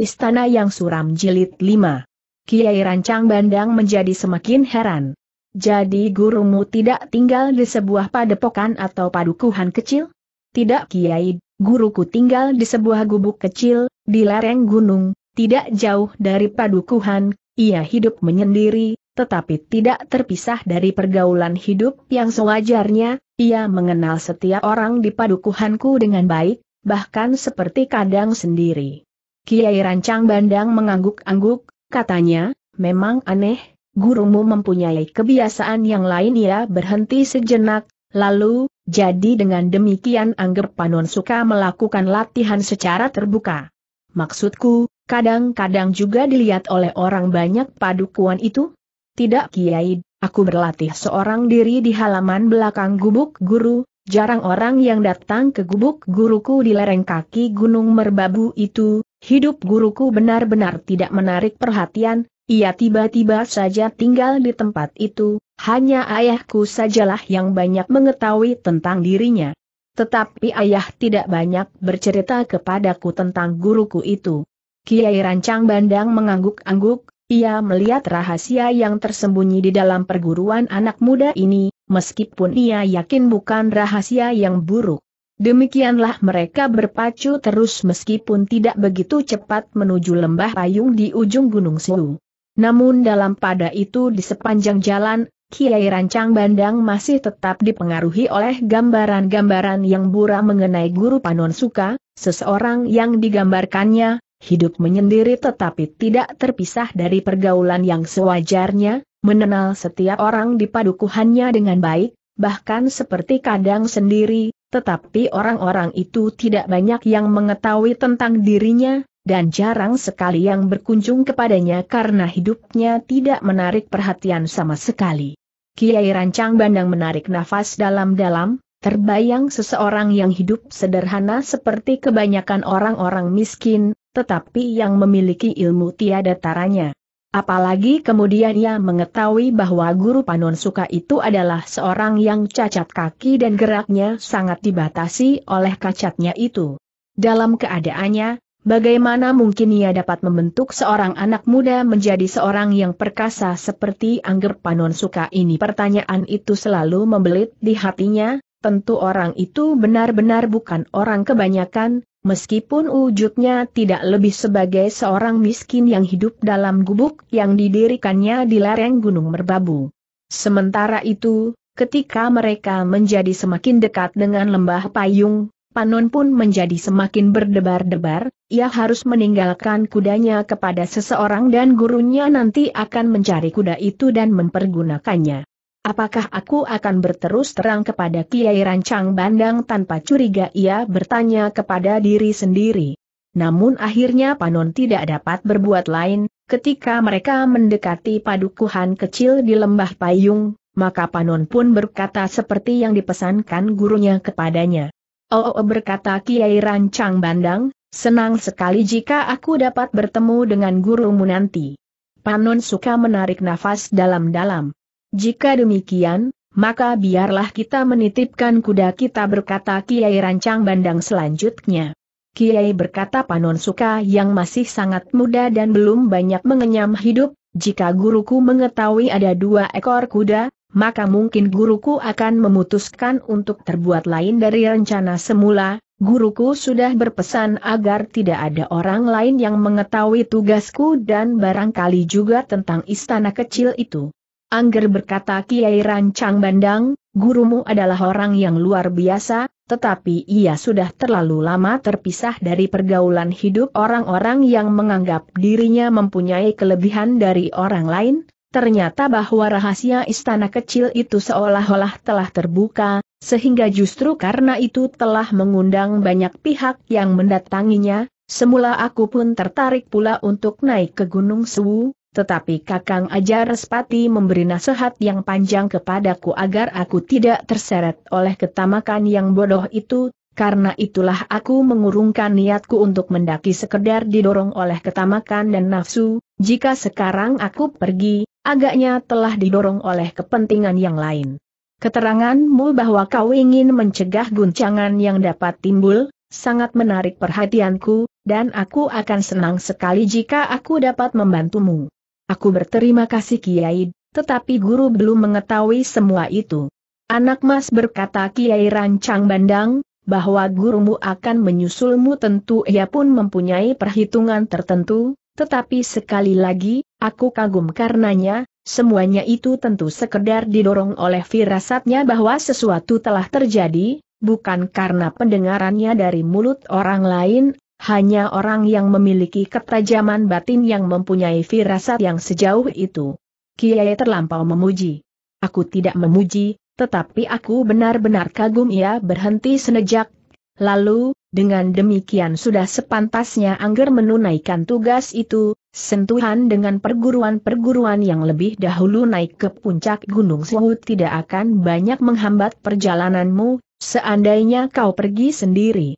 Istana yang suram jilid 5. Kiai Rancang Bandang menjadi semakin heran. Jadi gurumu tidak tinggal di sebuah padepokan atau padukuhan kecil? Tidak Kiai, guruku tinggal di sebuah gubuk kecil, di lereng gunung, tidak jauh dari padukuhan, ia hidup menyendiri, tetapi tidak terpisah dari pergaulan hidup yang sewajarnya, ia mengenal setiap orang di padukuhanku dengan baik, bahkan seperti kadang sendiri. Kiai Rancang Bandang mengangguk-angguk, katanya, memang aneh, gurumu mempunyai kebiasaan yang lain ia berhenti sejenak, lalu, jadi dengan demikian Angger Panon suka melakukan latihan secara terbuka. Maksudku, kadang-kadang juga dilihat oleh orang banyak padukuan itu? Tidak Kiai, aku berlatih seorang diri di halaman belakang gubuk guru, Jarang orang yang datang ke gubuk guruku di lereng kaki Gunung Merbabu itu, Hidup guruku benar-benar tidak menarik perhatian, ia tiba-tiba saja tinggal di tempat itu, hanya ayahku sajalah yang banyak mengetahui tentang dirinya. Tetapi ayah tidak banyak bercerita kepadaku tentang guruku itu. Kiai Rancang Bandang mengangguk-angguk, ia melihat rahasia yang tersembunyi di dalam perguruan anak muda ini, meskipun ia yakin bukan rahasia yang buruk. Demikianlah mereka berpacu terus meskipun tidak begitu cepat menuju lembah payung di ujung Gunung Sewu. Namun dalam pada itu di sepanjang jalan, Kiai Rancang Bandang masih tetap dipengaruhi oleh gambaran-gambaran yang buram mengenai Guru Panon Suka, seseorang yang digambarkannya, hidup menyendiri tetapi tidak terpisah dari pergaulan yang sewajarnya, menenal setiap orang di padukuhannya dengan baik, bahkan seperti kadang sendiri, tetapi orang-orang itu tidak banyak yang mengetahui tentang dirinya, dan jarang sekali yang berkunjung kepadanya karena hidupnya tidak menarik perhatian sama sekali. Kiai Rancang Bandang menarik nafas dalam-dalam, terbayang seseorang yang hidup sederhana seperti kebanyakan orang-orang miskin, tetapi yang memiliki ilmu tiada taranya. Apalagi kemudian ia mengetahui bahwa guru Panon Suka itu adalah seorang yang cacat kaki dan geraknya sangat dibatasi oleh kacatnya itu. Dalam keadaannya, bagaimana mungkin ia dapat membentuk seorang anak muda menjadi seorang yang perkasa seperti Angger Panon Suka ini? Pertanyaan itu selalu membelit di hatinya, tentu orang itu benar-benar bukan orang kebanyakan, Meskipun wujudnya tidak lebih sebagai seorang miskin yang hidup dalam gubuk yang didirikannya di lereng Gunung Merbabu. Sementara itu, ketika mereka menjadi semakin dekat dengan lembah payung, Panon pun menjadi semakin berdebar-debar, ia harus meninggalkan kudanya kepada seseorang dan gurunya nanti akan mencari kuda itu dan mempergunakannya. Apakah aku akan berterus terang kepada Kiai Rancang Bandang tanpa curiga ia bertanya kepada diri sendiri. Namun akhirnya Panon tidak dapat berbuat lain, ketika mereka mendekati padukuhan kecil di lembah payung, maka Panon pun berkata seperti yang dipesankan gurunya kepadanya. Oh, oh berkata Kiai Rancang Bandang, senang sekali jika aku dapat bertemu dengan gurumu nanti. Panon suka menarik nafas dalam-dalam. Jika demikian, maka biarlah kita menitipkan kuda kita berkata Kiai Rancang Bandang selanjutnya. Kiai berkata Panon Suka yang masih sangat muda dan belum banyak mengenyam hidup, jika guruku mengetahui ada dua ekor kuda, maka mungkin guruku akan memutuskan untuk terbuat lain dari rencana semula, guruku sudah berpesan agar tidak ada orang lain yang mengetahui tugasku dan barangkali juga tentang istana kecil itu. Angger berkata Kiai Rancang Bandang, gurumu adalah orang yang luar biasa, tetapi ia sudah terlalu lama terpisah dari pergaulan hidup orang-orang yang menganggap dirinya mempunyai kelebihan dari orang lain, ternyata bahwa rahasia istana kecil itu seolah-olah telah terbuka, sehingga justru karena itu telah mengundang banyak pihak yang mendatanginya, semula aku pun tertarik pula untuk naik ke Gunung Suwu, tetapi Kakang Ajar Respati memberi nasihat yang panjang kepadaku agar aku tidak terseret oleh ketamakan yang bodoh itu, karena itulah aku mengurungkan niatku untuk mendaki sekedar didorong oleh ketamakan dan nafsu, jika sekarang aku pergi, agaknya telah didorong oleh kepentingan yang lain. Keteranganmu bahwa kau ingin mencegah guncangan yang dapat timbul, sangat menarik perhatianku, dan aku akan senang sekali jika aku dapat membantumu. Aku berterima kasih Kiai, tetapi guru belum mengetahui semua itu. Anak mas berkata Kiai Rancang Bandang, bahwa gurumu akan menyusulmu tentu ia pun mempunyai perhitungan tertentu, tetapi sekali lagi, aku kagum karenanya, semuanya itu tentu sekedar didorong oleh firasatnya bahwa sesuatu telah terjadi, bukan karena pendengarannya dari mulut orang lain hanya orang yang memiliki ketajaman batin yang mempunyai firasat yang sejauh itu. Kiai terlampau memuji. Aku tidak memuji, tetapi aku benar-benar kagum ia berhenti senejak. Lalu, dengan demikian sudah sepantasnya Angger menunaikan tugas itu, sentuhan dengan perguruan-perguruan yang lebih dahulu naik ke puncak Gunung Suhu tidak akan banyak menghambat perjalananmu, seandainya kau pergi sendiri.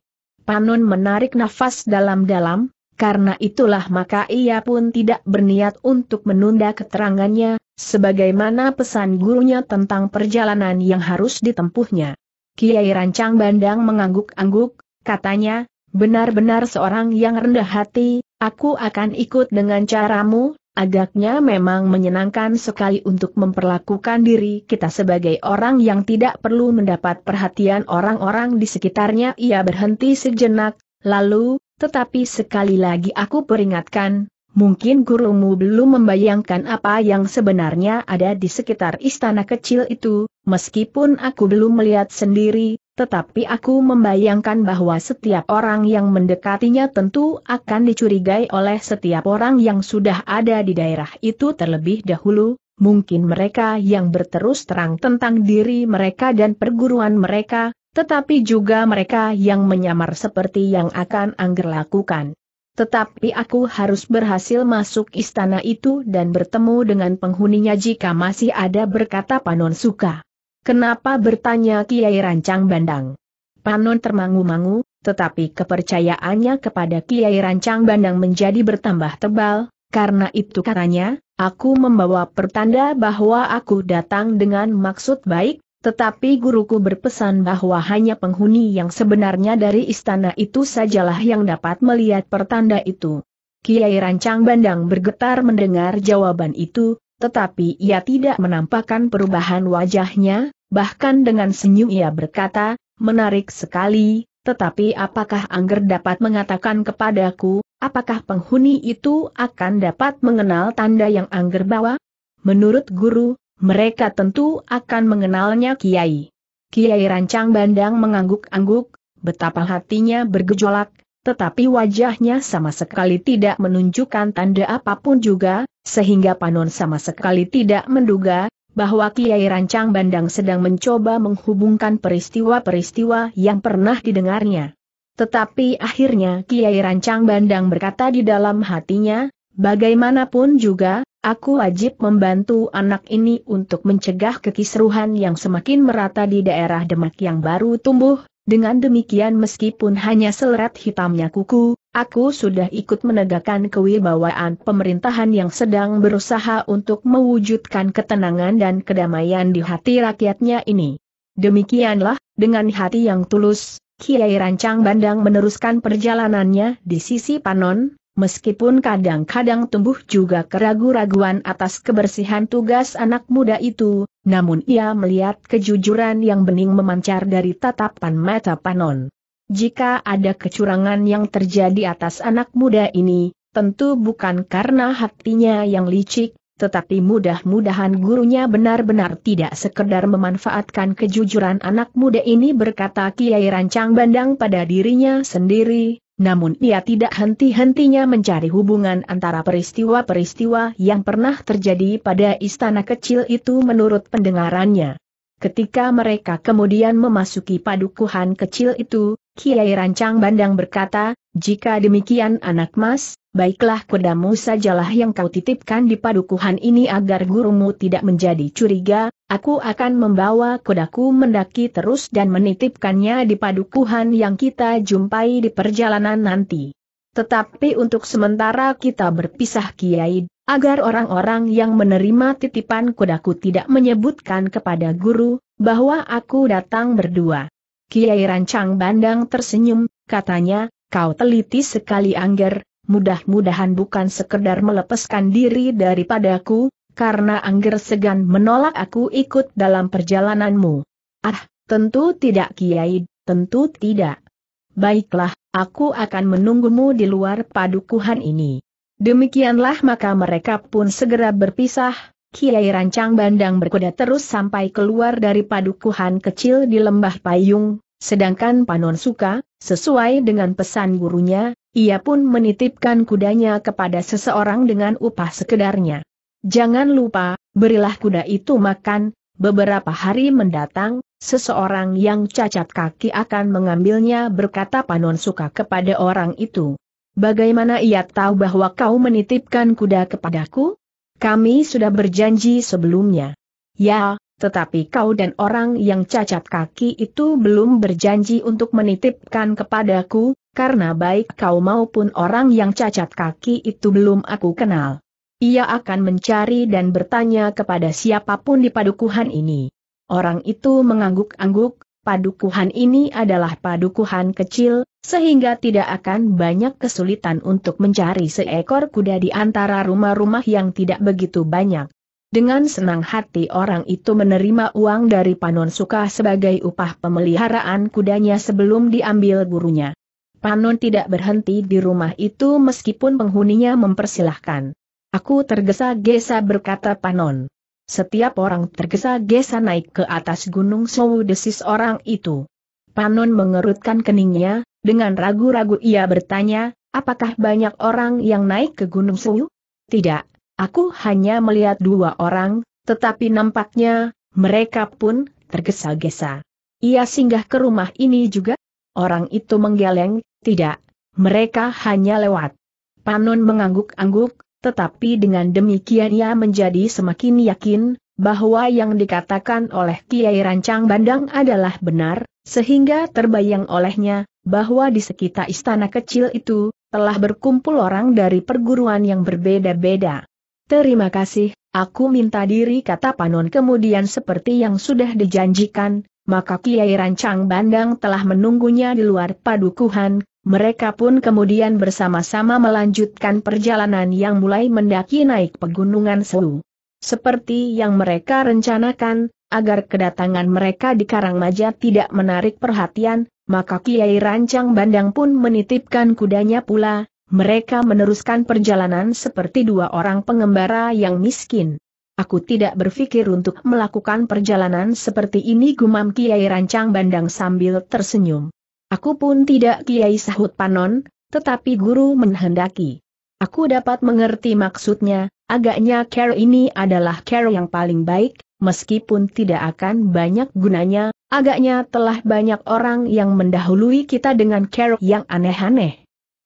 Panun menarik nafas dalam-dalam, karena itulah maka ia pun tidak berniat untuk menunda keterangannya, sebagaimana pesan gurunya tentang perjalanan yang harus ditempuhnya. Kiai Rancang Bandang mengangguk-angguk, katanya, benar-benar seorang yang rendah hati, aku akan ikut dengan caramu, Agaknya memang menyenangkan sekali untuk memperlakukan diri kita sebagai orang yang tidak perlu mendapat perhatian orang-orang di sekitarnya. Ia berhenti sejenak, lalu, tetapi sekali lagi aku peringatkan, mungkin gurumu belum membayangkan apa yang sebenarnya ada di sekitar istana kecil itu, meskipun aku belum melihat sendiri, tetapi aku membayangkan bahwa setiap orang yang mendekatinya tentu akan dicurigai oleh setiap orang yang sudah ada di daerah itu terlebih dahulu, mungkin mereka yang berterus terang tentang diri mereka dan perguruan mereka, tetapi juga mereka yang menyamar seperti yang akan Angger lakukan. Tetapi aku harus berhasil masuk istana itu dan bertemu dengan penghuninya jika masih ada berkata Panon Suka. Kenapa bertanya Kiai Rancang Bandang? Panon termangu-mangu, tetapi kepercayaannya kepada Kiai Rancang Bandang menjadi bertambah tebal, karena itu katanya, aku membawa pertanda bahwa aku datang dengan maksud baik, tetapi guruku berpesan bahwa hanya penghuni yang sebenarnya dari istana itu sajalah yang dapat melihat pertanda itu. Kiai Rancang Bandang bergetar mendengar jawaban itu, tetapi ia tidak menampakkan perubahan wajahnya, bahkan dengan senyum ia berkata, menarik sekali, tetapi apakah Angger dapat mengatakan kepadaku, apakah penghuni itu akan dapat mengenal tanda yang Angger bawa? Menurut guru, mereka tentu akan mengenalnya Kiai. Kiai Rancang Bandang mengangguk-angguk, betapa hatinya bergejolak, tetapi wajahnya sama sekali tidak menunjukkan tanda apapun juga, sehingga Panon sama sekali tidak menduga bahwa Kiai Rancang Bandang sedang mencoba menghubungkan peristiwa-peristiwa yang pernah didengarnya. Tetapi akhirnya Kiai Rancang Bandang berkata di dalam hatinya, bagaimanapun juga, aku wajib membantu anak ini untuk mencegah kekisruhan yang semakin merata di daerah Demak yang baru tumbuh, dengan demikian meskipun hanya seleret hitamnya kuku, Aku sudah ikut menegakkan kewibawaan pemerintahan yang sedang berusaha untuk mewujudkan ketenangan dan kedamaian di hati rakyatnya ini. Demikianlah, dengan hati yang tulus, Kiai Rancang Bandang meneruskan perjalanannya di sisi Panon, meskipun kadang-kadang tumbuh juga keraguan-raguan atas kebersihan tugas anak muda itu, namun ia melihat kejujuran yang bening memancar dari tatapan mata Panon jika ada kecurangan yang terjadi atas anak muda ini, tentu bukan karena hatinya yang licik, tetapi mudah-mudahan gurunya benar-benar tidak sekedar memanfaatkan kejujuran anak muda ini berkata Kiai Rancang Bandang pada dirinya sendiri, namun ia tidak henti-hentinya mencari hubungan antara peristiwa-peristiwa yang pernah terjadi pada istana kecil itu menurut pendengarannya. Ketika mereka kemudian memasuki padukuhan kecil itu, Kiai Rancang Bandang berkata, jika demikian anak mas, baiklah kudamu sajalah yang kau titipkan di padukuhan ini agar gurumu tidak menjadi curiga, aku akan membawa kudaku mendaki terus dan menitipkannya di padukuhan yang kita jumpai di perjalanan nanti. Tetapi untuk sementara kita berpisah Kiai, agar orang-orang yang menerima titipan kudaku tidak menyebutkan kepada guru, bahwa aku datang berdua. Kiai Rancang Bandang tersenyum, katanya, kau teliti sekali Angger, mudah-mudahan bukan sekedar melepaskan diri daripadaku, karena Angger segan menolak aku ikut dalam perjalananmu. Ah, tentu tidak Kiai, tentu tidak. Baiklah, aku akan menunggumu di luar padukuhan ini. Demikianlah maka mereka pun segera berpisah, Kiai Rancang Bandang berkuda terus sampai keluar dari padukuhan kecil di Lembah Payung, Sedangkan Panon Suka, sesuai dengan pesan gurunya, ia pun menitipkan kudanya kepada seseorang dengan upah sekedarnya. Jangan lupa, berilah kuda itu makan, beberapa hari mendatang, seseorang yang cacat kaki akan mengambilnya berkata Panon Suka kepada orang itu. Bagaimana ia tahu bahwa kau menitipkan kuda kepadaku? Kami sudah berjanji sebelumnya. Ya, tetapi kau dan orang yang cacat kaki itu belum berjanji untuk menitipkan kepadaku, karena baik kau maupun orang yang cacat kaki itu belum aku kenal. Ia akan mencari dan bertanya kepada siapapun di padukuhan ini. Orang itu mengangguk-angguk, padukuhan ini adalah padukuhan kecil, sehingga tidak akan banyak kesulitan untuk mencari seekor kuda di antara rumah-rumah yang tidak begitu banyak. Dengan senang hati orang itu menerima uang dari Panon Suka sebagai upah pemeliharaan kudanya sebelum diambil gurunya. Panon tidak berhenti di rumah itu meskipun penghuninya mempersilahkan. Aku tergesa-gesa berkata Panon. Setiap orang tergesa-gesa naik ke atas gunung Sowu desis orang itu. Panon mengerutkan keningnya, dengan ragu-ragu ia bertanya, apakah banyak orang yang naik ke gunung Sowu? Tidak, Aku hanya melihat dua orang, tetapi nampaknya, mereka pun, tergesa-gesa. Ia singgah ke rumah ini juga? Orang itu menggeleng, tidak, mereka hanya lewat. Panon mengangguk-angguk, tetapi dengan demikian ia menjadi semakin yakin, bahwa yang dikatakan oleh Kiai Rancang Bandang adalah benar, sehingga terbayang olehnya, bahwa di sekitar istana kecil itu, telah berkumpul orang dari perguruan yang berbeda-beda. Terima kasih, aku minta diri kata Panon kemudian seperti yang sudah dijanjikan, maka Kiai Rancang Bandang telah menunggunya di luar padukuhan, mereka pun kemudian bersama-sama melanjutkan perjalanan yang mulai mendaki naik pegunungan Sewu. Seperti yang mereka rencanakan, agar kedatangan mereka di Karangmaja tidak menarik perhatian, maka Kiai Rancang Bandang pun menitipkan kudanya pula, mereka meneruskan perjalanan seperti dua orang pengembara yang miskin. Aku tidak berpikir untuk melakukan perjalanan seperti ini gumam Kiai Rancang Bandang sambil tersenyum. Aku pun tidak Kiai sahut Panon, tetapi guru menghendaki. Aku dapat mengerti maksudnya, agaknya care ini adalah care yang paling baik, meskipun tidak akan banyak gunanya, agaknya telah banyak orang yang mendahului kita dengan care yang aneh-aneh.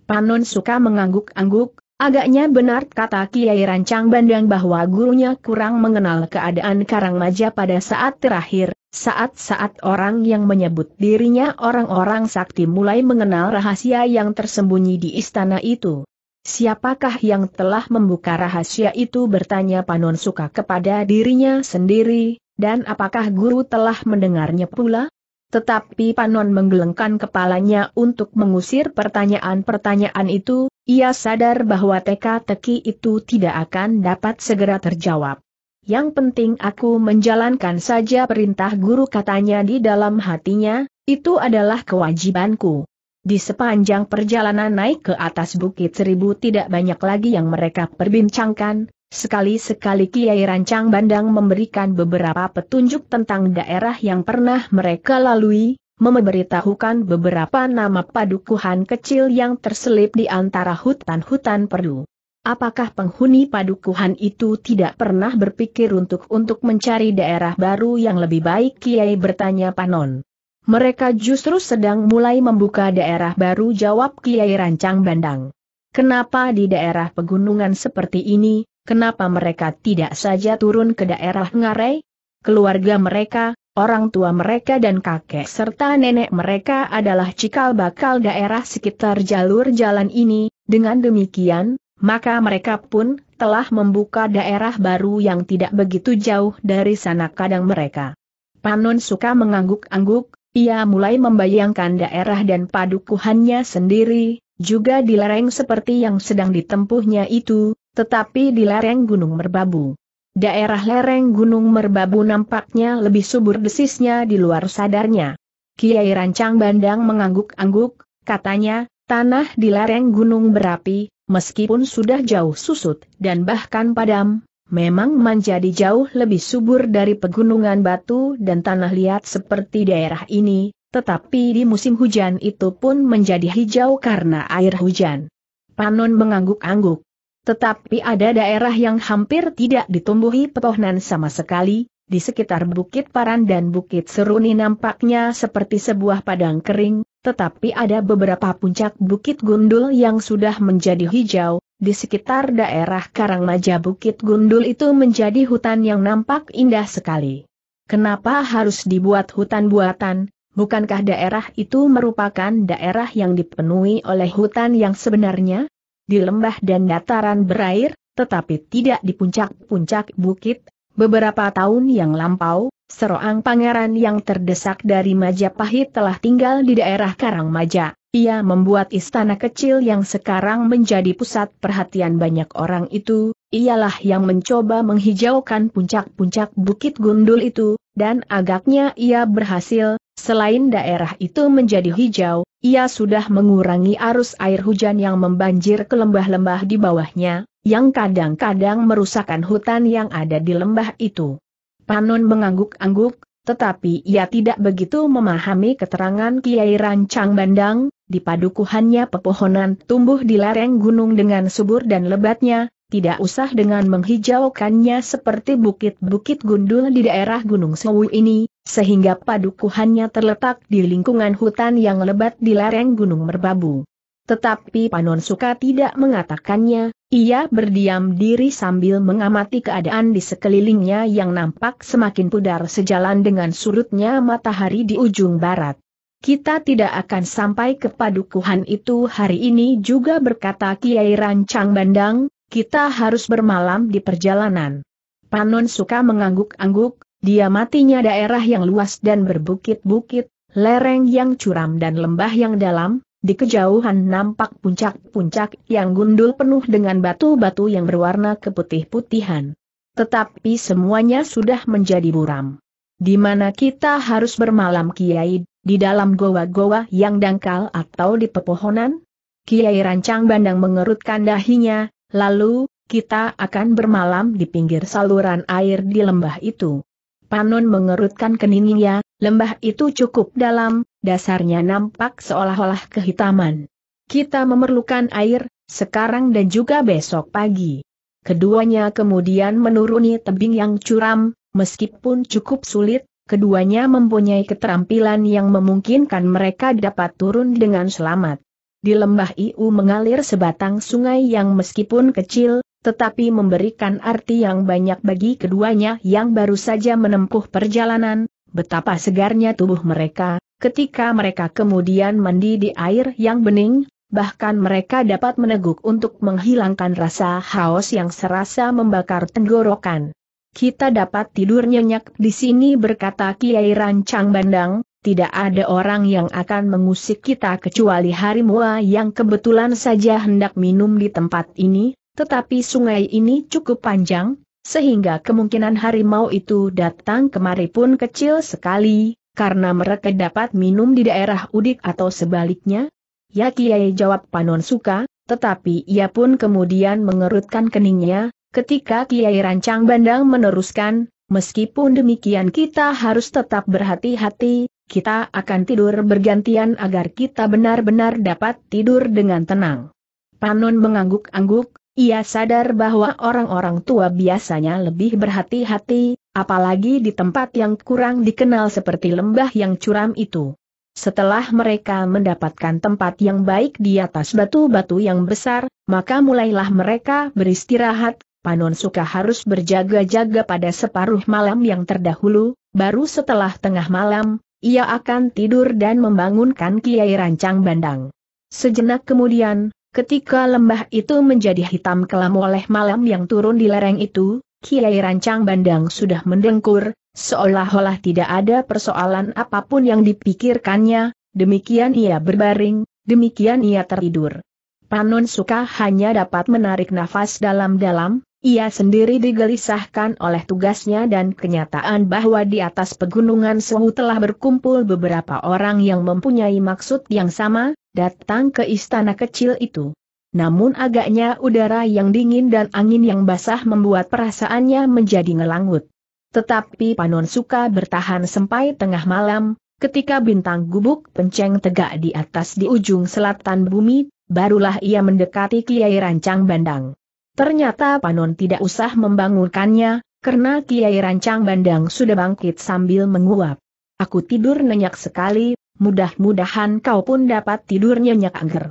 Panon suka mengangguk-angguk, agaknya benar kata Kiai Rancang Bandang bahwa gurunya kurang mengenal keadaan Karang Maja pada saat terakhir, saat-saat orang yang menyebut dirinya orang-orang sakti mulai mengenal rahasia yang tersembunyi di istana itu. Siapakah yang telah membuka rahasia itu bertanya Panon suka kepada dirinya sendiri, dan apakah guru telah mendengarnya pula? Tetapi Panon menggelengkan kepalanya untuk mengusir pertanyaan-pertanyaan itu, ia sadar bahwa teka-teki itu tidak akan dapat segera terjawab. Yang penting aku menjalankan saja perintah guru katanya di dalam hatinya, itu adalah kewajibanku. Di sepanjang perjalanan naik ke atas Bukit Seribu tidak banyak lagi yang mereka perbincangkan, Sekali-sekali Kiai Rancang Bandang memberikan beberapa petunjuk tentang daerah yang pernah mereka lalui, memberitahukan beberapa nama padukuhan kecil yang terselip di antara hutan-hutan perlu. Apakah penghuni padukuhan itu tidak pernah berpikir untuk untuk mencari daerah baru yang lebih baik Kiai bertanya Panon. Mereka justru sedang mulai membuka daerah baru jawab Kiai Rancang Bandang. Kenapa di daerah pegunungan seperti ini, Kenapa mereka tidak saja turun ke daerah Ngarai? Keluarga mereka, orang tua mereka dan kakek serta nenek mereka adalah cikal bakal daerah sekitar jalur jalan ini, dengan demikian, maka mereka pun telah membuka daerah baru yang tidak begitu jauh dari sana kadang mereka. Panon suka mengangguk-angguk, ia mulai membayangkan daerah dan padukuhannya sendiri, juga di lereng seperti yang sedang ditempuhnya itu, tetapi di lereng Gunung Merbabu. Daerah lereng Gunung Merbabu nampaknya lebih subur desisnya di luar sadarnya. Kiai Rancang Bandang mengangguk-angguk, katanya, tanah di lereng gunung berapi, meskipun sudah jauh susut dan bahkan padam, memang menjadi jauh lebih subur dari pegunungan batu dan tanah liat seperti daerah ini, tetapi di musim hujan itu pun menjadi hijau karena air hujan. Panon mengangguk-angguk. Tetapi ada daerah yang hampir tidak ditumbuhi pepohonan sama sekali, di sekitar Bukit Paran dan Bukit Seruni nampaknya seperti sebuah padang kering, tetapi ada beberapa puncak Bukit Gundul yang sudah menjadi hijau, di sekitar daerah Karangmaja Bukit Gundul itu menjadi hutan yang nampak indah sekali. Kenapa harus dibuat hutan buatan, bukankah daerah itu merupakan daerah yang dipenuhi oleh hutan yang sebenarnya? di lembah dan dataran berair, tetapi tidak di puncak-puncak bukit. Beberapa tahun yang lampau, seorang pangeran yang terdesak dari Majapahit telah tinggal di daerah Karang Maja. Ia membuat istana kecil yang sekarang menjadi pusat perhatian banyak orang itu, ialah yang mencoba menghijaukan puncak-puncak bukit gundul itu, dan agaknya ia berhasil, selain daerah itu menjadi hijau, ia sudah mengurangi arus air hujan yang membanjir ke lembah-lembah di bawahnya, yang kadang-kadang merusakkan hutan yang ada di lembah itu. Panon mengangguk-angguk, tetapi ia tidak begitu memahami keterangan Kiai Rancang Bandang, di padukuhannya pepohonan tumbuh di lereng gunung dengan subur dan lebatnya, tidak usah dengan menghijaukannya seperti bukit-bukit gundul di daerah Gunung Sewu ini, sehingga padukuhannya terletak di lingkungan hutan yang lebat di lereng Gunung Merbabu. Tetapi Panon Suka tidak mengatakannya, ia berdiam diri sambil mengamati keadaan di sekelilingnya yang nampak semakin pudar sejalan dengan surutnya matahari di ujung barat. Kita tidak akan sampai ke padukuhan itu hari ini juga berkata Kiai Rancang Bandang, kita harus bermalam di perjalanan. Panon suka mengangguk-angguk, dia matinya daerah yang luas dan berbukit-bukit, lereng yang curam dan lembah yang dalam, di kejauhan nampak puncak-puncak yang gundul penuh dengan batu-batu yang berwarna keputih-putihan. Tetapi semuanya sudah menjadi buram. Di mana kita harus bermalam kiai, di dalam goa-goa yang dangkal atau di pepohonan? Kiai Rancang Bandang mengerutkan dahinya, lalu, kita akan bermalam di pinggir saluran air di lembah itu. Panon mengerutkan keningnya, lembah itu cukup dalam, dasarnya nampak seolah-olah kehitaman. Kita memerlukan air, sekarang dan juga besok pagi. Keduanya kemudian menuruni tebing yang curam, meskipun cukup sulit, keduanya mempunyai keterampilan yang memungkinkan mereka dapat turun dengan selamat. Di lembah Iu mengalir sebatang sungai yang meskipun kecil, tetapi memberikan arti yang banyak bagi keduanya yang baru saja menempuh perjalanan, betapa segarnya tubuh mereka, ketika mereka kemudian mandi di air yang bening, bahkan mereka dapat meneguk untuk menghilangkan rasa haus yang serasa membakar tenggorokan. Kita dapat tidur nyenyak di sini berkata Kiai Rancang Bandang, tidak ada orang yang akan mengusik kita kecuali Harimau yang kebetulan saja hendak minum di tempat ini, tetapi sungai ini cukup panjang, sehingga kemungkinan harimau itu datang kemari pun kecil sekali, karena mereka dapat minum di daerah udik atau sebaliknya? Ya Kiai jawab Panon Suka, tetapi ia pun kemudian mengerutkan keningnya, ketika Kiai Rancang Bandang meneruskan, meskipun demikian kita harus tetap berhati-hati, kita akan tidur bergantian agar kita benar-benar dapat tidur dengan tenang. Panon mengangguk-angguk, ia sadar bahwa orang-orang tua biasanya lebih berhati-hati, apalagi di tempat yang kurang dikenal seperti lembah yang curam itu. Setelah mereka mendapatkan tempat yang baik di atas batu-batu yang besar, maka mulailah mereka beristirahat, Panon Suka harus berjaga-jaga pada separuh malam yang terdahulu, baru setelah tengah malam, ia akan tidur dan membangunkan Kiai Rancang Bandang. Sejenak kemudian, Ketika lembah itu menjadi hitam kelam oleh malam yang turun di lereng itu, Kiai Rancang Bandang sudah mendengkur, seolah-olah tidak ada persoalan apapun yang dipikirkannya, demikian ia berbaring, demikian ia tertidur. Panun Suka hanya dapat menarik nafas dalam-dalam, ia sendiri digelisahkan oleh tugasnya dan kenyataan bahwa di atas pegunungan suhu telah berkumpul beberapa orang yang mempunyai maksud yang sama, datang ke istana kecil itu. Namun agaknya udara yang dingin dan angin yang basah membuat perasaannya menjadi ngelangut. Tetapi Panon suka bertahan sampai tengah malam, ketika bintang gubuk penceng tegak di atas di ujung selatan bumi, barulah ia mendekati Kiai Rancang Bandang. Ternyata Panon tidak usah membangunkannya, karena Kiai Rancang Bandang sudah bangkit sambil menguap. Aku tidur nenyak sekali, mudah-mudahan kau pun dapat tidur nyenyak angker.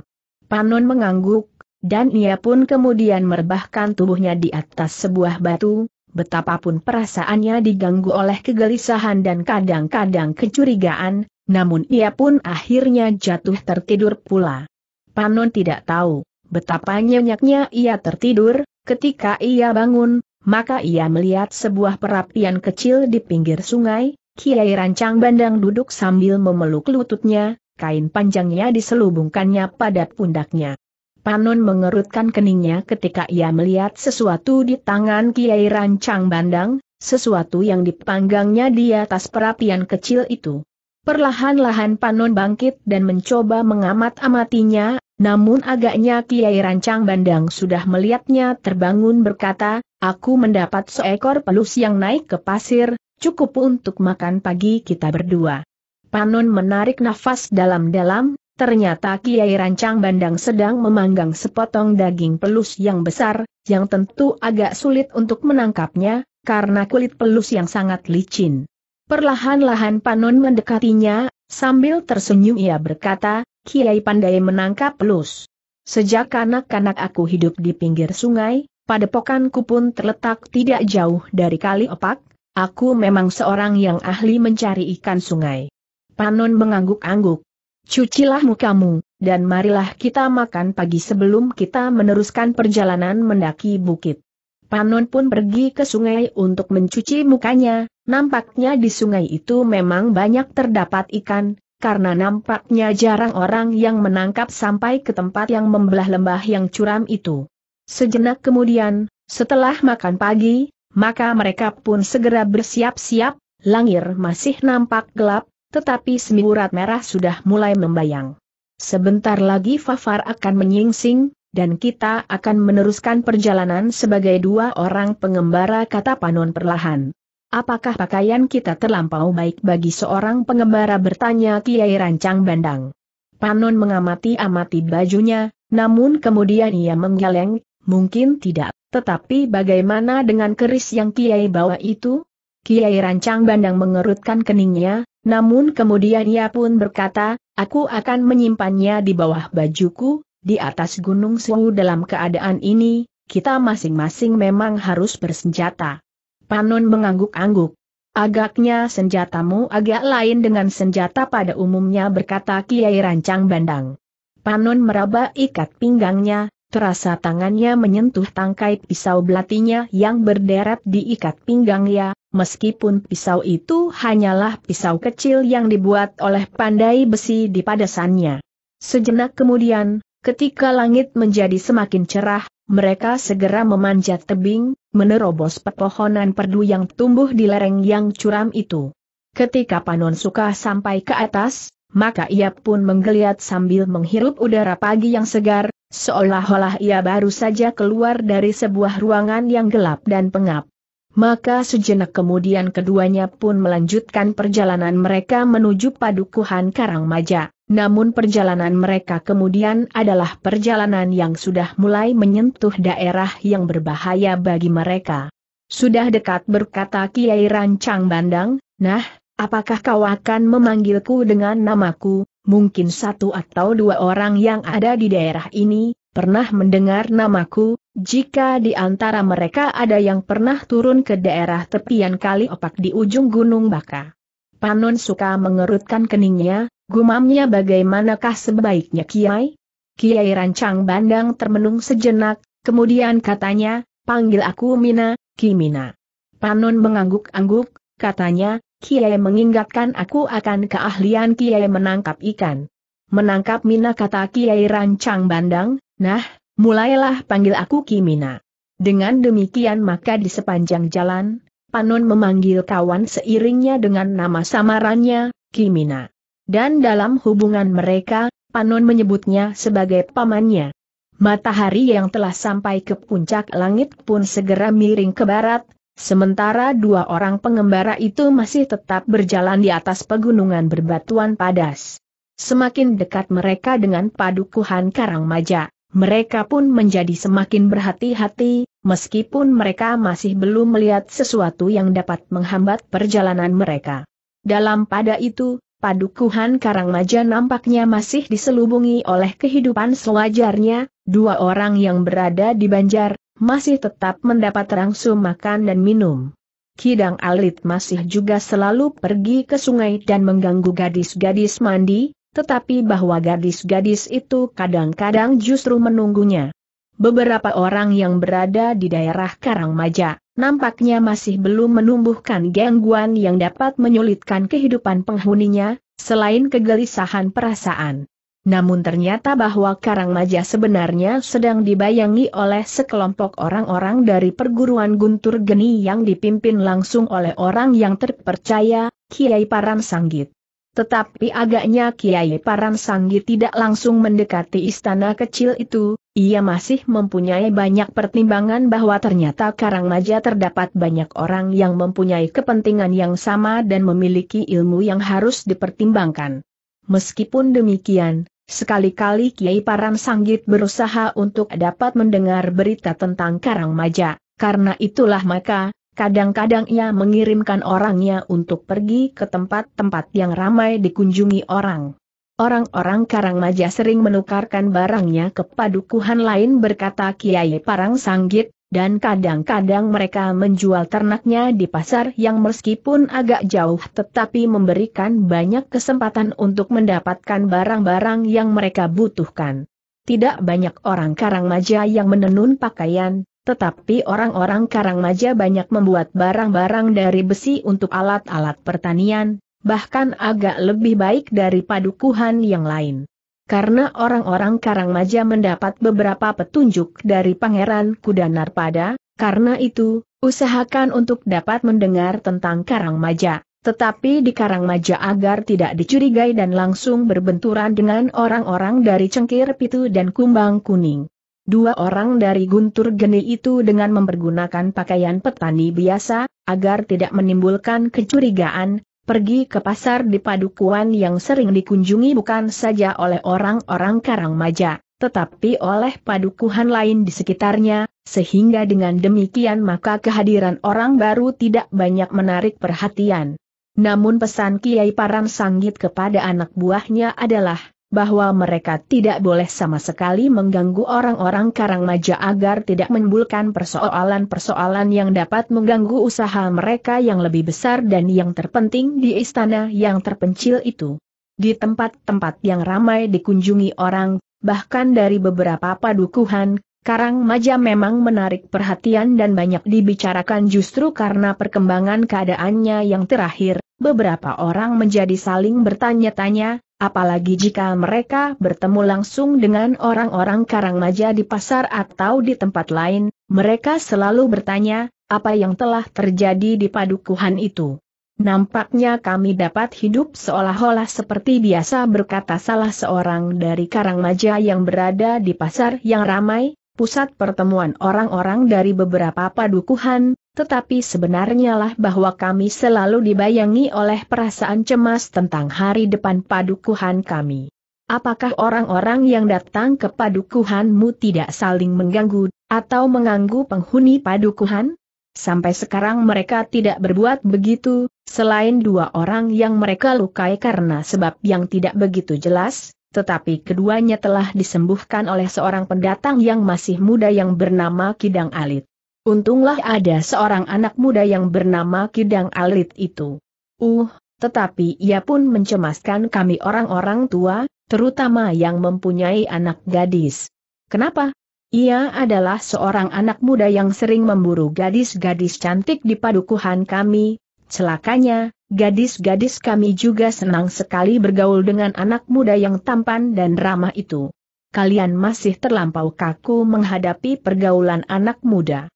Panon mengangguk, dan ia pun kemudian merebahkan tubuhnya di atas sebuah batu, betapapun perasaannya diganggu oleh kegelisahan dan kadang-kadang kecurigaan, namun ia pun akhirnya jatuh tertidur pula. Panon tidak tahu betapa nyenyaknya ia tertidur, ketika ia bangun, maka ia melihat sebuah perapian kecil di pinggir sungai, Kiai Rancang Bandang duduk sambil memeluk lututnya, kain panjangnya diselubungkannya pada pundaknya. Panon mengerutkan keningnya ketika ia melihat sesuatu di tangan Kiai Rancang Bandang, sesuatu yang dipanggangnya di atas perapian kecil itu. Perlahan-lahan Panon bangkit dan mencoba mengamat-amatinya, namun agaknya Kiai Rancang Bandang sudah melihatnya terbangun berkata, Aku mendapat seekor pelus yang naik ke pasir, Cukup untuk makan pagi kita berdua. Panon menarik nafas dalam-dalam, ternyata Kiai Rancang Bandang sedang memanggang sepotong daging pelus yang besar, yang tentu agak sulit untuk menangkapnya, karena kulit pelus yang sangat licin. Perlahan-lahan Panon mendekatinya, sambil tersenyum ia berkata, Kiai pandai menangkap pelus. Sejak kanak-kanak aku hidup di pinggir sungai, padepokanku pun terletak tidak jauh dari kali opak, Aku memang seorang yang ahli mencari ikan sungai. Panon mengangguk-angguk. Cucilah mukamu, dan marilah kita makan pagi sebelum kita meneruskan perjalanan mendaki bukit. Panon pun pergi ke sungai untuk mencuci mukanya, nampaknya di sungai itu memang banyak terdapat ikan, karena nampaknya jarang orang yang menangkap sampai ke tempat yang membelah lembah yang curam itu. Sejenak kemudian, setelah makan pagi, maka mereka pun segera bersiap-siap, Langir masih nampak gelap, tetapi semiurat merah sudah mulai membayang. Sebentar lagi Fafar akan menyingsing, dan kita akan meneruskan perjalanan sebagai dua orang pengembara kata Panon perlahan. Apakah pakaian kita terlampau baik bagi seorang pengembara bertanya Kiai Rancang Bandang. Panon mengamati-amati bajunya, namun kemudian ia menggeleng, Mungkin tidak, tetapi bagaimana dengan keris yang Kiai bawa itu? Kiai Rancang Bandang mengerutkan keningnya, namun kemudian ia pun berkata, aku akan menyimpannya di bawah bajuku, di atas gunung Sewu dalam keadaan ini, kita masing-masing memang harus bersenjata. Panon mengangguk-angguk. Agaknya senjatamu agak lain dengan senjata pada umumnya berkata Kiai Rancang Bandang. Panon meraba ikat pinggangnya, terasa tangannya menyentuh tangkai pisau belatinya yang berderet diikat pinggangnya, meskipun pisau itu hanyalah pisau kecil yang dibuat oleh pandai besi di padasannya. Sejenak kemudian, ketika langit menjadi semakin cerah, mereka segera memanjat tebing, menerobos pepohonan perdu yang tumbuh di lereng yang curam itu. Ketika Panon Suka sampai ke atas, maka ia pun menggeliat sambil menghirup udara pagi yang segar, Seolah-olah ia baru saja keluar dari sebuah ruangan yang gelap dan pengap. Maka sejenak kemudian keduanya pun melanjutkan perjalanan mereka menuju padukuhan Karangmaja. Namun perjalanan mereka kemudian adalah perjalanan yang sudah mulai menyentuh daerah yang berbahaya bagi mereka. Sudah dekat berkata Kiai Rancang Bandang, nah, apakah kau akan memanggilku dengan namaku, mungkin satu atau dua orang yang ada di daerah ini, pernah mendengar namaku, jika di antara mereka ada yang pernah turun ke daerah tepian kali opak di ujung Gunung Baka. Panon suka mengerutkan keningnya, gumamnya bagaimanakah sebaiknya Kiai? Kiai Rancang Bandang termenung sejenak, kemudian katanya, panggil aku Mina, Kimina. Panon mengangguk-angguk, katanya, Kiai mengingatkan aku akan keahlian Kiai menangkap ikan. Menangkap Mina kata Kiai Rancang Bandang, nah, mulailah panggil aku Mina. Dengan demikian maka di sepanjang jalan, Panon memanggil kawan seiringnya dengan nama samarannya, Mina. Dan dalam hubungan mereka, Panon menyebutnya sebagai pamannya. Matahari yang telah sampai ke puncak langit pun segera miring ke barat, Sementara dua orang pengembara itu masih tetap berjalan di atas pegunungan berbatuan padas. Semakin dekat mereka dengan padukuhan Karang Maja, mereka pun menjadi semakin berhati-hati, meskipun mereka masih belum melihat sesuatu yang dapat menghambat perjalanan mereka. Dalam pada itu, Padukuhan Karang Maja nampaknya masih diselubungi oleh kehidupan sewajarnya, dua orang yang berada di Banjar, masih tetap mendapat rangsum makan dan minum. Kidang Alit masih juga selalu pergi ke sungai dan mengganggu gadis-gadis mandi, tetapi bahwa gadis-gadis itu kadang-kadang justru menunggunya. Beberapa orang yang berada di daerah Karangmaja, nampaknya masih belum menumbuhkan gangguan yang dapat menyulitkan kehidupan penghuninya, selain kegelisahan perasaan namun ternyata bahwa Karang Maja sebenarnya sedang dibayangi oleh sekelompok orang-orang dari perguruan Guntur Geni yang dipimpin langsung oleh orang yang terpercaya, Kiai Paran Sanggit. Tetapi agaknya Kiai Paran Sanggit tidak langsung mendekati istana kecil itu, ia masih mempunyai banyak pertimbangan bahwa ternyata Karang Maja terdapat banyak orang yang mempunyai kepentingan yang sama dan memiliki ilmu yang harus dipertimbangkan. Meskipun demikian, Sekali-kali Kiai Param Sanggit berusaha untuk dapat mendengar berita tentang Karang Maja. karena itulah maka, kadang-kadang ia mengirimkan orangnya untuk pergi ke tempat-tempat yang ramai dikunjungi orang. Orang-orang Maja sering menukarkan barangnya ke padukuhan lain berkata Kiai Parang Sanggit, dan kadang-kadang mereka menjual ternaknya di pasar yang meskipun agak jauh tetapi memberikan banyak kesempatan untuk mendapatkan barang-barang yang mereka butuhkan. Tidak banyak orang Karangmaja yang menenun pakaian, tetapi orang-orang Karangmaja banyak membuat barang-barang dari besi untuk alat-alat pertanian, bahkan agak lebih baik dari padukuhan yang lain karena orang-orang Karangmaja mendapat beberapa petunjuk dari Pangeran Kuda Narpada, karena itu, usahakan untuk dapat mendengar tentang Karangmaja, tetapi di Karangmaja agar tidak dicurigai dan langsung berbenturan dengan orang-orang dari Cengkir Pitu dan Kumbang Kuning. Dua orang dari Guntur Geni itu dengan mempergunakan pakaian petani biasa, agar tidak menimbulkan kecurigaan, pergi ke pasar di Padukuan yang sering dikunjungi bukan saja oleh orang-orang Karangmaja, tetapi oleh padukuhan lain di sekitarnya, sehingga dengan demikian maka kehadiran orang baru tidak banyak menarik perhatian. Namun pesan Kiai Paran Sanggit kepada anak buahnya adalah, bahwa mereka tidak boleh sama sekali mengganggu orang-orang karang Karangmaja agar tidak menimbulkan persoalan-persoalan yang dapat mengganggu usaha mereka yang lebih besar dan yang terpenting di istana yang terpencil itu. Di tempat-tempat yang ramai dikunjungi orang, bahkan dari beberapa padukuhan, Karang Karangmaja memang menarik perhatian dan banyak dibicarakan justru karena perkembangan keadaannya yang terakhir, beberapa orang menjadi saling bertanya-tanya, Apalagi jika mereka bertemu langsung dengan orang-orang Karangmaja di pasar atau di tempat lain, mereka selalu bertanya, apa yang telah terjadi di padukuhan itu. Nampaknya kami dapat hidup seolah-olah seperti biasa berkata salah seorang dari Karangmaja yang berada di pasar yang ramai, pusat pertemuan orang-orang dari beberapa padukuhan, tetapi sebenarnya lah bahwa kami selalu dibayangi oleh perasaan cemas tentang hari depan padukuhan kami. Apakah orang-orang yang datang ke padukuhanmu tidak saling mengganggu, atau mengganggu penghuni padukuhan? Sampai sekarang mereka tidak berbuat begitu, selain dua orang yang mereka lukai karena sebab yang tidak begitu jelas, tetapi keduanya telah disembuhkan oleh seorang pendatang yang masih muda yang bernama Kidang Alit. Untunglah ada seorang anak muda yang bernama Kidang Alit itu. Uh, tetapi ia pun mencemaskan kami orang-orang tua, terutama yang mempunyai anak gadis. Kenapa? Ia adalah seorang anak muda yang sering memburu gadis-gadis cantik di padukuhan kami. Celakanya, gadis-gadis kami juga senang sekali bergaul dengan anak muda yang tampan dan ramah itu. Kalian masih terlampau kaku menghadapi pergaulan anak muda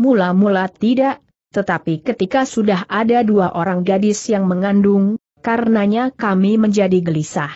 mula-mula tidak, tetapi ketika sudah ada dua orang gadis yang mengandung, karenanya kami menjadi gelisah.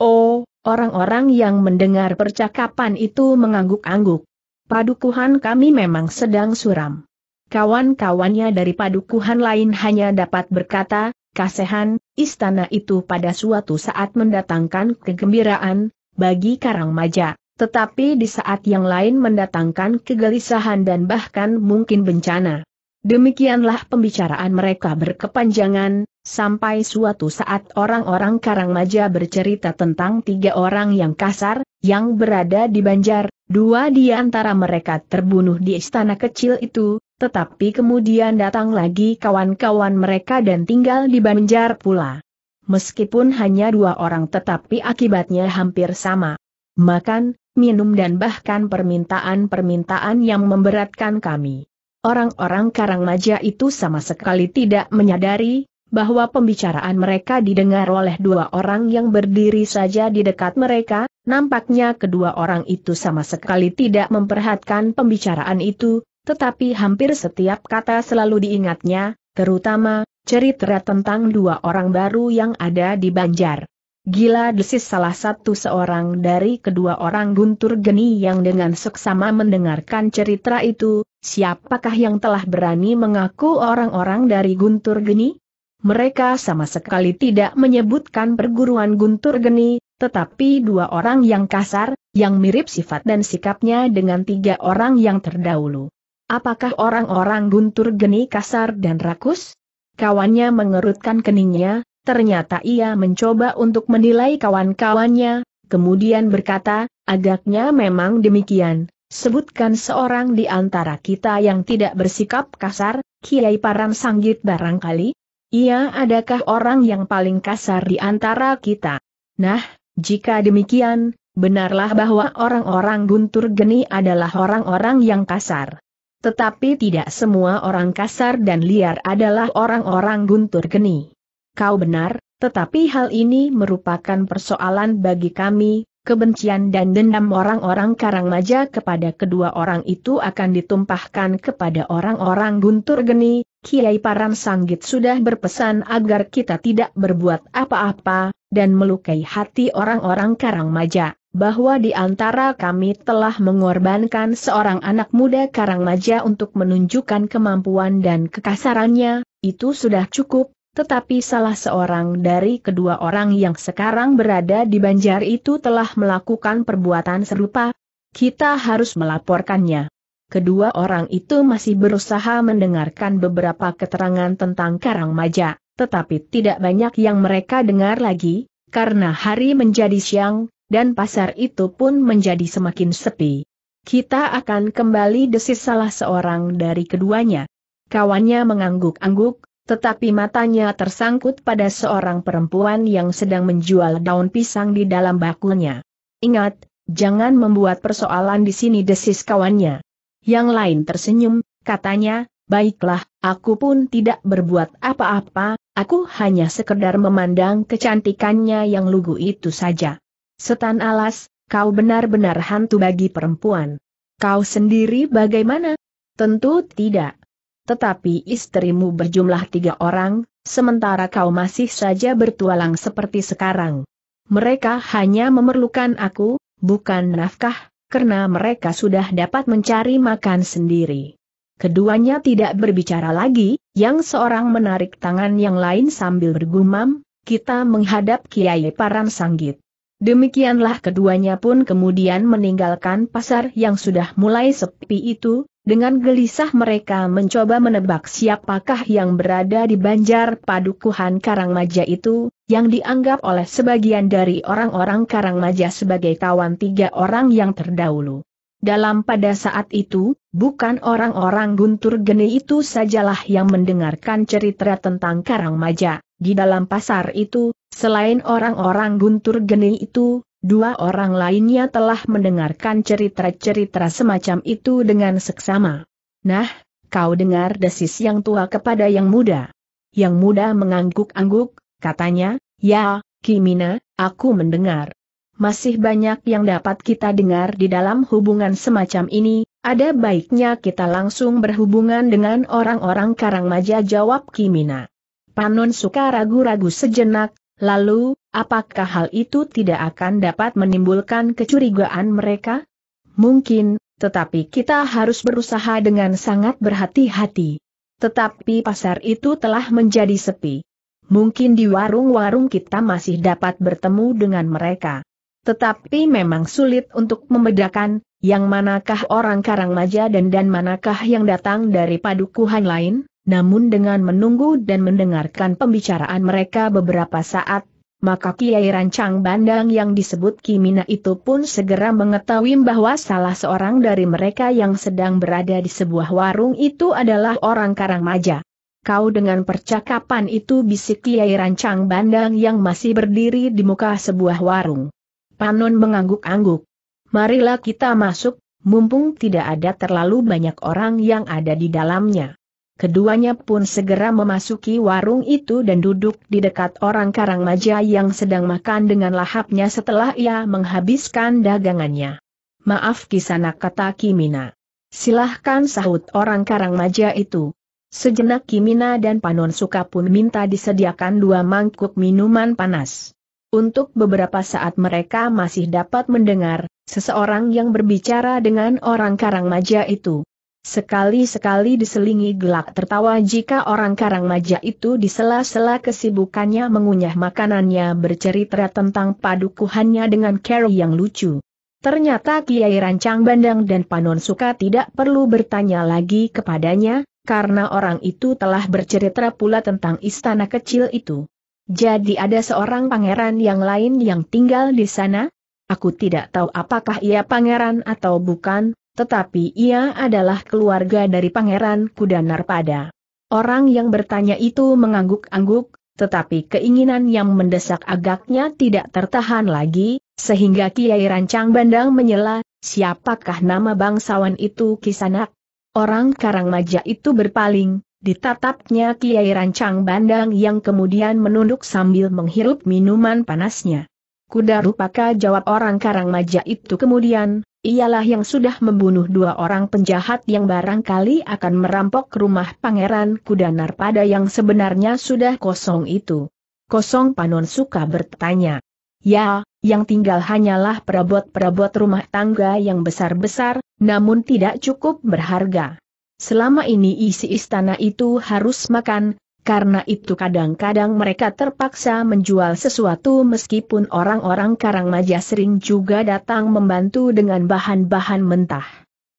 Oh, orang-orang yang mendengar percakapan itu mengangguk-angguk. Padukuhan kami memang sedang suram. Kawan-kawannya dari padukuhan lain hanya dapat berkata, Kasehan, istana itu pada suatu saat mendatangkan kegembiraan, bagi Karangmaja tetapi di saat yang lain mendatangkan kegelisahan dan bahkan mungkin bencana. Demikianlah pembicaraan mereka berkepanjangan, sampai suatu saat orang-orang Karangmaja bercerita tentang tiga orang yang kasar, yang berada di Banjar, dua di antara mereka terbunuh di istana kecil itu, tetapi kemudian datang lagi kawan-kawan mereka dan tinggal di Banjar pula. Meskipun hanya dua orang tetapi akibatnya hampir sama. Makan, minum dan bahkan permintaan-permintaan yang memberatkan kami. Orang-orang Karangmaja itu sama sekali tidak menyadari bahwa pembicaraan mereka didengar oleh dua orang yang berdiri saja di dekat mereka, nampaknya kedua orang itu sama sekali tidak memperhatikan pembicaraan itu, tetapi hampir setiap kata selalu diingatnya, terutama cerita tentang dua orang baru yang ada di Banjar. Gila desis salah satu seorang dari kedua orang guntur geni yang dengan seksama mendengarkan cerita itu, siapakah yang telah berani mengaku orang-orang dari guntur geni? Mereka sama sekali tidak menyebutkan perguruan guntur geni, tetapi dua orang yang kasar, yang mirip sifat dan sikapnya dengan tiga orang yang terdahulu. Apakah orang-orang guntur geni kasar dan rakus? Kawannya mengerutkan keningnya, Ternyata ia mencoba untuk menilai kawan-kawannya, kemudian berkata, agaknya memang demikian. Sebutkan seorang di antara kita yang tidak bersikap kasar, Kiai Parang Sanggit barangkali? Ia adakah orang yang paling kasar di antara kita? Nah, jika demikian, benarlah bahwa orang-orang guntur geni adalah orang-orang yang kasar. Tetapi tidak semua orang kasar dan liar adalah orang-orang guntur geni kau benar, tetapi hal ini merupakan persoalan bagi kami, kebencian dan dendam orang-orang Karangmaja kepada kedua orang itu akan ditumpahkan kepada orang-orang Guntur Geni, Kiai Paran Sanggit sudah berpesan agar kita tidak berbuat apa-apa, dan melukai hati orang-orang Karangmaja, bahwa di antara kami telah mengorbankan seorang anak muda Karangmaja untuk menunjukkan kemampuan dan kekasarannya, itu sudah cukup, tetapi salah seorang dari kedua orang yang sekarang berada di banjar itu telah melakukan perbuatan serupa, kita harus melaporkannya. Kedua orang itu masih berusaha mendengarkan beberapa keterangan tentang Karang Maja, tetapi tidak banyak yang mereka dengar lagi, karena hari menjadi siang, dan pasar itu pun menjadi semakin sepi. Kita akan kembali desis salah seorang dari keduanya. Kawannya mengangguk-angguk, tetapi matanya tersangkut pada seorang perempuan yang sedang menjual daun pisang di dalam bakulnya. Ingat, jangan membuat persoalan di sini desis kawannya. Yang lain tersenyum, katanya, baiklah, aku pun tidak berbuat apa-apa, aku hanya sekedar memandang kecantikannya yang lugu itu saja. Setan alas, kau benar-benar hantu bagi perempuan. Kau sendiri bagaimana? Tentu tidak tetapi istrimu berjumlah tiga orang, sementara kau masih saja bertualang seperti sekarang. Mereka hanya memerlukan aku, bukan nafkah, karena mereka sudah dapat mencari makan sendiri. Keduanya tidak berbicara lagi, yang seorang menarik tangan yang lain sambil bergumam, kita menghadap Kiai Paran Sanggit. Demikianlah keduanya pun kemudian meninggalkan pasar yang sudah mulai sepi itu, dengan gelisah mereka mencoba menebak siapakah yang berada di banjar padukuhan Karangmaja itu, yang dianggap oleh sebagian dari orang-orang Karangmaja sebagai kawan tiga orang yang terdahulu. Dalam pada saat itu, bukan orang-orang guntur geni itu sajalah yang mendengarkan cerita tentang Karangmaja, di dalam pasar itu, Selain orang-orang guntur geni itu, dua orang lainnya telah mendengarkan cerita-cerita semacam itu dengan seksama. Nah, kau dengar desis yang tua kepada yang muda. Yang muda mengangguk-angguk, katanya, ya, Kimina, aku mendengar. Masih banyak yang dapat kita dengar di dalam hubungan semacam ini, ada baiknya kita langsung berhubungan dengan orang-orang Karangmaja jawab Kimina. Panon suka ragu-ragu sejenak, Lalu, apakah hal itu tidak akan dapat menimbulkan kecurigaan mereka? Mungkin, tetapi kita harus berusaha dengan sangat berhati-hati. Tetapi pasar itu telah menjadi sepi. Mungkin di warung-warung kita masih dapat bertemu dengan mereka. Tetapi memang sulit untuk membedakan, yang manakah orang Karangmaja dan dan manakah yang datang dari padukuhan lain? Namun dengan menunggu dan mendengarkan pembicaraan mereka beberapa saat, maka Kiai Rancang Bandang yang disebut Kimina itu pun segera mengetahui bahwa salah seorang dari mereka yang sedang berada di sebuah warung itu adalah orang Karangmaja. Kau dengan percakapan itu bisik Kiai Rancang Bandang yang masih berdiri di muka sebuah warung. Panon mengangguk-angguk. Marilah kita masuk, mumpung tidak ada terlalu banyak orang yang ada di dalamnya. Keduanya pun segera memasuki warung itu dan duduk di dekat orang Karang Maja yang sedang makan dengan lahapnya setelah ia menghabiskan dagangannya. Maaf kisana kata Kimina. Silahkan sahut orang Karang Maja itu. Sejenak Kimina dan Panon Suka pun minta disediakan dua mangkuk minuman panas. Untuk beberapa saat mereka masih dapat mendengar, seseorang yang berbicara dengan orang karang maja itu. Sekali-sekali diselingi gelak tertawa jika orang karang maja itu di sela-sela kesibukannya mengunyah makanannya bercerita tentang padukuhannya dengan Carol yang lucu. Ternyata Kiai Rancang Bandang dan Panon Suka tidak perlu bertanya lagi kepadanya, karena orang itu telah bercerita pula tentang istana kecil itu. Jadi ada seorang pangeran yang lain yang tinggal di sana? Aku tidak tahu apakah ia pangeran atau bukan, tetapi ia adalah keluarga dari Pangeran Kudanarpada. Orang yang bertanya itu mengangguk-angguk, tetapi keinginan yang mendesak agaknya tidak tertahan lagi, sehingga Kiai Rancang Bandang menyela, siapakah nama bangsawan itu kisanak? Orang Karangmaja itu berpaling, ditatapnya Kiai Rancang Bandang yang kemudian menunduk sambil menghirup minuman panasnya. Kuda rupaka jawab orang Karangmaja itu kemudian, ialah yang sudah membunuh dua orang penjahat yang barangkali akan merampok rumah Pangeran Kudanar pada yang sebenarnya sudah kosong itu. Kosong Panon suka bertanya. Ya, yang tinggal hanyalah perabot-perabot rumah tangga yang besar-besar, namun tidak cukup berharga. Selama ini isi istana itu harus makan, karena itu kadang-kadang mereka terpaksa menjual sesuatu meskipun orang-orang Karangmaja sering juga datang membantu dengan bahan-bahan mentah.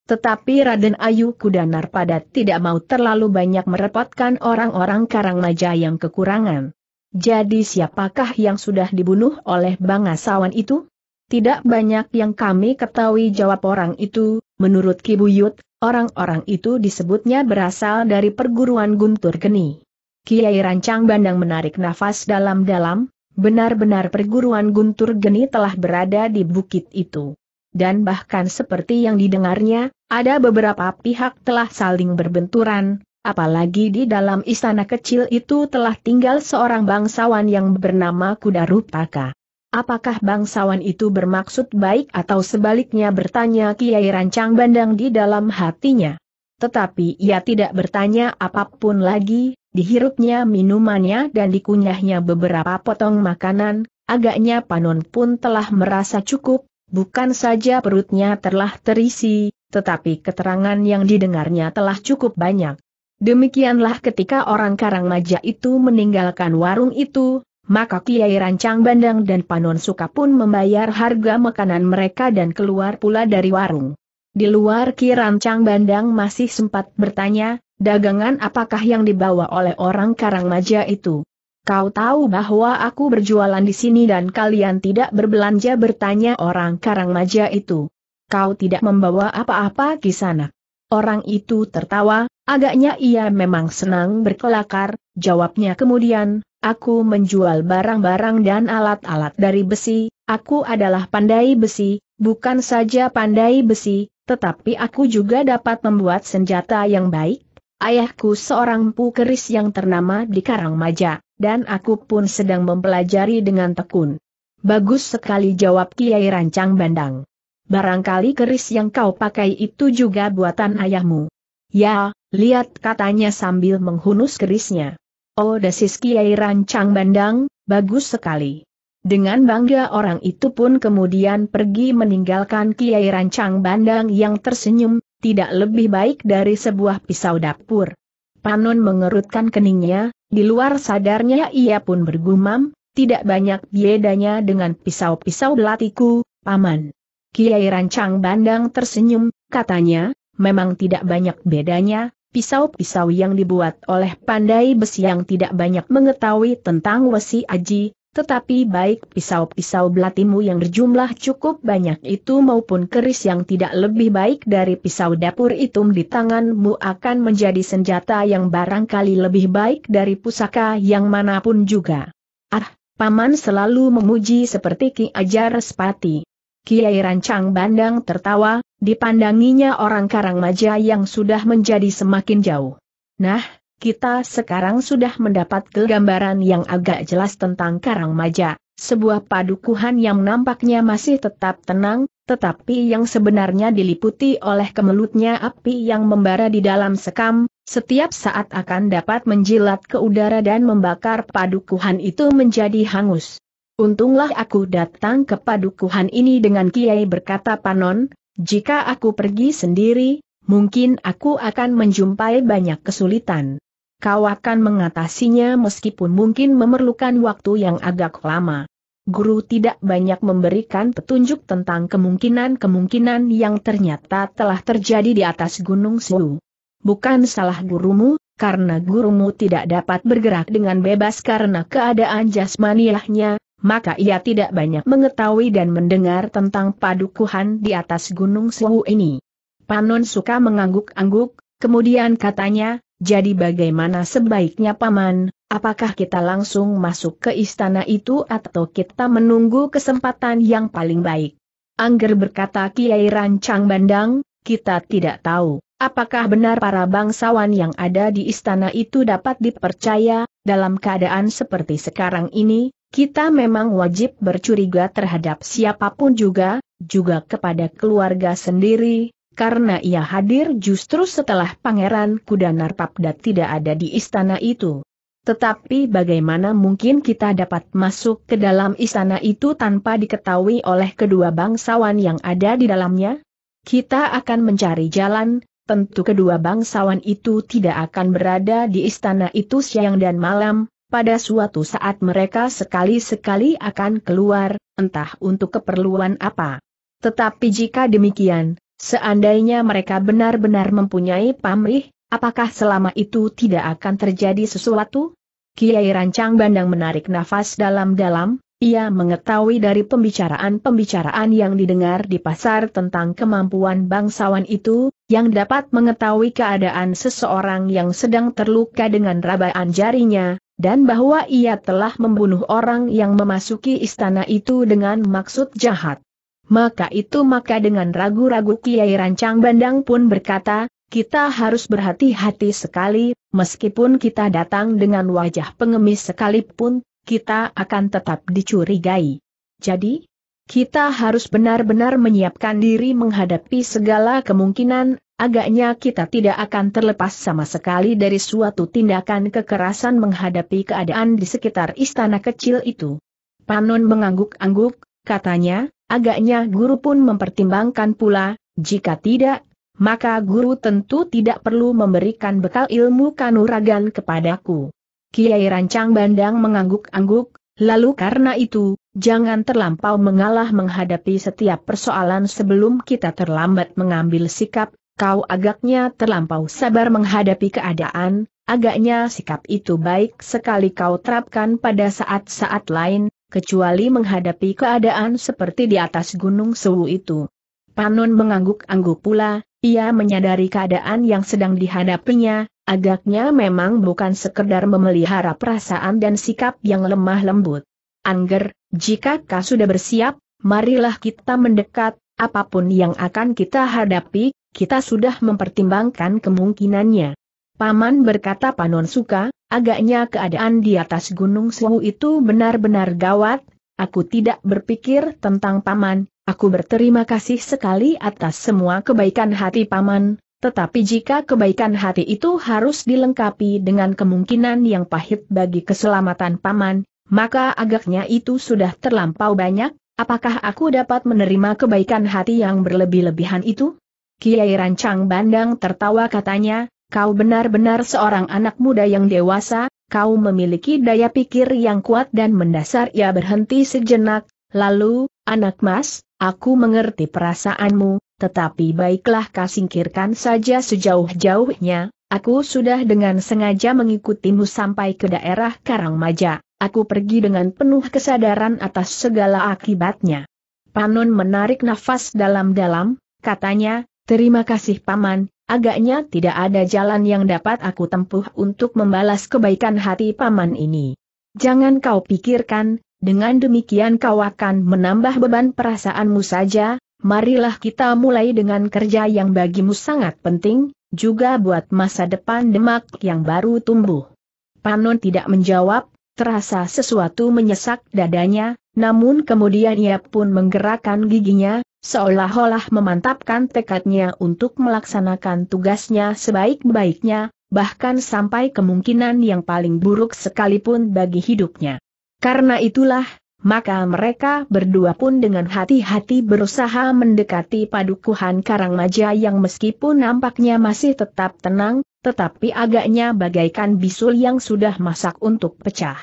Tetapi Raden Ayu Kudanar Padat tidak mau terlalu banyak merepotkan orang-orang Karangmaja yang kekurangan. Jadi siapakah yang sudah dibunuh oleh bangsawan itu? Tidak banyak yang kami ketahui jawab orang itu, menurut Kibuyut, orang-orang itu disebutnya berasal dari perguruan Guntur Geni. Kiai Rancang Bandang menarik nafas dalam-dalam, benar-benar perguruan Guntur Geni telah berada di bukit itu. Dan bahkan seperti yang didengarnya, ada beberapa pihak telah saling berbenturan, apalagi di dalam istana kecil itu telah tinggal seorang bangsawan yang bernama Kuda Apakah bangsawan itu bermaksud baik atau sebaliknya bertanya Kiai Rancang Bandang di dalam hatinya? Tetapi ia tidak bertanya apapun lagi, dihirupnya minumannya dan dikunyahnya beberapa potong makanan, agaknya Panon pun telah merasa cukup, bukan saja perutnya telah terisi, tetapi keterangan yang didengarnya telah cukup banyak. Demikianlah ketika orang karang maja itu meninggalkan warung itu, maka Kiai Rancang Bandang dan Panon Suka pun membayar harga makanan mereka dan keluar pula dari warung. Di luar Kiai Rancang Bandang masih sempat bertanya, Dagangan apakah yang dibawa oleh orang Karang Maja itu? Kau tahu bahwa aku berjualan di sini dan kalian tidak berbelanja bertanya orang Karang Maja itu. Kau tidak membawa apa-apa ke sana. Orang itu tertawa, agaknya ia memang senang berkelakar, jawabnya kemudian, aku menjual barang-barang dan alat-alat dari besi, aku adalah pandai besi, bukan saja pandai besi, tetapi aku juga dapat membuat senjata yang baik, Ayahku seorang pukeris yang ternama di Karangmaja, dan aku pun sedang mempelajari dengan tekun. Bagus sekali jawab Kiai Rancang Bandang. Barangkali keris yang kau pakai itu juga buatan ayahmu. Ya, lihat katanya sambil menghunus kerisnya. Oh desis Kiai Rancang Bandang, bagus sekali. Dengan bangga orang itu pun kemudian pergi meninggalkan Kiai Rancang Bandang yang tersenyum, tidak lebih baik dari sebuah pisau dapur. Panon mengerutkan keningnya, di luar sadarnya ia pun bergumam, tidak banyak bedanya dengan pisau-pisau belatiku, paman. Kiai Rancang Bandang tersenyum, katanya, memang tidak banyak bedanya, pisau-pisau yang dibuat oleh pandai besi yang tidak banyak mengetahui tentang wesi aji, tetapi baik pisau-pisau belatimu yang berjumlah cukup banyak itu maupun keris yang tidak lebih baik dari pisau dapur itu di tanganmu akan menjadi senjata yang barangkali lebih baik dari pusaka yang manapun juga. Ah, paman selalu memuji seperti Ki Ajar Spati. Kiai Rancang Bandang tertawa, dipandanginya orang Karangmaja yang sudah menjadi semakin jauh. Nah, kita sekarang sudah mendapat gambaran yang agak jelas tentang Karang Maja, sebuah padukuhan yang nampaknya masih tetap tenang, tetapi yang sebenarnya diliputi oleh kemelutnya api yang membara di dalam sekam, setiap saat akan dapat menjilat ke udara dan membakar padukuhan itu menjadi hangus. Untunglah aku datang ke padukuhan ini dengan Kiai berkata Panon, jika aku pergi sendiri, mungkin aku akan menjumpai banyak kesulitan kau akan mengatasinya meskipun mungkin memerlukan waktu yang agak lama. Guru tidak banyak memberikan petunjuk tentang kemungkinan-kemungkinan yang ternyata telah terjadi di atas Gunung Su. Bukan salah gurumu, karena gurumu tidak dapat bergerak dengan bebas karena keadaan jasmaniahnya, maka ia tidak banyak mengetahui dan mendengar tentang padukuhan di atas Gunung Su ini. Panon suka mengangguk-angguk, kemudian katanya, jadi bagaimana sebaiknya Paman, apakah kita langsung masuk ke istana itu atau kita menunggu kesempatan yang paling baik? Angger berkata Kiai Rancang Bandang, kita tidak tahu. Apakah benar para bangsawan yang ada di istana itu dapat dipercaya, dalam keadaan seperti sekarang ini, kita memang wajib bercuriga terhadap siapapun juga, juga kepada keluarga sendiri, karena ia hadir justru setelah Pangeran Kuda Narpapda tidak ada di istana itu. Tetapi bagaimana mungkin kita dapat masuk ke dalam istana itu tanpa diketahui oleh kedua bangsawan yang ada di dalamnya? Kita akan mencari jalan, tentu kedua bangsawan itu tidak akan berada di istana itu siang dan malam, pada suatu saat mereka sekali-sekali akan keluar, entah untuk keperluan apa. Tetapi jika demikian, Seandainya mereka benar-benar mempunyai pamrih, apakah selama itu tidak akan terjadi sesuatu? Kiai Rancang Bandang menarik nafas dalam-dalam, ia mengetahui dari pembicaraan-pembicaraan yang didengar di pasar tentang kemampuan bangsawan itu, yang dapat mengetahui keadaan seseorang yang sedang terluka dengan rabaan jarinya, dan bahwa ia telah membunuh orang yang memasuki istana itu dengan maksud jahat. Maka itu maka dengan ragu-ragu Kiai Rancang Bandang pun berkata, kita harus berhati-hati sekali, meskipun kita datang dengan wajah pengemis sekalipun, kita akan tetap dicurigai. Jadi, kita harus benar-benar menyiapkan diri menghadapi segala kemungkinan, agaknya kita tidak akan terlepas sama sekali dari suatu tindakan kekerasan menghadapi keadaan di sekitar istana kecil itu. Panon mengangguk-angguk, katanya, Agaknya guru pun mempertimbangkan pula, jika tidak, maka guru tentu tidak perlu memberikan bekal ilmu kanuragan kepadaku. Kiai Rancang Bandang mengangguk-angguk, lalu karena itu, jangan terlampau mengalah menghadapi setiap persoalan sebelum kita terlambat mengambil sikap, kau agaknya terlampau sabar menghadapi keadaan, agaknya sikap itu baik sekali kau terapkan pada saat-saat lain, kecuali menghadapi keadaan seperti di atas gunung Sewu itu. Panun mengangguk-angguk pula, ia menyadari keadaan yang sedang dihadapinya, agaknya memang bukan sekedar memelihara perasaan dan sikap yang lemah lembut. Angger, jika kau sudah bersiap, marilah kita mendekat, apapun yang akan kita hadapi, kita sudah mempertimbangkan kemungkinannya. Paman berkata Panon suka, Agaknya keadaan di atas gunung Suhu itu benar-benar gawat, aku tidak berpikir tentang paman, aku berterima kasih sekali atas semua kebaikan hati paman, tetapi jika kebaikan hati itu harus dilengkapi dengan kemungkinan yang pahit bagi keselamatan paman, maka agaknya itu sudah terlampau banyak, apakah aku dapat menerima kebaikan hati yang berlebih-lebihan itu? Kiai Rancang Bandang tertawa katanya, Kau benar-benar seorang anak muda yang dewasa, kau memiliki daya pikir yang kuat dan mendasar ia berhenti sejenak, lalu, anak mas, aku mengerti perasaanmu, tetapi baiklah kau singkirkan saja sejauh-jauhnya, aku sudah dengan sengaja mengikutimu sampai ke daerah Karangmaja, aku pergi dengan penuh kesadaran atas segala akibatnya. Panon menarik nafas dalam-dalam, katanya, terima kasih paman, Agaknya tidak ada jalan yang dapat aku tempuh untuk membalas kebaikan hati paman ini. Jangan kau pikirkan, dengan demikian kau akan menambah beban perasaanmu saja, marilah kita mulai dengan kerja yang bagimu sangat penting, juga buat masa depan demak yang baru tumbuh. Panon tidak menjawab, Terasa sesuatu menyesak dadanya, namun kemudian ia pun menggerakkan giginya, seolah-olah memantapkan tekadnya untuk melaksanakan tugasnya sebaik-baiknya, bahkan sampai kemungkinan yang paling buruk sekalipun bagi hidupnya. Karena itulah, maka mereka berdua pun dengan hati-hati berusaha mendekati padukuhan Karangmaja yang meskipun nampaknya masih tetap tenang, tetapi agaknya bagaikan bisul yang sudah masak untuk pecah.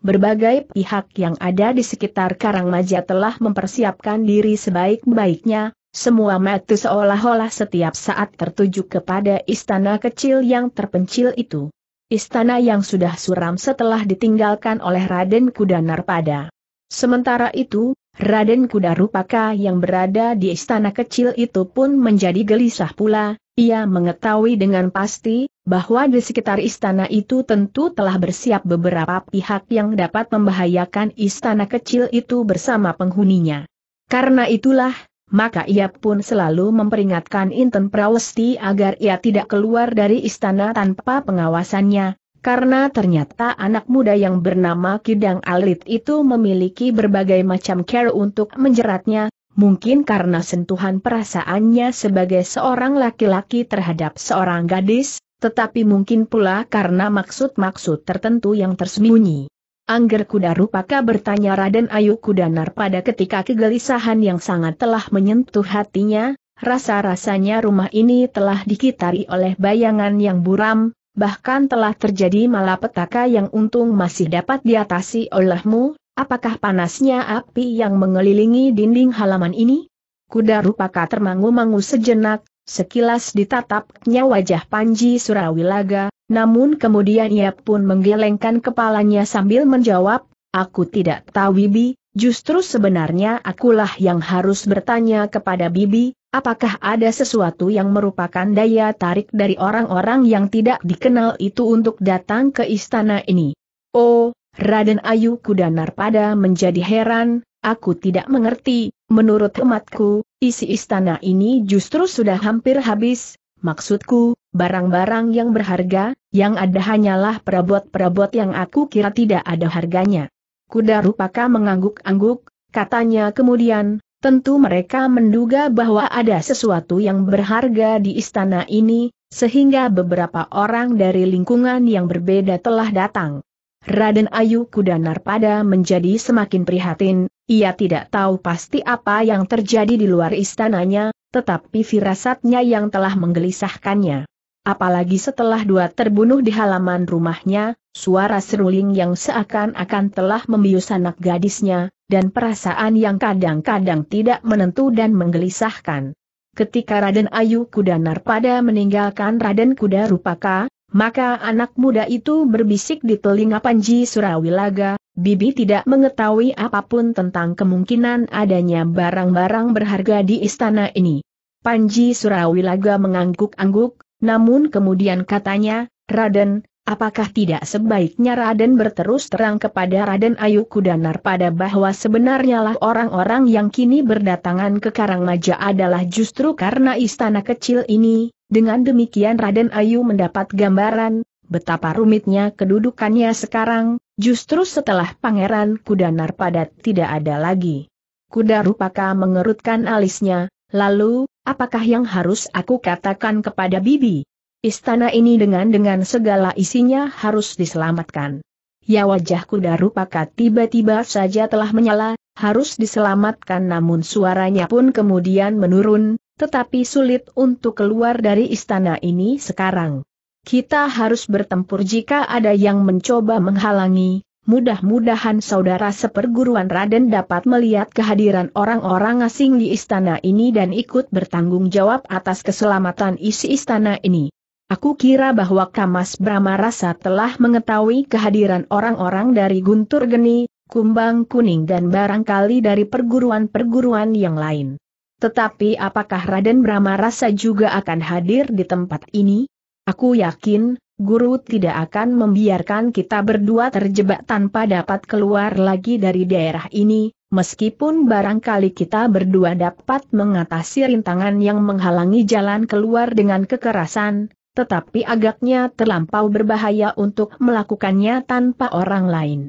Berbagai pihak yang ada di sekitar Karang Karangmaja telah mempersiapkan diri sebaik-baiknya, semua mata seolah-olah setiap saat tertuju kepada istana kecil yang terpencil itu. Istana yang sudah suram setelah ditinggalkan oleh Raden Kudanar pada. Sementara itu, Raden Kuda Rupaka yang berada di istana kecil itu pun menjadi gelisah pula, ia mengetahui dengan pasti, bahwa di sekitar istana itu tentu telah bersiap beberapa pihak yang dapat membahayakan istana kecil itu bersama penghuninya. Karena itulah, maka ia pun selalu memperingatkan Inten Prawesti agar ia tidak keluar dari istana tanpa pengawasannya, karena ternyata anak muda yang bernama Kidang Alit itu memiliki berbagai macam care untuk menjeratnya, mungkin karena sentuhan perasaannya sebagai seorang laki-laki terhadap seorang gadis, tetapi mungkin pula karena maksud-maksud tertentu yang tersembunyi. Angger kuda rupaka bertanya Raden Ayu Kudanar pada ketika kegelisahan yang sangat telah menyentuh hatinya, rasa-rasanya rumah ini telah dikitari oleh bayangan yang buram, bahkan telah terjadi malapetaka yang untung masih dapat diatasi olehmu, apakah panasnya api yang mengelilingi dinding halaman ini? Kuda rupaka termangu-mangu sejenak, sekilas ditatapnya wajah Panji Surawilaga, namun kemudian ia pun menggelengkan kepalanya sambil menjawab, Aku tidak tahu Wibi, Justru sebenarnya akulah yang harus bertanya kepada Bibi, apakah ada sesuatu yang merupakan daya tarik dari orang-orang yang tidak dikenal itu untuk datang ke istana ini. Oh, Raden Ayu Kudanar pada menjadi heran, aku tidak mengerti, menurut hematku, isi istana ini justru sudah hampir habis, maksudku, barang-barang yang berharga, yang ada hanyalah perabot-perabot yang aku kira tidak ada harganya. Kuda Rupaka mengangguk-angguk, katanya kemudian, tentu mereka menduga bahwa ada sesuatu yang berharga di istana ini, sehingga beberapa orang dari lingkungan yang berbeda telah datang. Raden Ayu Kuda Narpada menjadi semakin prihatin, ia tidak tahu pasti apa yang terjadi di luar istananya, tetapi firasatnya yang telah menggelisahkannya. Apalagi setelah dua terbunuh di halaman rumahnya, suara seruling yang seakan-akan telah membius anak gadisnya, dan perasaan yang kadang-kadang tidak menentu dan menggelisahkan. Ketika Raden Ayu Kuda Narpada meninggalkan Raden Kuda Rupaka, maka anak muda itu berbisik di telinga Panji Surawilaga, Bibi tidak mengetahui apapun tentang kemungkinan adanya barang-barang berharga di istana ini. Panji Surawilaga mengangguk-angguk, namun kemudian katanya, Raden, apakah tidak sebaiknya Raden berterus terang kepada Raden Ayu Kudanar pada bahwa sebenarnya lah orang-orang yang kini berdatangan ke Karangmaja adalah justru karena istana kecil ini, dengan demikian Raden Ayu mendapat gambaran, betapa rumitnya kedudukannya sekarang, justru setelah Pangeran Kudanar padat tidak ada lagi. Kuda Rupaka mengerutkan alisnya, lalu, Apakah yang harus aku katakan kepada Bibi? Istana ini dengan-dengan segala isinya harus diselamatkan. Ya wajahku darupaka tiba-tiba saja telah menyala, harus diselamatkan namun suaranya pun kemudian menurun, tetapi sulit untuk keluar dari istana ini sekarang. Kita harus bertempur jika ada yang mencoba menghalangi, Mudah-mudahan saudara seperguruan Raden dapat melihat kehadiran orang-orang asing di istana ini dan ikut bertanggung jawab atas keselamatan isi istana ini. Aku kira bahwa Kamas Brahma Rasa telah mengetahui kehadiran orang-orang dari Guntur Geni, Kumbang Kuning dan barangkali dari perguruan-perguruan yang lain. Tetapi apakah Raden Brahma Rasa juga akan hadir di tempat ini? Aku yakin, Guru tidak akan membiarkan kita berdua terjebak tanpa dapat keluar lagi dari daerah ini, meskipun barangkali kita berdua dapat mengatasi rintangan yang menghalangi jalan keluar dengan kekerasan, tetapi agaknya terlampau berbahaya untuk melakukannya tanpa orang lain.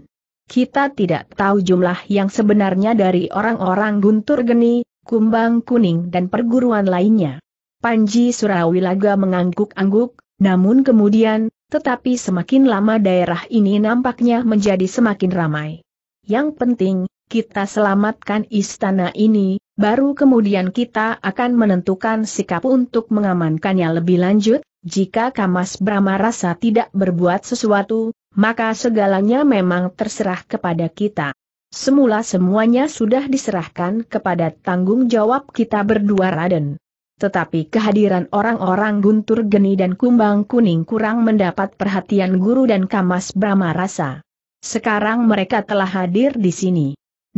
Kita tidak tahu jumlah yang sebenarnya dari orang-orang Guntur Geni, Kumbang Kuning dan perguruan lainnya. Panji Surawilaga mengangguk-angguk, namun kemudian, tetapi semakin lama daerah ini nampaknya menjadi semakin ramai. Yang penting, kita selamatkan istana ini, baru kemudian kita akan menentukan sikap untuk mengamankannya lebih lanjut, jika Kamas Brahma rasa tidak berbuat sesuatu, maka segalanya memang terserah kepada kita. Semula semuanya sudah diserahkan kepada tanggung jawab kita berdua Raden. Tetapi kehadiran orang-orang Guntur Geni dan Kumbang Kuning kurang mendapat perhatian guru dan Kamas Brahma Rasa. Sekarang mereka telah hadir di sini.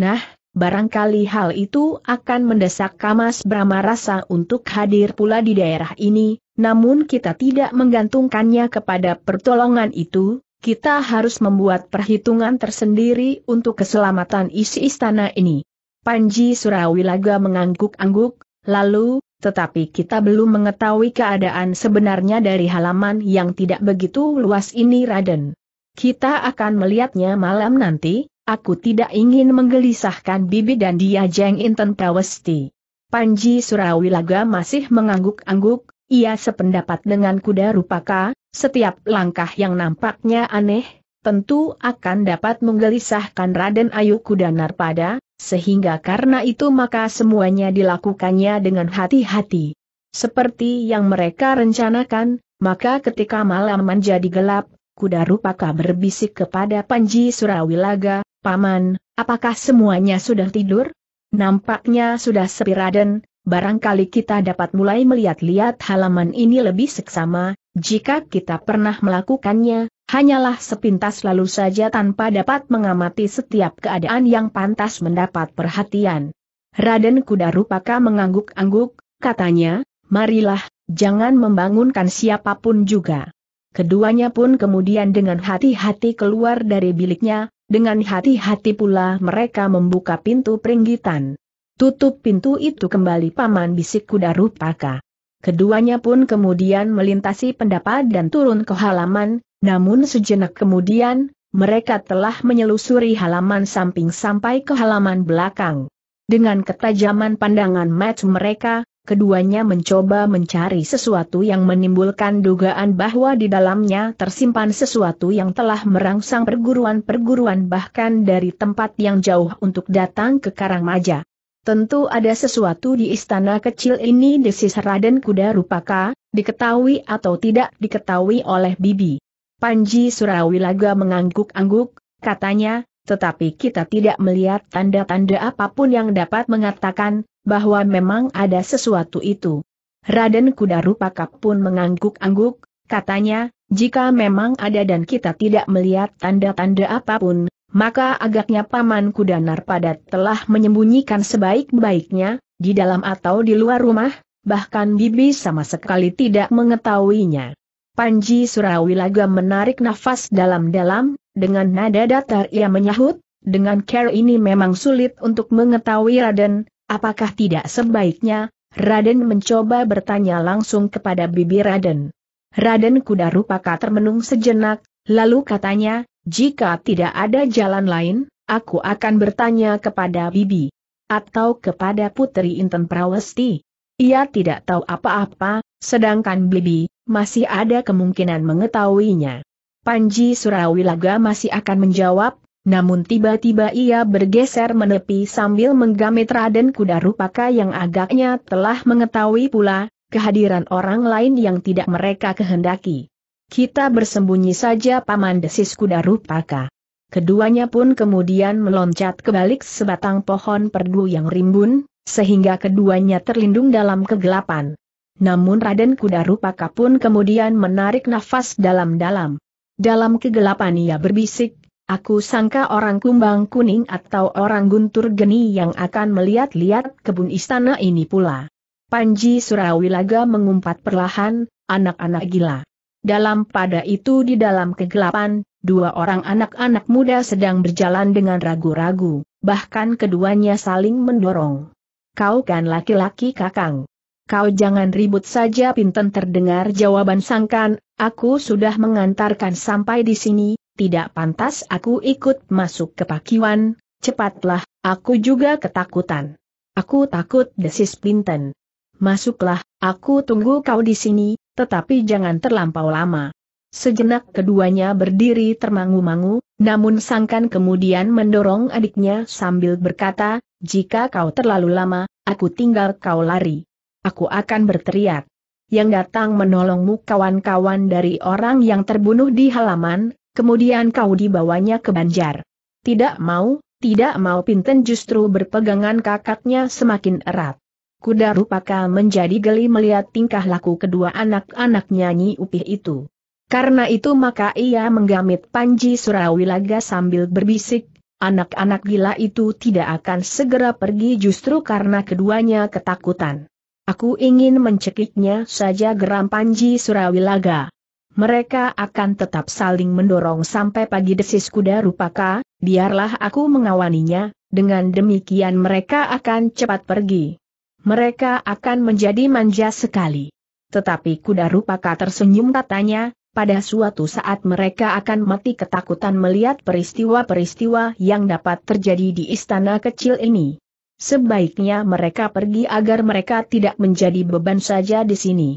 Nah, barangkali hal itu akan mendesak Kamas Brahma Rasa untuk hadir pula di daerah ini, namun kita tidak menggantungkannya kepada pertolongan itu, kita harus membuat perhitungan tersendiri untuk keselamatan isi istana ini. Panji Surawilaga mengangguk-angguk, lalu, tetapi kita belum mengetahui keadaan sebenarnya dari halaman yang tidak begitu luas ini Raden. Kita akan melihatnya malam nanti, aku tidak ingin menggelisahkan Bibi dan dia Jeng Inten Prawesti. Panji Surawilaga masih mengangguk-angguk, ia sependapat dengan kuda rupaka, setiap langkah yang nampaknya aneh, tentu akan dapat menggelisahkan Raden Ayu Kuda Narpada, sehingga karena itu maka semuanya dilakukannya dengan hati-hati. Seperti yang mereka rencanakan, maka ketika malam menjadi gelap, kuda rupaka berbisik kepada Panji Surawilaga, Paman, apakah semuanya sudah tidur? Nampaknya sudah sepiraden, barangkali kita dapat mulai melihat-lihat halaman ini lebih seksama, jika kita pernah melakukannya, hanyalah sepintas lalu saja tanpa dapat mengamati setiap keadaan yang pantas mendapat perhatian. Raden Kuda Rupaka mengangguk-angguk, katanya, marilah, jangan membangunkan siapapun juga. Keduanya pun kemudian dengan hati-hati keluar dari biliknya, dengan hati-hati pula mereka membuka pintu peringgitan. Tutup pintu itu kembali paman bisik kuda rupaka. Keduanya pun kemudian melintasi pendapat dan turun ke halaman, namun sejenak kemudian, mereka telah menyelusuri halaman samping sampai ke halaman belakang. Dengan ketajaman pandangan match mereka, keduanya mencoba mencari sesuatu yang menimbulkan dugaan bahwa di dalamnya tersimpan sesuatu yang telah merangsang perguruan-perguruan bahkan dari tempat yang jauh untuk datang ke Karangmaja. Tentu ada sesuatu di istana kecil ini desis Raden Kuda Rupaka, diketahui atau tidak diketahui oleh Bibi. Panji Surawilaga mengangguk-angguk, katanya, tetapi kita tidak melihat tanda-tanda apapun yang dapat mengatakan, bahwa memang ada sesuatu itu. Raden Kuda Rupaka pun mengangguk-angguk, katanya, jika memang ada dan kita tidak melihat tanda-tanda apapun, maka agaknya Paman Kudanar padat telah menyembunyikan sebaik-baiknya, di dalam atau di luar rumah, bahkan Bibi sama sekali tidak mengetahuinya. Panji Surawilaga menarik nafas dalam-dalam, dengan nada datar ia menyahut, dengan care ini memang sulit untuk mengetahui Raden, apakah tidak sebaiknya, Raden mencoba bertanya langsung kepada Bibi Raden. Raden kuda rupa termenung sejenak, lalu katanya, jika tidak ada jalan lain, aku akan bertanya kepada Bibi. Atau kepada Putri Inten Prawesti. Ia tidak tahu apa-apa, sedangkan Bibi, masih ada kemungkinan mengetahuinya. Panji Surawilaga masih akan menjawab, namun tiba-tiba ia bergeser menepi sambil menggamit Raden Kuda Rupaka yang agaknya telah mengetahui pula, kehadiran orang lain yang tidak mereka kehendaki. Kita bersembunyi saja paman desis kuda rupaka. Keduanya pun kemudian meloncat ke balik sebatang pohon perdu yang rimbun, sehingga keduanya terlindung dalam kegelapan. Namun Raden Kuda Rupaka pun kemudian menarik nafas dalam-dalam. Dalam kegelapan ia berbisik, aku sangka orang kumbang kuning atau orang guntur geni yang akan melihat-lihat kebun istana ini pula. Panji Surawilaga mengumpat perlahan, anak-anak gila. Dalam pada itu di dalam kegelapan, dua orang anak-anak muda sedang berjalan dengan ragu-ragu, bahkan keduanya saling mendorong. Kau kan laki-laki kakang. Kau jangan ribut saja Pinten terdengar jawaban sangkan, aku sudah mengantarkan sampai di sini, tidak pantas aku ikut masuk ke pakiwan, cepatlah, aku juga ketakutan. Aku takut desis Pinten. Masuklah, aku tunggu kau di sini, tetapi jangan terlampau lama. Sejenak keduanya berdiri termangu-mangu, namun Sangkan kemudian mendorong adiknya sambil berkata, jika kau terlalu lama, aku tinggal kau lari. Aku akan berteriak. Yang datang menolongmu kawan-kawan dari orang yang terbunuh di halaman, kemudian kau dibawanya ke Banjar. Tidak mau, tidak mau Pinten justru berpegangan kakaknya semakin erat. Kuda rupaka menjadi geli melihat tingkah laku kedua anak anak nyanyi Upih itu. Karena itu maka ia menggamit Panji Surawilaga sambil berbisik, anak-anak gila itu tidak akan segera pergi justru karena keduanya ketakutan. Aku ingin mencekiknya saja geram Panji Surawilaga. Mereka akan tetap saling mendorong sampai pagi desis kuda rupaka, biarlah aku mengawaninya, dengan demikian mereka akan cepat pergi mereka akan menjadi manja sekali. Tetapi kuda rupaka tersenyum katanya, pada suatu saat mereka akan mati ketakutan melihat peristiwa-peristiwa yang dapat terjadi di istana kecil ini. Sebaiknya mereka pergi agar mereka tidak menjadi beban saja di sini.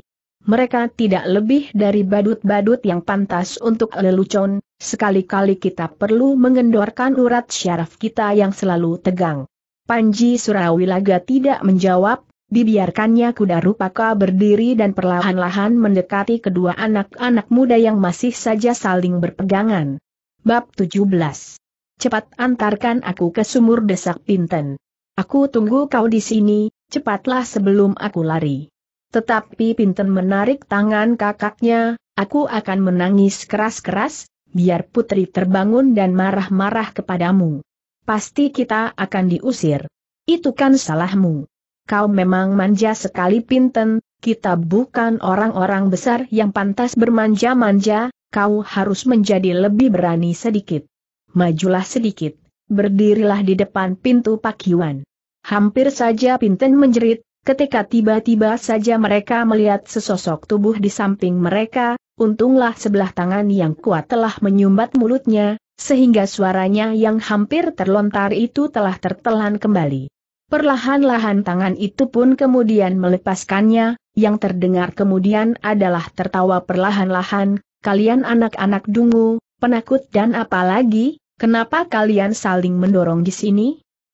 Mereka tidak lebih dari badut-badut yang pantas untuk lelucon, sekali-kali kita perlu mengendorkan urat syaraf kita yang selalu tegang. Panji Surawilaga tidak menjawab, dibiarkannya kuda rupaka berdiri dan perlahan-lahan mendekati kedua anak-anak muda yang masih saja saling berpegangan. Bab 17. Cepat antarkan aku ke sumur desak Pinten. Aku tunggu kau di sini, cepatlah sebelum aku lari. Tetapi Pinten menarik tangan kakaknya, aku akan menangis keras-keras, biar putri terbangun dan marah-marah kepadamu pasti kita akan diusir. Itu kan salahmu. Kau memang manja sekali Pinten, kita bukan orang-orang besar yang pantas bermanja-manja, kau harus menjadi lebih berani sedikit. Majulah sedikit, berdirilah di depan pintu pakiwan. Hampir saja Pinten menjerit, ketika tiba-tiba saja mereka melihat sesosok tubuh di samping mereka, untunglah sebelah tangan yang kuat telah menyumbat mulutnya, sehingga suaranya yang hampir terlontar itu telah tertelan kembali. Perlahan-lahan tangan itu pun kemudian melepaskannya, yang terdengar kemudian adalah tertawa perlahan-lahan, kalian anak-anak dungu, penakut dan apalagi, kenapa kalian saling mendorong di sini?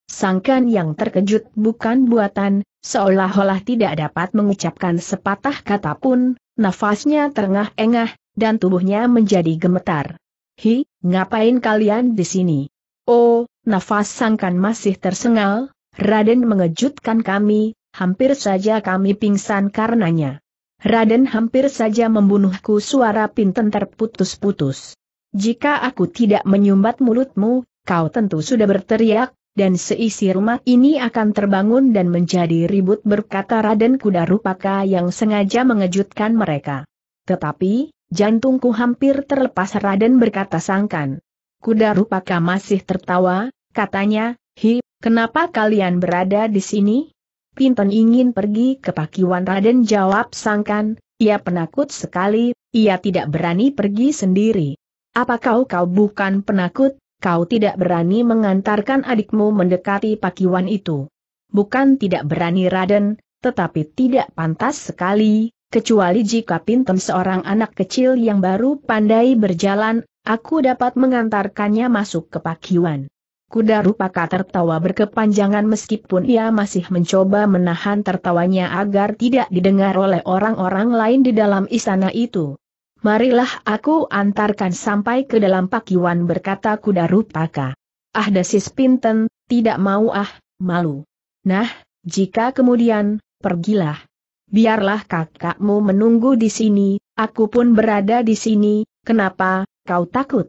Sangkan yang terkejut bukan buatan, seolah-olah tidak dapat mengucapkan sepatah kata pun, nafasnya terengah-engah, dan tubuhnya menjadi gemetar. Hi, ngapain kalian di sini? Oh, nafas sangkan masih tersengal, Raden mengejutkan kami, hampir saja kami pingsan karenanya. Raden hampir saja membunuhku suara Pinten terputus-putus. Jika aku tidak menyumbat mulutmu, kau tentu sudah berteriak, dan seisi rumah ini akan terbangun dan menjadi ribut berkata Raden Kudarupaka yang sengaja mengejutkan mereka. Tetapi, Jantungku hampir terlepas Raden berkata sangkan. Kuda rupaka masih tertawa, katanya, Hi, kenapa kalian berada di sini? Pinton ingin pergi ke Pakiwan Raden jawab sangkan, ia penakut sekali, ia tidak berani pergi sendiri. Apa kau kau bukan penakut, kau tidak berani mengantarkan adikmu mendekati Pakiwan itu? Bukan tidak berani Raden, tetapi tidak pantas sekali, kecuali jika Pintem seorang anak kecil yang baru pandai berjalan, aku dapat mengantarkannya masuk ke pakiwan. Kuda Rupaka tertawa berkepanjangan meskipun ia masih mencoba menahan tertawanya agar tidak didengar oleh orang-orang lain di dalam istana itu. Marilah aku antarkan sampai ke dalam pakiwan berkata Kuda Rupaka. Ah desis Pinten, tidak mau ah, malu. Nah, jika kemudian, pergilah biarlah kakakmu menunggu di sini, aku pun berada di sini, kenapa, kau takut?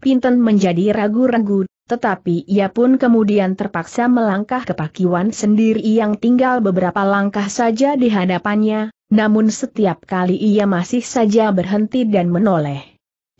Pinten menjadi ragu-ragu, tetapi ia pun kemudian terpaksa melangkah ke pakiwan sendiri yang tinggal beberapa langkah saja di hadapannya, namun setiap kali ia masih saja berhenti dan menoleh.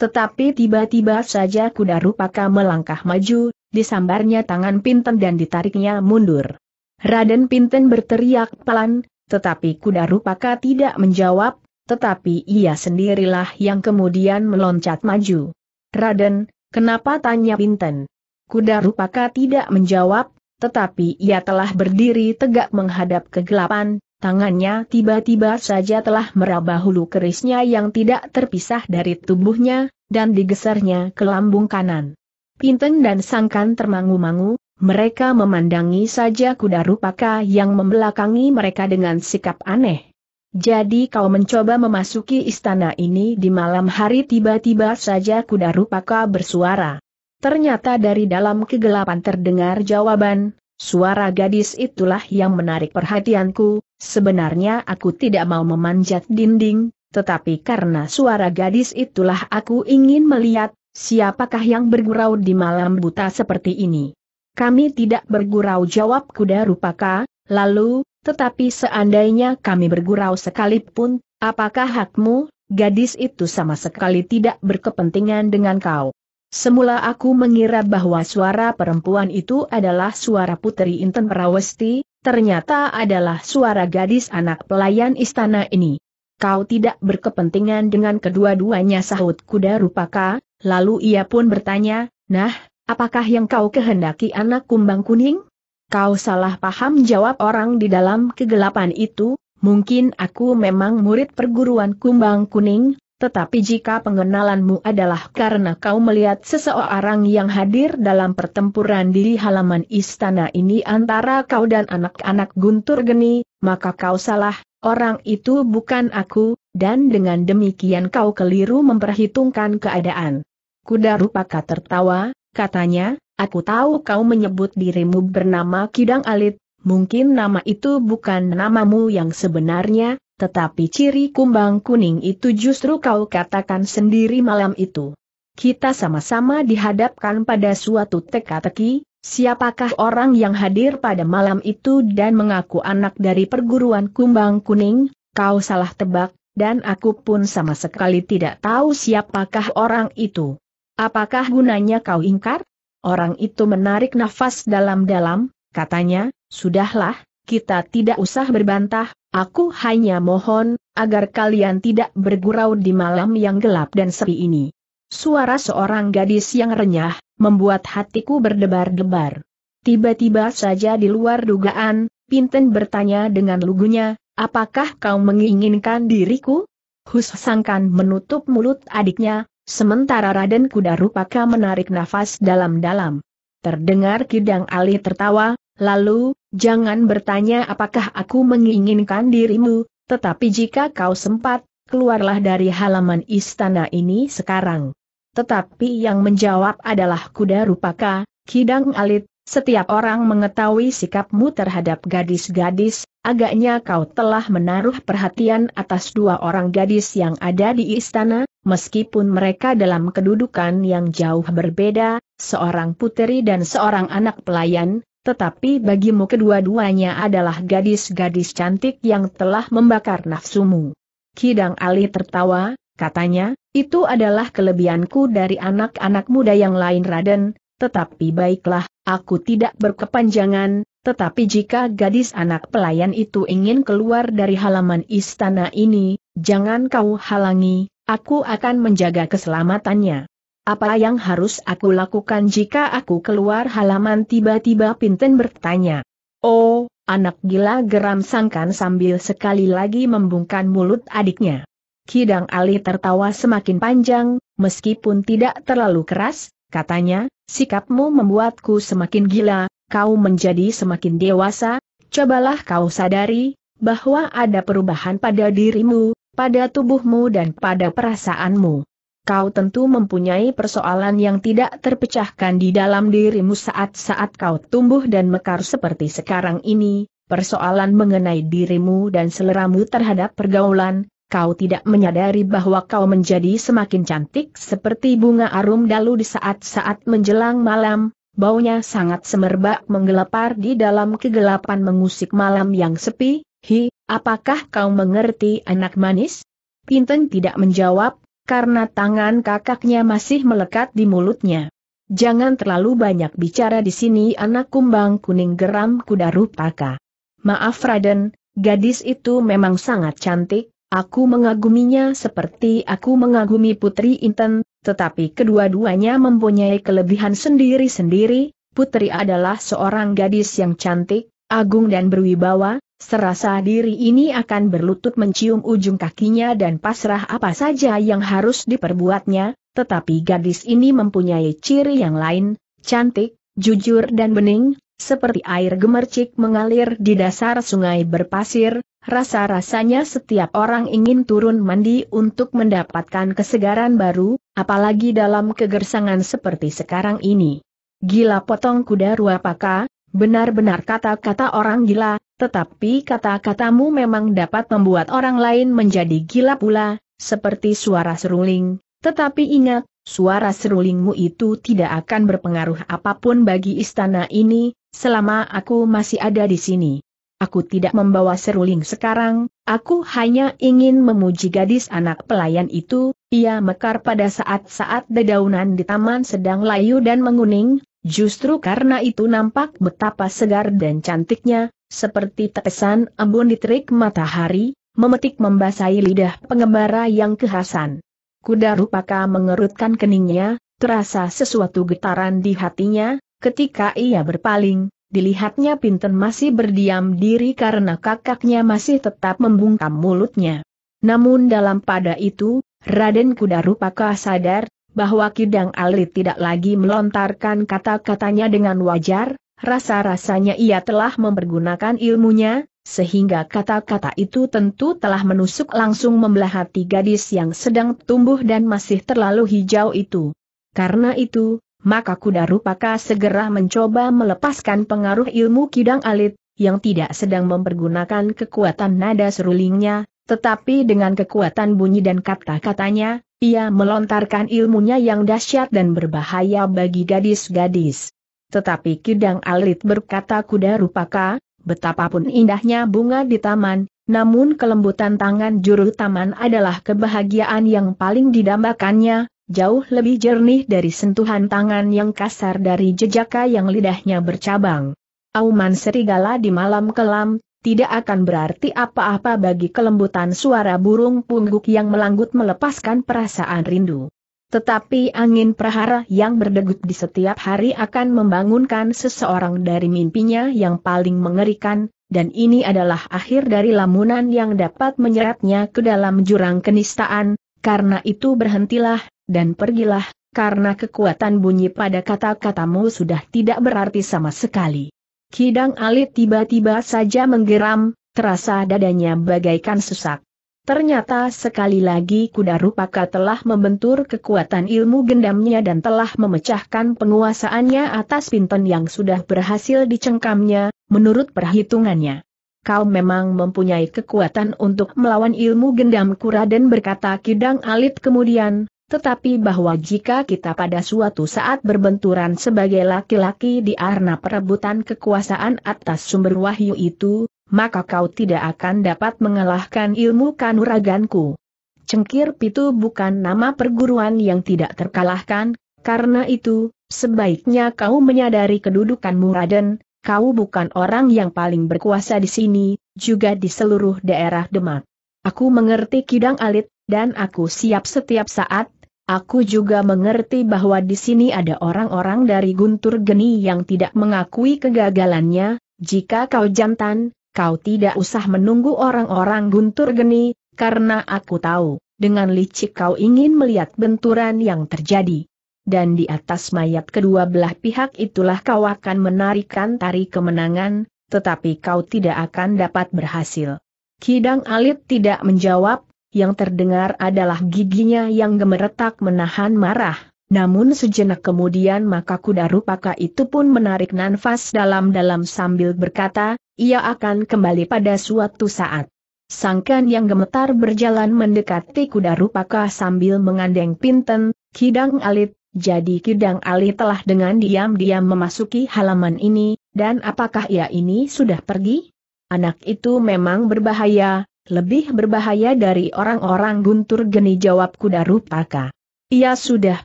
Tetapi tiba-tiba saja kuda rupaka melangkah maju, disambarnya tangan Pinten dan ditariknya mundur. Raden Pinten berteriak pelan, tetapi kuda rupaka tidak menjawab, tetapi ia sendirilah yang kemudian meloncat maju. Raden, kenapa tanya Pinten? Kuda rupaka tidak menjawab, tetapi ia telah berdiri tegak menghadap kegelapan, tangannya tiba-tiba saja telah meraba hulu kerisnya yang tidak terpisah dari tubuhnya, dan digesernya ke lambung kanan. Pinten dan Sangkan termangu-mangu, mereka memandangi saja kuda rupaka yang membelakangi mereka dengan sikap aneh. Jadi kau mencoba memasuki istana ini di malam hari tiba-tiba saja kuda rupaka bersuara. Ternyata dari dalam kegelapan terdengar jawaban, suara gadis itulah yang menarik perhatianku, sebenarnya aku tidak mau memanjat dinding, tetapi karena suara gadis itulah aku ingin melihat, siapakah yang bergurau di malam buta seperti ini. Kami tidak bergurau jawab kuda rupaka, lalu, tetapi seandainya kami bergurau sekalipun, apakah hakmu, gadis itu sama sekali tidak berkepentingan dengan kau. Semula aku mengira bahwa suara perempuan itu adalah suara putri Inten Prawesti, ternyata adalah suara gadis anak pelayan istana ini. Kau tidak berkepentingan dengan kedua-duanya sahut kuda rupaka, lalu ia pun bertanya, Nah, Apakah yang kau kehendaki anak kumbang kuning? Kau salah paham jawab orang di dalam kegelapan itu, mungkin aku memang murid perguruan kumbang kuning, tetapi jika pengenalanmu adalah karena kau melihat seseorang yang hadir dalam pertempuran di halaman istana ini antara kau dan anak-anak guntur geni, maka kau salah, orang itu bukan aku, dan dengan demikian kau keliru memperhitungkan keadaan. Kuda Rupaka tertawa, katanya, aku tahu kau menyebut dirimu bernama Kidang Alit, mungkin nama itu bukan namamu yang sebenarnya, tetapi ciri kumbang kuning itu justru kau katakan sendiri malam itu. Kita sama-sama dihadapkan pada suatu teka-teki, siapakah orang yang hadir pada malam itu dan mengaku anak dari perguruan kumbang kuning, kau salah tebak, dan aku pun sama sekali tidak tahu siapakah orang itu. Apakah gunanya kau ingkar? Orang itu menarik nafas dalam-dalam, katanya, sudahlah, kita tidak usah berbantah, aku hanya mohon, agar kalian tidak bergurau di malam yang gelap dan sepi ini. Suara seorang gadis yang renyah, membuat hatiku berdebar-debar. Tiba-tiba saja di luar dugaan, Pinten bertanya dengan lugunya, apakah kau menginginkan diriku? Hus sangkan menutup mulut adiknya, Sementara Raden Kuda Rupaka menarik nafas dalam-dalam. Terdengar Kidang Ali tertawa, lalu, jangan bertanya apakah aku menginginkan dirimu, tetapi jika kau sempat, keluarlah dari halaman istana ini sekarang. Tetapi yang menjawab adalah Kuda Rupaka, Kidang Alit, setiap orang mengetahui sikapmu terhadap gadis-gadis, agaknya kau telah menaruh perhatian atas dua orang gadis yang ada di istana, Meskipun mereka dalam kedudukan yang jauh berbeda, seorang puteri dan seorang anak pelayan, tetapi bagimu kedua-duanya adalah gadis-gadis cantik yang telah membakar nafsumu. Kidang Ali tertawa, katanya, itu adalah kelebihanku dari anak-anak muda yang lain Raden, tetapi baiklah, aku tidak berkepanjangan, tetapi jika gadis anak pelayan itu ingin keluar dari halaman istana ini, jangan kau halangi, Aku akan menjaga keselamatannya. Apa yang harus aku lakukan jika aku keluar halaman tiba-tiba Pinten bertanya. Oh, anak gila geram sangkan sambil sekali lagi membungkam mulut adiknya. Kidang Ali tertawa semakin panjang, meskipun tidak terlalu keras, katanya, sikapmu membuatku semakin gila, kau menjadi semakin dewasa, cobalah kau sadari, bahwa ada perubahan pada dirimu, pada tubuhmu dan pada perasaanmu. Kau tentu mempunyai persoalan yang tidak terpecahkan di dalam dirimu saat-saat kau tumbuh dan mekar seperti sekarang ini, persoalan mengenai dirimu dan seleramu terhadap pergaulan, kau tidak menyadari bahwa kau menjadi semakin cantik seperti bunga arum dalu di saat-saat menjelang malam, baunya sangat semerbak menggelepar di dalam kegelapan mengusik malam yang sepi, hi, Apakah kau mengerti anak manis? Pinten tidak menjawab, karena tangan kakaknya masih melekat di mulutnya. Jangan terlalu banyak bicara di sini anak kumbang kuning geram kuda rupaka. Maaf Raden, gadis itu memang sangat cantik, aku mengaguminya seperti aku mengagumi Putri Inten, tetapi kedua-duanya mempunyai kelebihan sendiri-sendiri, Putri adalah seorang gadis yang cantik, agung dan berwibawa, Serasa diri ini akan berlutut mencium ujung kakinya dan pasrah apa saja yang harus diperbuatnya, tetapi gadis ini mempunyai ciri yang lain, cantik, jujur dan bening, seperti air gemercik mengalir di dasar sungai berpasir, rasa-rasanya setiap orang ingin turun mandi untuk mendapatkan kesegaran baru, apalagi dalam kegersangan seperti sekarang ini. Gila potong kuda ruapaka, Benar-benar kata-kata orang gila, tetapi kata-katamu memang dapat membuat orang lain menjadi gila pula, seperti suara seruling. Tetapi ingat, suara serulingmu itu tidak akan berpengaruh apapun bagi istana ini, selama aku masih ada di sini. Aku tidak membawa seruling sekarang, aku hanya ingin memuji gadis anak pelayan itu, ia mekar pada saat-saat dedaunan di taman sedang layu dan menguning, Justru karena itu nampak betapa segar dan cantiknya, seperti tetesan embun diterik matahari, memetik membasahi lidah pengembara yang kehasan. Kuda rupaka mengerutkan keningnya, terasa sesuatu getaran di hatinya, ketika ia berpaling, dilihatnya Pinten masih berdiam diri karena kakaknya masih tetap membungkam mulutnya. Namun dalam pada itu, Raden Kuda Rupaka sadar, bahwa Kidang Ali tidak lagi melontarkan kata-katanya dengan wajar, rasa-rasanya ia telah mempergunakan ilmunya, sehingga kata-kata itu tentu telah menusuk langsung membelah hati gadis yang sedang tumbuh dan masih terlalu hijau itu. Karena itu, maka kuda rupaka segera mencoba melepaskan pengaruh ilmu kidang alit, yang tidak sedang mempergunakan kekuatan nada serulingnya, tetapi dengan kekuatan bunyi dan kata-katanya, ia melontarkan ilmunya yang dahsyat dan berbahaya bagi gadis-gadis. Tetapi Kidang Alit berkata kuda rupaka, betapapun indahnya bunga di taman, namun kelembutan tangan juru taman adalah kebahagiaan yang paling didambakannya, jauh lebih jernih dari sentuhan tangan yang kasar dari jejaka yang lidahnya bercabang. Auman serigala di malam kelam, tidak akan berarti apa-apa bagi kelembutan suara burung pungguk yang melanggut melepaskan perasaan rindu. Tetapi angin prahara yang berdegup di setiap hari akan membangunkan seseorang dari mimpinya yang paling mengerikan, dan ini adalah akhir dari lamunan yang dapat menyeretnya ke dalam jurang kenistaan, karena itu berhentilah, dan pergilah, karena kekuatan bunyi pada kata-katamu sudah tidak berarti sama sekali. Kidang alit tiba-tiba saja menggeram, terasa dadanya bagaikan sesak. Ternyata sekali lagi kuda rupaka telah membentur kekuatan ilmu gendamnya dan telah memecahkan penguasaannya atas pinton yang sudah berhasil dicengkamnya, menurut perhitungannya. Kau memang mempunyai kekuatan untuk melawan ilmu gendam Dan berkata Kidang Alit kemudian, tetapi bahwa jika kita pada suatu saat berbenturan sebagai laki-laki di arena perebutan kekuasaan atas sumber wahyu itu, maka kau tidak akan dapat mengalahkan ilmu kanuraganku. Cengkir Pitu bukan nama perguruan yang tidak terkalahkan, karena itu, sebaiknya kau menyadari kedudukanmu Raden, kau bukan orang yang paling berkuasa di sini, juga di seluruh daerah Demak. Aku mengerti Kidang Alit, dan aku siap setiap saat Aku juga mengerti bahwa di sini ada orang-orang dari Guntur Geni yang tidak mengakui kegagalannya, jika kau jantan, kau tidak usah menunggu orang-orang Guntur Geni, karena aku tahu, dengan licik kau ingin melihat benturan yang terjadi. Dan di atas mayat kedua belah pihak itulah kau akan menarikan tari kemenangan, tetapi kau tidak akan dapat berhasil. Kidang Alit tidak menjawab, yang terdengar adalah giginya yang gemeretak menahan marah. Namun sejenak kemudian maka kuda rupaka itu pun menarik nafas dalam-dalam sambil berkata, ia akan kembali pada suatu saat. Sangkan yang gemetar berjalan mendekati kuda rupaka sambil mengandeng pinten, kidang alit, jadi Kidang Alit telah dengan diam-diam memasuki halaman ini, dan apakah ia ini sudah pergi? Anak itu memang berbahaya, lebih berbahaya dari orang-orang guntur geni jawab kuda rupaka. Ia sudah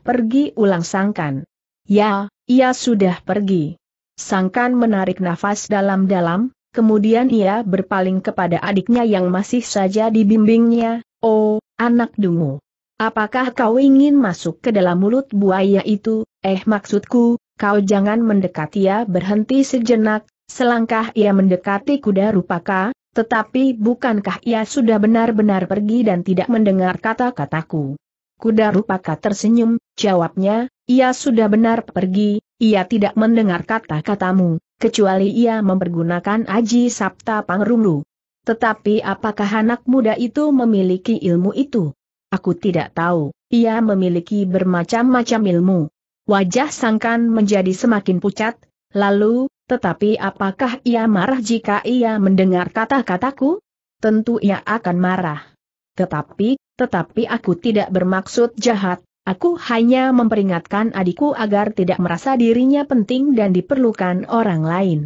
pergi ulang sangkan. Ya, ia sudah pergi. Sangkan menarik nafas dalam-dalam, kemudian ia berpaling kepada adiknya yang masih saja dibimbingnya, Oh, anak dungu. Apakah kau ingin masuk ke dalam mulut buaya itu? Eh maksudku, kau jangan mendekati ya. berhenti sejenak, selangkah ia mendekati kuda rupaka, tetapi bukankah ia sudah benar-benar pergi dan tidak mendengar kata-kataku? Kuda rupaka tersenyum, jawabnya, ia sudah benar pergi, ia tidak mendengar kata-katamu, kecuali ia mempergunakan aji Sabta Pangrungu. Tetapi apakah anak muda itu memiliki ilmu itu? Aku tidak tahu, ia memiliki bermacam-macam ilmu. Wajah sangkan menjadi semakin pucat, lalu, tetapi apakah ia marah jika ia mendengar kata-kataku? Tentu ia akan marah. Tetapi, tetapi aku tidak bermaksud jahat, aku hanya memperingatkan adikku agar tidak merasa dirinya penting dan diperlukan orang lain.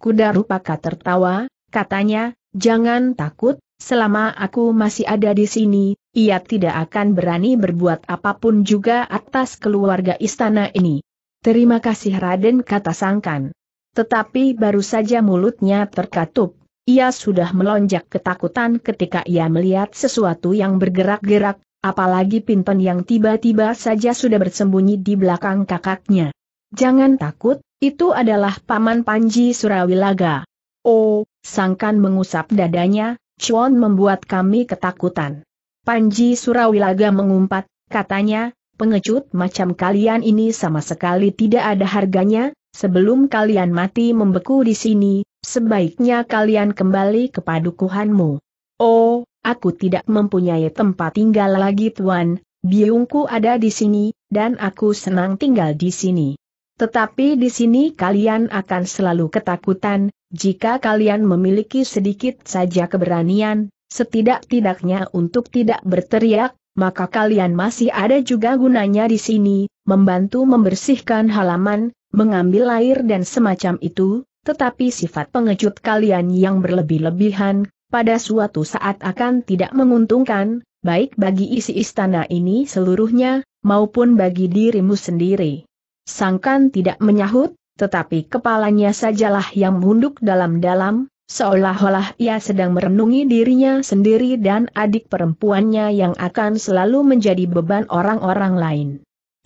Kuda rupaka tertawa, katanya, jangan takut, selama aku masih ada di sini, ia tidak akan berani berbuat apapun juga atas keluarga istana ini. Terima kasih Raden kata sangkan. Tetapi baru saja mulutnya terkatup, ia sudah melonjak ketakutan ketika ia melihat sesuatu yang bergerak-gerak, apalagi Pinton yang tiba-tiba saja sudah bersembunyi di belakang kakaknya. Jangan takut, itu adalah Paman Panji Surawilaga. Oh, sangkan mengusap dadanya, Chuan membuat kami ketakutan. Panji Surawilaga mengumpat, katanya, pengecut macam kalian ini sama sekali tidak ada harganya, Sebelum kalian mati membeku di sini, sebaiknya kalian kembali ke padukuhanmu. Oh, aku tidak mempunyai tempat tinggal lagi tuan, biungku ada di sini, dan aku senang tinggal di sini. Tetapi di sini kalian akan selalu ketakutan, jika kalian memiliki sedikit saja keberanian, setidak-tidaknya untuk tidak berteriak, maka kalian masih ada juga gunanya di sini, membantu membersihkan halaman, mengambil air dan semacam itu, tetapi sifat pengecut kalian yang berlebih-lebihan, pada suatu saat akan tidak menguntungkan, baik bagi isi istana ini seluruhnya, maupun bagi dirimu sendiri. Sangkan tidak menyahut, tetapi kepalanya sajalah yang munduk dalam-dalam, seolah-olah ia sedang merenungi dirinya sendiri dan adik perempuannya yang akan selalu menjadi beban orang-orang lain.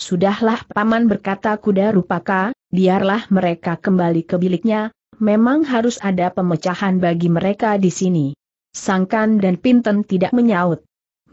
Sudahlah paman berkata kuda rupaka, biarlah mereka kembali ke biliknya, memang harus ada pemecahan bagi mereka di sini. Sangkan dan Pinten tidak menyaut.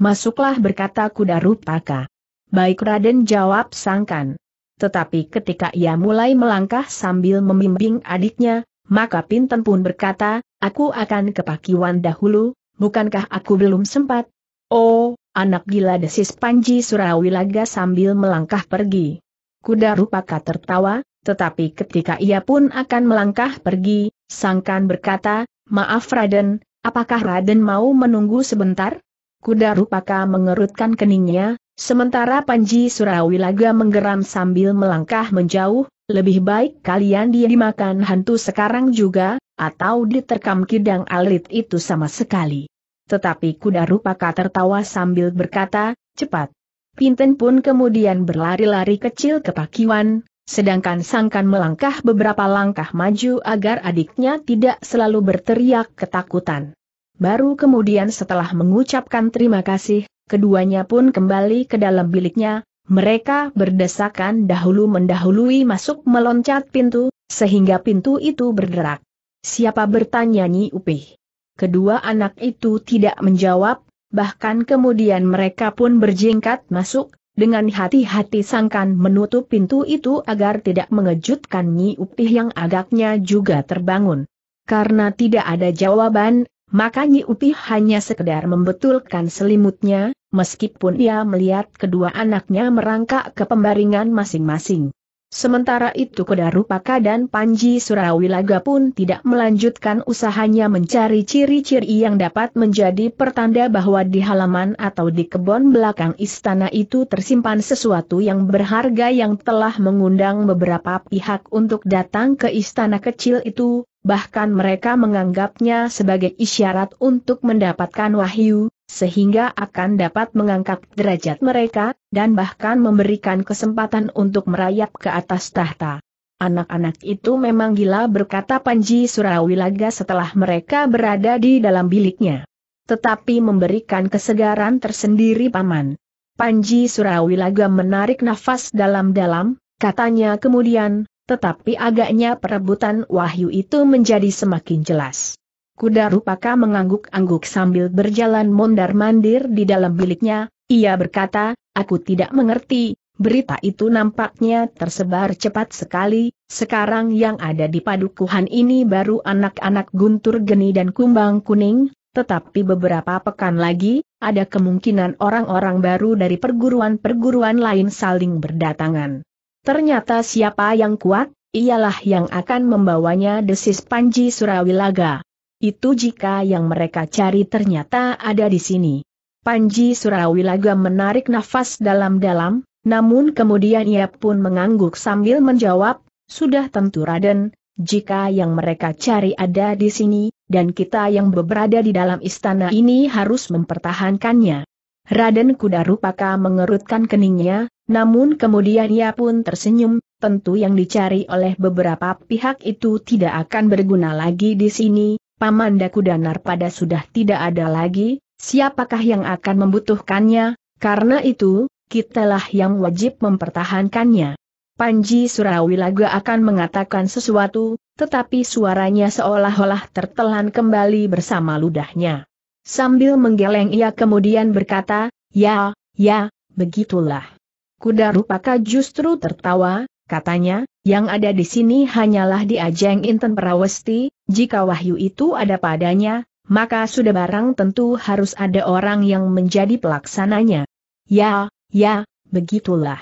Masuklah berkata kuda rupaka. Baik Raden jawab Sangkan. Tetapi ketika ia mulai melangkah sambil membimbing adiknya, maka Pinten pun berkata, aku akan ke Pakiwan dahulu, bukankah aku belum sempat? Oh, Anak gila desis Panji Surawilaga sambil melangkah pergi. Kuda rupaka tertawa, tetapi ketika ia pun akan melangkah pergi, Sangkan berkata, maaf Raden, apakah Raden mau menunggu sebentar? Kuda rupaka mengerutkan keningnya, sementara Panji Surawilaga menggeram sambil melangkah menjauh, lebih baik kalian dia dimakan hantu sekarang juga, atau diterkam kidang alit itu sama sekali tetapi kuda rupaka tertawa sambil berkata, cepat. Pinten pun kemudian berlari-lari kecil ke pakiwan, sedangkan sangkan melangkah beberapa langkah maju agar adiknya tidak selalu berteriak ketakutan. Baru kemudian setelah mengucapkan terima kasih, keduanya pun kembali ke dalam biliknya, mereka berdesakan dahulu mendahului masuk meloncat pintu, sehingga pintu itu berderak. Siapa bertanya Nyi Upih? Kedua anak itu tidak menjawab, bahkan kemudian mereka pun berjingkat masuk, dengan hati-hati sangkan menutup pintu itu agar tidak mengejutkan Nyi Upih yang agaknya juga terbangun. Karena tidak ada jawaban, maka Nyi Upih hanya sekedar membetulkan selimutnya, meskipun ia melihat kedua anaknya merangkak ke pembaringan masing-masing. Sementara itu Kedarupaka dan Panji Surawilaga pun tidak melanjutkan usahanya mencari ciri-ciri yang dapat menjadi pertanda bahwa di halaman atau di kebun belakang istana itu tersimpan sesuatu yang berharga yang telah mengundang beberapa pihak untuk datang ke istana kecil itu, bahkan mereka menganggapnya sebagai isyarat untuk mendapatkan wahyu, sehingga akan dapat mengangkat derajat mereka, dan bahkan memberikan kesempatan untuk merayap ke atas tahta. Anak-anak itu memang gila berkata Panji Surawilaga setelah mereka berada di dalam biliknya. Tetapi memberikan kesegaran tersendiri paman. Panji Surawilaga menarik nafas dalam-dalam, katanya kemudian, tetapi agaknya perebutan wahyu itu menjadi semakin jelas. Kuda rupaka mengangguk-angguk sambil berjalan mondar-mandir di dalam biliknya, ia berkata, aku tidak mengerti, berita itu nampaknya tersebar cepat sekali, sekarang yang ada di padukuhan ini baru anak-anak guntur geni dan kumbang kuning, tetapi beberapa pekan lagi, ada kemungkinan orang-orang baru dari perguruan-perguruan lain saling berdatangan. Ternyata siapa yang kuat, ialah yang akan membawanya desis Panji Surawilaga. Itu jika yang mereka cari ternyata ada di sini. Panji Surawilaga menarik nafas dalam-dalam, namun kemudian ia pun mengangguk sambil menjawab, sudah tentu Raden, jika yang mereka cari ada di sini, dan kita yang berada di dalam istana ini harus mempertahankannya. Raden Kudarupaka paka mengerutkan keningnya, namun kemudian ia pun tersenyum, tentu yang dicari oleh beberapa pihak itu tidak akan berguna lagi di sini, Paman Daku dan Narpada sudah tidak ada lagi, siapakah yang akan membutuhkannya, karena itu, kitalah yang wajib mempertahankannya. Panji Surawilaga akan mengatakan sesuatu, tetapi suaranya seolah-olah tertelan kembali bersama ludahnya. Sambil menggeleng ia kemudian berkata, ya, ya, begitulah. Kuda Rupaka justru tertawa, katanya, yang ada di sini hanyalah di ajeng Inten Prawesti, jika wahyu itu ada padanya, maka sudah barang tentu harus ada orang yang menjadi pelaksananya. Ya, ya, begitulah.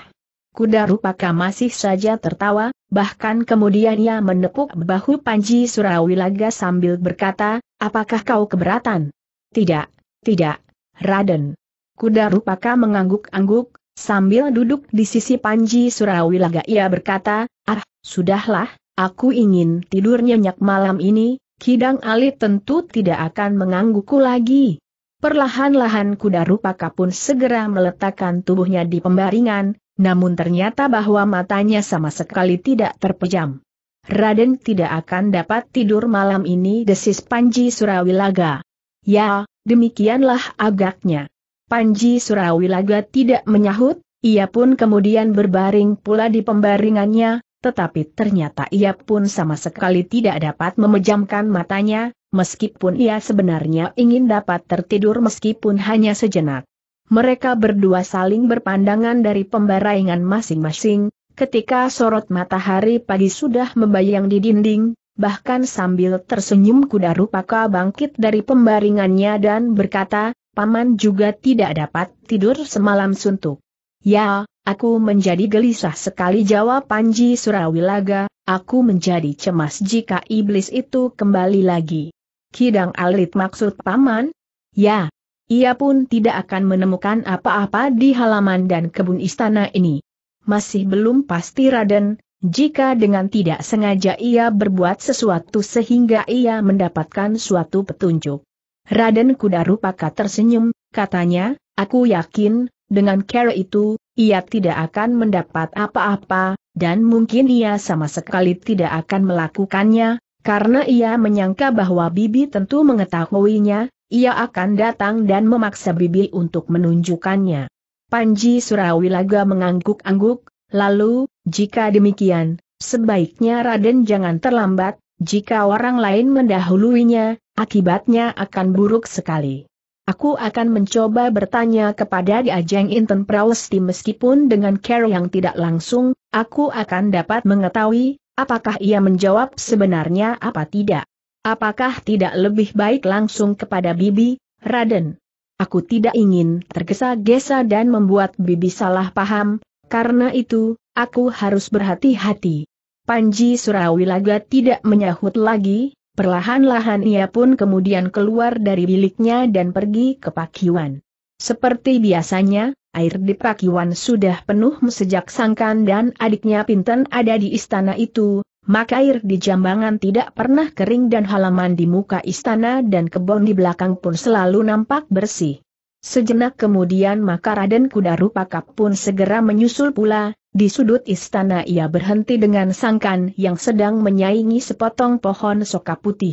Kuda Rupaka masih saja tertawa, bahkan kemudian ia menepuk bahu Panji Surawilaga sambil berkata, apakah kau keberatan? Tidak, tidak, Raden. Kuda Rupaka mengangguk-angguk, Sambil duduk di sisi Panji Surawilaga ia berkata, Ah, sudahlah, aku ingin tidur nyenyak malam ini, Kidang Ali tentu tidak akan menggangguku lagi. Perlahan-lahan kuda rupaka pun segera meletakkan tubuhnya di pembaringan, namun ternyata bahwa matanya sama sekali tidak terpejam. Raden tidak akan dapat tidur malam ini desis Panji Surawilaga. Ya, demikianlah agaknya. Panji Surawilaga tidak menyahut, ia pun kemudian berbaring pula di pembaringannya, tetapi ternyata ia pun sama sekali tidak dapat memejamkan matanya, meskipun ia sebenarnya ingin dapat tertidur meskipun hanya sejenak. Mereka berdua saling berpandangan dari pembaringan masing-masing, ketika sorot matahari pagi sudah membayang di dinding, bahkan sambil tersenyum kuda rupaka bangkit dari pembaringannya dan berkata, Paman juga tidak dapat tidur semalam suntuk. Ya, aku menjadi gelisah sekali jawab Panji Surawilaga, aku menjadi cemas jika iblis itu kembali lagi. Kidang alit maksud paman? Ya, ia pun tidak akan menemukan apa-apa di halaman dan kebun istana ini. Masih belum pasti Raden, jika dengan tidak sengaja ia berbuat sesuatu sehingga ia mendapatkan suatu petunjuk. Raden Kuda Rupaka tersenyum, katanya, aku yakin, dengan cara itu, ia tidak akan mendapat apa-apa, dan mungkin ia sama sekali tidak akan melakukannya, karena ia menyangka bahwa Bibi tentu mengetahuinya, ia akan datang dan memaksa Bibi untuk menunjukkannya. Panji Surawilaga mengangguk-angguk, lalu, jika demikian, sebaiknya Raden jangan terlambat, jika orang lain mendahuluinya, akibatnya akan buruk sekali. Aku akan mencoba bertanya kepada Diajeng Inten Prawesti meskipun dengan care yang tidak langsung, aku akan dapat mengetahui, apakah ia menjawab sebenarnya apa tidak. Apakah tidak lebih baik langsung kepada Bibi, Raden? Aku tidak ingin tergesa-gesa dan membuat Bibi salah paham, karena itu, aku harus berhati-hati. Panji Surawilaga tidak menyahut lagi, perlahan-lahan ia pun kemudian keluar dari biliknya dan pergi ke pakiwan. Seperti biasanya, air di pakiwan sudah penuh sejak Sangkan dan adiknya Pinten ada di istana itu, maka air di jambangan tidak pernah kering dan halaman di muka istana dan kebun di belakang pun selalu nampak bersih. Sejenak kemudian maka Raden Kudarupakap pun segera menyusul pula, di sudut istana ia berhenti dengan sangkan yang sedang menyaingi sepotong pohon soka putih.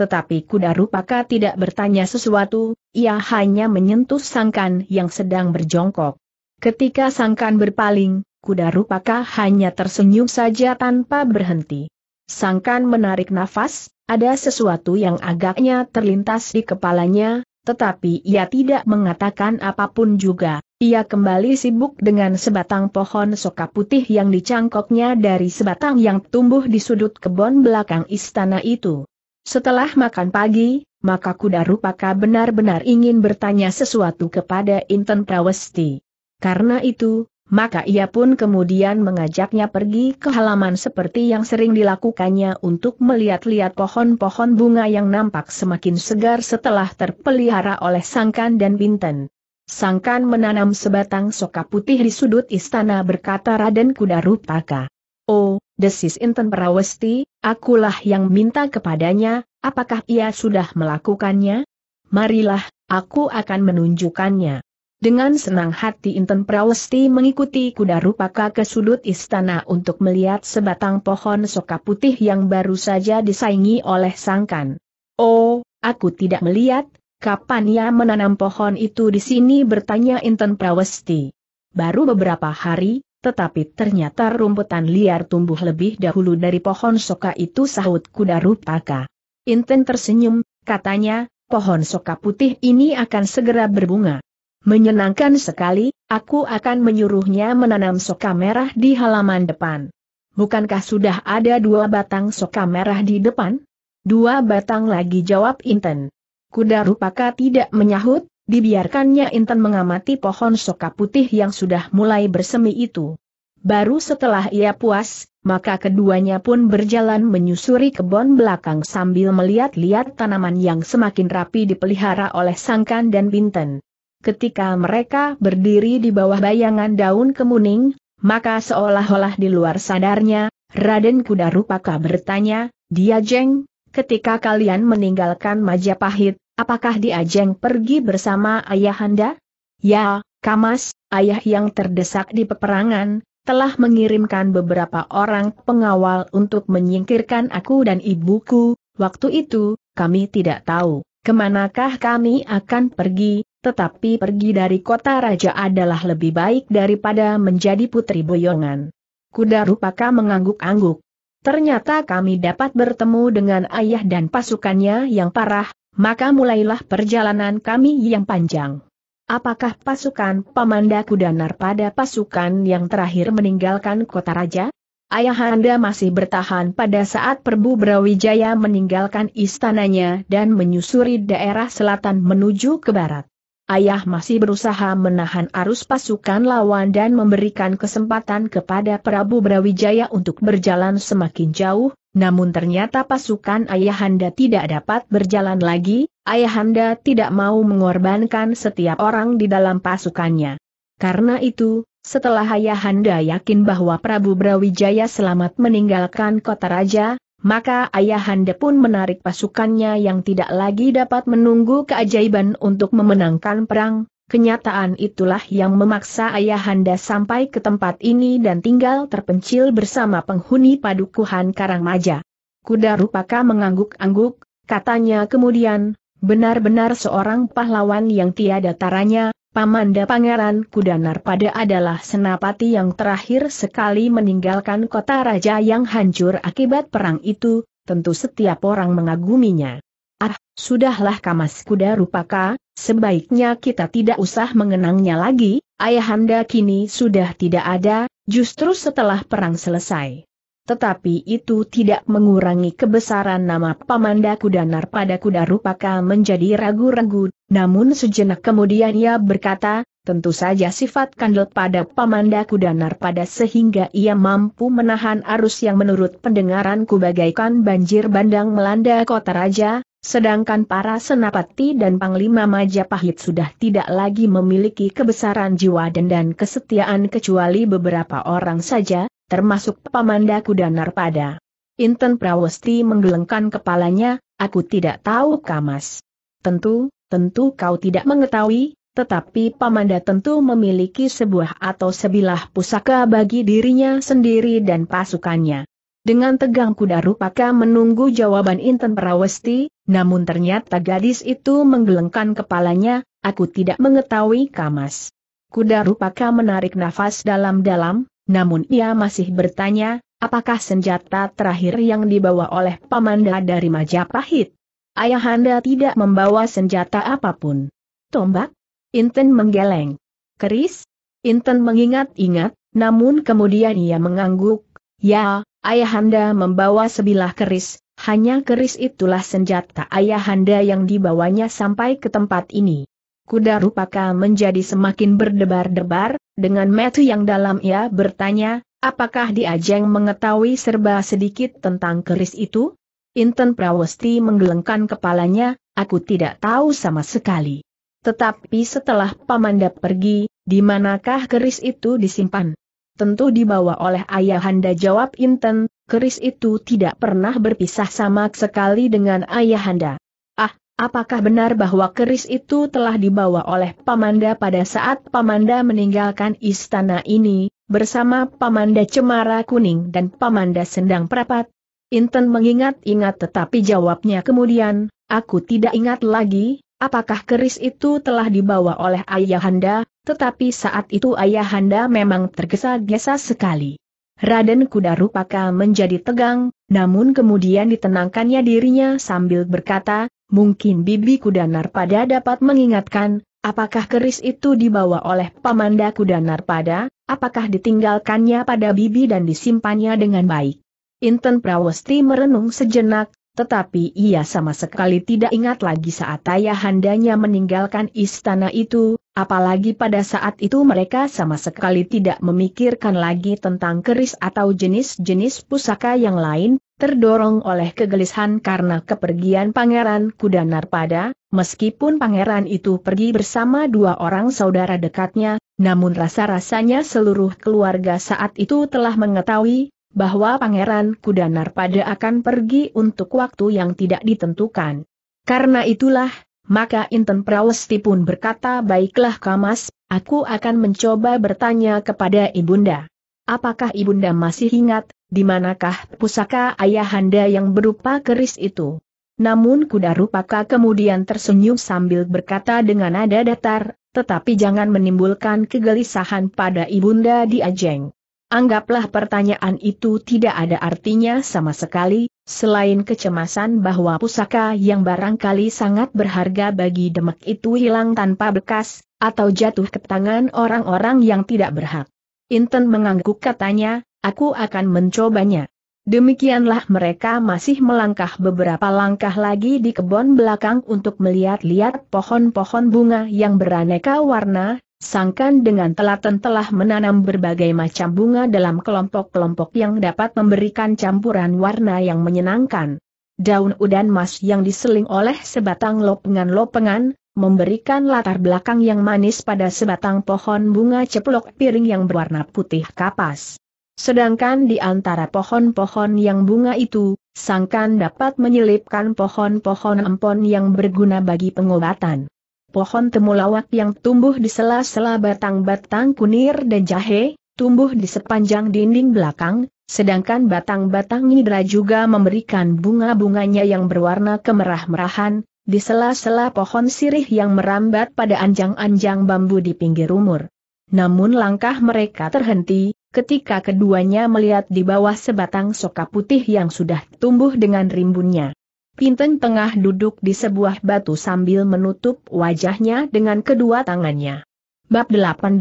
Tetapi kuda rupaka tidak bertanya sesuatu, ia hanya menyentuh sangkan yang sedang berjongkok. Ketika sangkan berpaling, kuda rupaka hanya tersenyum saja tanpa berhenti. Sangkan menarik nafas, ada sesuatu yang agaknya terlintas di kepalanya, tetapi ia tidak mengatakan apapun juga. Ia kembali sibuk dengan sebatang pohon soka putih yang dicangkoknya dari sebatang yang tumbuh di sudut kebun belakang istana itu. Setelah makan pagi, maka kuda rupaka benar-benar ingin bertanya sesuatu kepada Inten Prawesti. Karena itu, maka ia pun kemudian mengajaknya pergi ke halaman seperti yang sering dilakukannya untuk melihat-lihat pohon-pohon bunga yang nampak semakin segar setelah terpelihara oleh Sangkan dan Binten sangkan menanam sebatang soka putih di sudut istana berkata Raden Kudarupaka. Oh, desis Inten Perawesti, akulah yang minta kepadanya, apakah ia sudah melakukannya? Marilah, aku akan menunjukkannya. Dengan senang hati Inten Prawesti mengikuti kuda rupaka ke sudut istana untuk melihat sebatang pohon soka putih yang baru saja disaingi oleh sangkan. Oh, aku tidak melihat, Kapan ia menanam pohon itu di sini bertanya Inten Prawesti. Baru beberapa hari, tetapi ternyata rumputan liar tumbuh lebih dahulu dari pohon soka itu sahut kuda rupaka. Inten tersenyum, katanya, pohon soka putih ini akan segera berbunga. Menyenangkan sekali, aku akan menyuruhnya menanam soka merah di halaman depan. Bukankah sudah ada dua batang soka merah di depan? Dua batang lagi jawab Inten. Kuda Rupaka tidak menyahut, dibiarkannya Intan mengamati pohon soka putih yang sudah mulai bersemi itu. Baru setelah ia puas, maka keduanya pun berjalan menyusuri kebun belakang sambil melihat-lihat tanaman yang semakin rapi dipelihara oleh Sangkan dan Binten. Ketika mereka berdiri di bawah bayangan daun kemuning, maka seolah-olah di luar sadarnya, Raden Kuda Rupaka bertanya, dia jeng, Ketika kalian meninggalkan Majapahit, apakah diajeng pergi bersama ayahanda? Ya, Kamas, ayah yang terdesak di peperangan, telah mengirimkan beberapa orang pengawal untuk menyingkirkan aku dan ibuku, waktu itu, kami tidak tahu kemanakah kami akan pergi, tetapi pergi dari kota raja adalah lebih baik daripada menjadi putri boyongan. Kuda Rupaka mengangguk-angguk. Ternyata kami dapat bertemu dengan ayah dan pasukannya yang parah, maka mulailah perjalanan kami yang panjang. Apakah pasukan Pamanda Kudanar pada pasukan yang terakhir meninggalkan kota raja? Ayahanda masih bertahan pada saat Perbu Brawijaya meninggalkan istananya dan menyusuri daerah selatan menuju ke barat ayah masih berusaha menahan arus pasukan lawan dan memberikan kesempatan kepada Prabu Brawijaya untuk berjalan semakin jauh, namun ternyata pasukan ayahanda tidak dapat berjalan lagi, ayahanda tidak mau mengorbankan setiap orang di dalam pasukannya. Karena itu, setelah ayahanda yakin bahwa Prabu Brawijaya selamat meninggalkan kota raja, maka ayahanda pun menarik pasukannya yang tidak lagi dapat menunggu keajaiban untuk memenangkan perang. Kenyataan itulah yang memaksa ayahanda sampai ke tempat ini dan tinggal terpencil bersama penghuni padukuhan Karangmaja. Kuda Rupaka mengangguk-angguk, katanya kemudian, benar-benar seorang pahlawan yang tiada taranya, Pamanda Pangeran Kudanar pada adalah senapati yang terakhir sekali meninggalkan kota raja yang hancur akibat perang itu, tentu setiap orang mengaguminya. Ah, sudahlah Kamas Kuda Rupaka, sebaiknya kita tidak usah mengenangnya lagi, ayahanda kini sudah tidak ada, justru setelah perang selesai tetapi itu tidak mengurangi kebesaran nama Pamanda Kudanar pada kuda Rupaka menjadi ragu-ragu, namun sejenak kemudian ia berkata, tentu saja sifat kandel pada Pamanda Kudanar pada sehingga ia mampu menahan arus yang menurut pendengaranku bagaikan banjir bandang melanda kota raja, sedangkan para senapati dan panglima Majapahit sudah tidak lagi memiliki kebesaran jiwa dan, dan kesetiaan kecuali beberapa orang saja, termasuk pamanda kudanar Narpada. Inten Prawesti menggelengkan kepalanya, aku tidak tahu Kamas. Tentu, tentu kau tidak mengetahui, tetapi Pamanda tentu memiliki sebuah atau sebilah pusaka bagi dirinya sendiri dan pasukannya. Dengan tegang kuda rupaka menunggu jawaban Inten Prawesti, namun ternyata gadis itu menggelengkan kepalanya, aku tidak mengetahui Kamas. Kuda rupaka menarik nafas dalam-dalam, namun ia masih bertanya, apakah senjata terakhir yang dibawa oleh Pamanda dari Majapahit? Ayahanda tidak membawa senjata apapun. Tombak? Inten menggeleng. Keris? Inten mengingat-ingat, namun kemudian ia mengangguk. Ya, ayahanda membawa sebilah keris, hanya keris itulah senjata ayahanda yang dibawanya sampai ke tempat ini kuda rupaka menjadi semakin berdebar-debar, dengan metu yang dalam ia bertanya, apakah Diajeng mengetahui serba sedikit tentang keris itu? Inten Prawesti menggelengkan kepalanya, aku tidak tahu sama sekali. Tetapi setelah Pamanda pergi, di manakah keris itu disimpan? Tentu dibawa oleh ayahanda jawab Inten, keris itu tidak pernah berpisah sama sekali dengan ayahanda. Ah, Apakah benar bahwa keris itu telah dibawa oleh Pamanda pada saat Pamanda meninggalkan istana ini, bersama Pamanda Cemara Kuning dan Pamanda Sendang Prapat? Inten mengingat-ingat tetapi jawabnya kemudian, aku tidak ingat lagi, apakah keris itu telah dibawa oleh ayahanda, tetapi saat itu ayahanda memang tergesa-gesa sekali. Raden Kuda Rupaka menjadi tegang, namun kemudian ditenangkannya dirinya sambil berkata, mungkin bibi kudanar pada dapat mengingatkan, apakah keris itu dibawa oleh pamanda kudanar pada, apakah ditinggalkannya pada bibi dan disimpannya dengan baik. Inten Prawesti merenung sejenak, tetapi ia sama sekali tidak ingat lagi saat ayahandanya meninggalkan istana itu, Apalagi pada saat itu mereka sama sekali tidak memikirkan lagi tentang keris atau jenis-jenis pusaka yang lain, terdorong oleh kegelisahan karena kepergian Pangeran Kuda Narpada, meskipun Pangeran itu pergi bersama dua orang saudara dekatnya, namun rasa-rasanya seluruh keluarga saat itu telah mengetahui bahwa Pangeran Kuda Narpada akan pergi untuk waktu yang tidak ditentukan. Karena itulah, maka Inten Prawesti pun berkata baiklah Kamas, aku akan mencoba bertanya kepada Ibunda. Apakah Ibunda masih ingat, di manakah pusaka ayahanda yang berupa keris itu? Namun kuda rupaka kemudian tersenyum sambil berkata dengan nada datar, tetapi jangan menimbulkan kegelisahan pada ibunda di Ajeng. Anggaplah pertanyaan itu tidak ada artinya sama sekali, Selain kecemasan bahwa pusaka yang barangkali sangat berharga bagi Demak itu hilang tanpa bekas, atau jatuh ke tangan orang-orang yang tidak berhak. Inten mengangguk katanya, aku akan mencobanya. Demikianlah mereka masih melangkah beberapa langkah lagi di kebun belakang untuk melihat-lihat pohon-pohon bunga yang beraneka warna, Sangkan dengan telaten telah menanam berbagai macam bunga dalam kelompok-kelompok yang dapat memberikan campuran warna yang menyenangkan. Daun udan mas yang diseling oleh sebatang lopengan-lopengan, memberikan latar belakang yang manis pada sebatang pohon bunga ceplok piring yang berwarna putih kapas. Sedangkan di antara pohon-pohon yang bunga itu, sangkan dapat menyelipkan pohon-pohon empon yang berguna bagi pengobatan pohon temulawak yang tumbuh di sela-sela batang-batang kunir dan jahe, tumbuh di sepanjang dinding belakang, sedangkan batang-batang nidra juga memberikan bunga-bunganya yang berwarna kemerah-merahan, di sela-sela pohon sirih yang merambat pada anjang-anjang bambu di pinggir umur. Namun langkah mereka terhenti, ketika keduanya melihat di bawah sebatang soka putih yang sudah tumbuh dengan rimbunnya. Pinten tengah duduk di sebuah batu sambil menutup wajahnya dengan kedua tangannya. Bab 18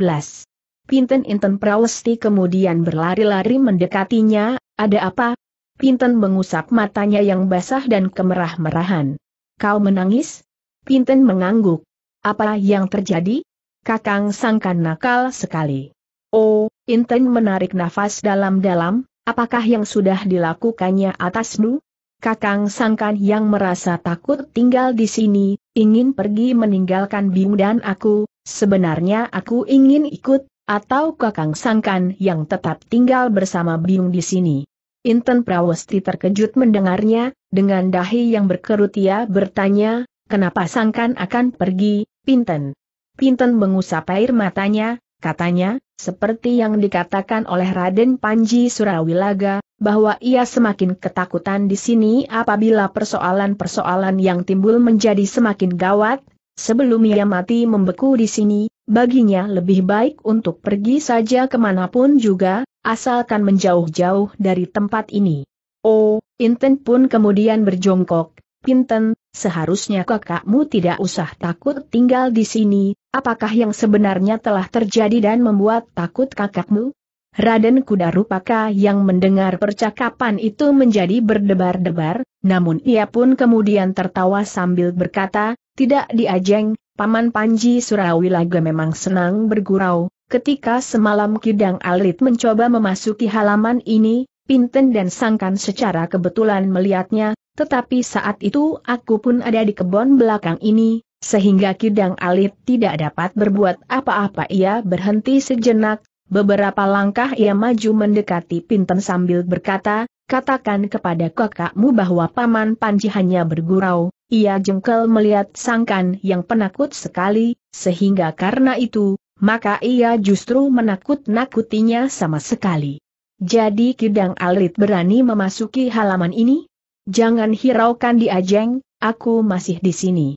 Pinten Inten Prawesti kemudian berlari-lari mendekatinya, ada apa? Pinten mengusap matanya yang basah dan kemerah-merahan. Kau menangis? Pinten mengangguk. Apa yang terjadi? Kakang sangkan nakal sekali. Oh, Inten menarik nafas dalam-dalam, apakah yang sudah dilakukannya atasmu? Kakang Sangkan yang merasa takut tinggal di sini, ingin pergi meninggalkan Biung dan aku, sebenarnya aku ingin ikut, atau Kakang Sangkan yang tetap tinggal bersama Biung di sini. Inten Prawesti terkejut mendengarnya, dengan dahi yang berkerut ia bertanya, kenapa Sangkan akan pergi, Pinten? Pinten mengusap air matanya, katanya, seperti yang dikatakan oleh Raden Panji Surawilaga, bahwa ia semakin ketakutan di sini apabila persoalan-persoalan yang timbul menjadi semakin gawat, sebelum ia mati membeku di sini, baginya lebih baik untuk pergi saja kemanapun juga, asalkan menjauh-jauh dari tempat ini. Oh, Inten pun kemudian berjongkok, Pinten, seharusnya kakakmu tidak usah takut tinggal di sini, apakah yang sebenarnya telah terjadi dan membuat takut kakakmu? Raden Kuda Rupaka yang mendengar percakapan itu menjadi berdebar-debar, namun ia pun kemudian tertawa sambil berkata, tidak diajeng, Paman Panji Surawilaga memang senang bergurau, ketika semalam Kidang Alit mencoba memasuki halaman ini, Pinten dan Sangkan secara kebetulan melihatnya, tetapi saat itu aku pun ada di kebun belakang ini, sehingga Kidang Alit tidak dapat berbuat apa-apa ia berhenti sejenak, Beberapa langkah ia maju mendekati Pinten sambil berkata, katakan kepada kakakmu bahwa Paman Panji hanya bergurau, ia jengkel melihat sangkan yang penakut sekali, sehingga karena itu, maka ia justru menakut-nakutinya sama sekali. Jadi Kidang Alit berani memasuki halaman ini? Jangan hiraukan diajeng, aku masih di sini.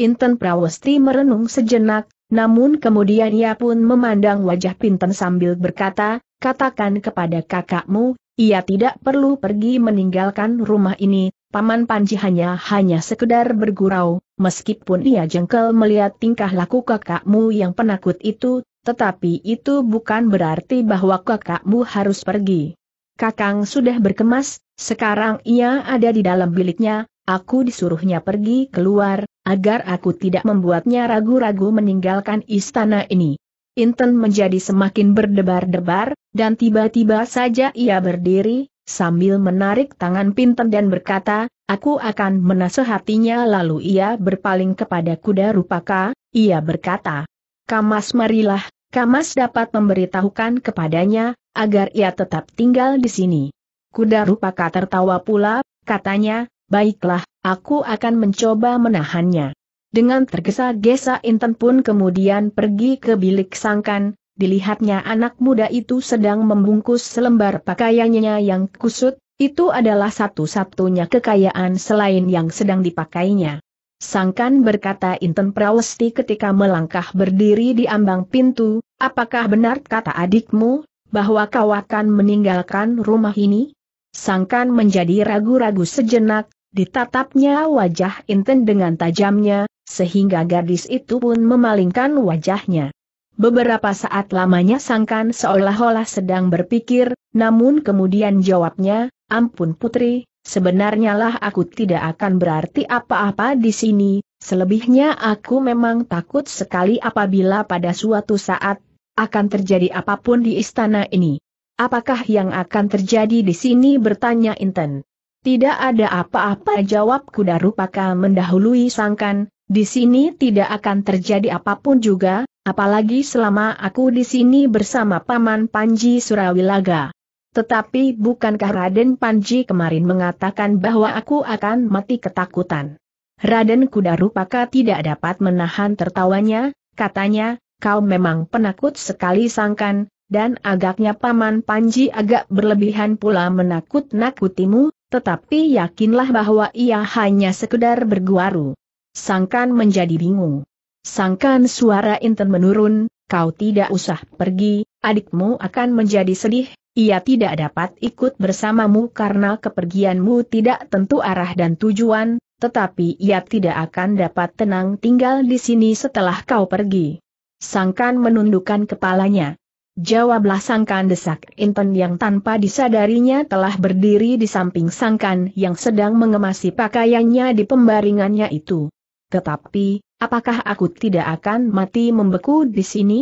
Inten Prawesti merenung sejenak, namun kemudian ia pun memandang wajah Pinten sambil berkata, katakan kepada kakakmu, ia tidak perlu pergi meninggalkan rumah ini, Paman Panji hanya hanya sekedar bergurau, meskipun ia jengkel melihat tingkah laku kakakmu yang penakut itu, tetapi itu bukan berarti bahwa kakakmu harus pergi. Kakang sudah berkemas, sekarang ia ada di dalam biliknya, aku disuruhnya pergi keluar, agar aku tidak membuatnya ragu-ragu meninggalkan istana ini. Inten menjadi semakin berdebar-debar, dan tiba-tiba saja ia berdiri, sambil menarik tangan Pinten dan berkata, aku akan menasehatinya lalu ia berpaling kepada kuda rupaka, ia berkata, Kamas marilah, Kamas dapat memberitahukan kepadanya, agar ia tetap tinggal di sini. Kuda rupaka tertawa pula, katanya, Baiklah, aku akan mencoba menahannya. Dengan tergesa-gesa Intan pun kemudian pergi ke bilik sangkan, dilihatnya anak muda itu sedang membungkus selembar pakaiannya yang kusut, itu adalah satu-satunya kekayaan selain yang sedang dipakainya. Sangkan berkata Inten Prawesti ketika melangkah berdiri di ambang pintu, apakah benar kata adikmu, bahwa kau akan meninggalkan rumah ini? Sangkan menjadi ragu-ragu sejenak, Ditatapnya wajah Inten dengan tajamnya, sehingga gadis itu pun memalingkan wajahnya. Beberapa saat lamanya sangkan seolah-olah sedang berpikir, namun kemudian jawabnya, ampun putri, sebenarnya lah aku tidak akan berarti apa-apa di sini, selebihnya aku memang takut sekali apabila pada suatu saat, akan terjadi apapun di istana ini. Apakah yang akan terjadi di sini bertanya Inten. Tidak ada apa-apa jawab kuda rupaka mendahului sangkan, di sini tidak akan terjadi apapun juga, apalagi selama aku di sini bersama Paman Panji Surawilaga. Tetapi bukankah Raden Panji kemarin mengatakan bahwa aku akan mati ketakutan? Raden Kuda Rupaka tidak dapat menahan tertawanya, katanya, kau memang penakut sekali sangkan, dan agaknya Paman Panji agak berlebihan pula menakut-nakutimu, tetapi yakinlah bahwa ia hanya sekedar berguaru. Sangkan menjadi bingung. Sangkan suara Inten menurun, kau tidak usah pergi, adikmu akan menjadi sedih, ia tidak dapat ikut bersamamu karena kepergianmu tidak tentu arah dan tujuan, tetapi ia tidak akan dapat tenang tinggal di sini setelah kau pergi. Sangkan menundukkan kepalanya. Jawablah sangkan desak Inten yang tanpa disadarinya telah berdiri di samping sangkan yang sedang mengemasi pakaiannya di pembaringannya itu. Tetapi, apakah aku tidak akan mati membeku di sini?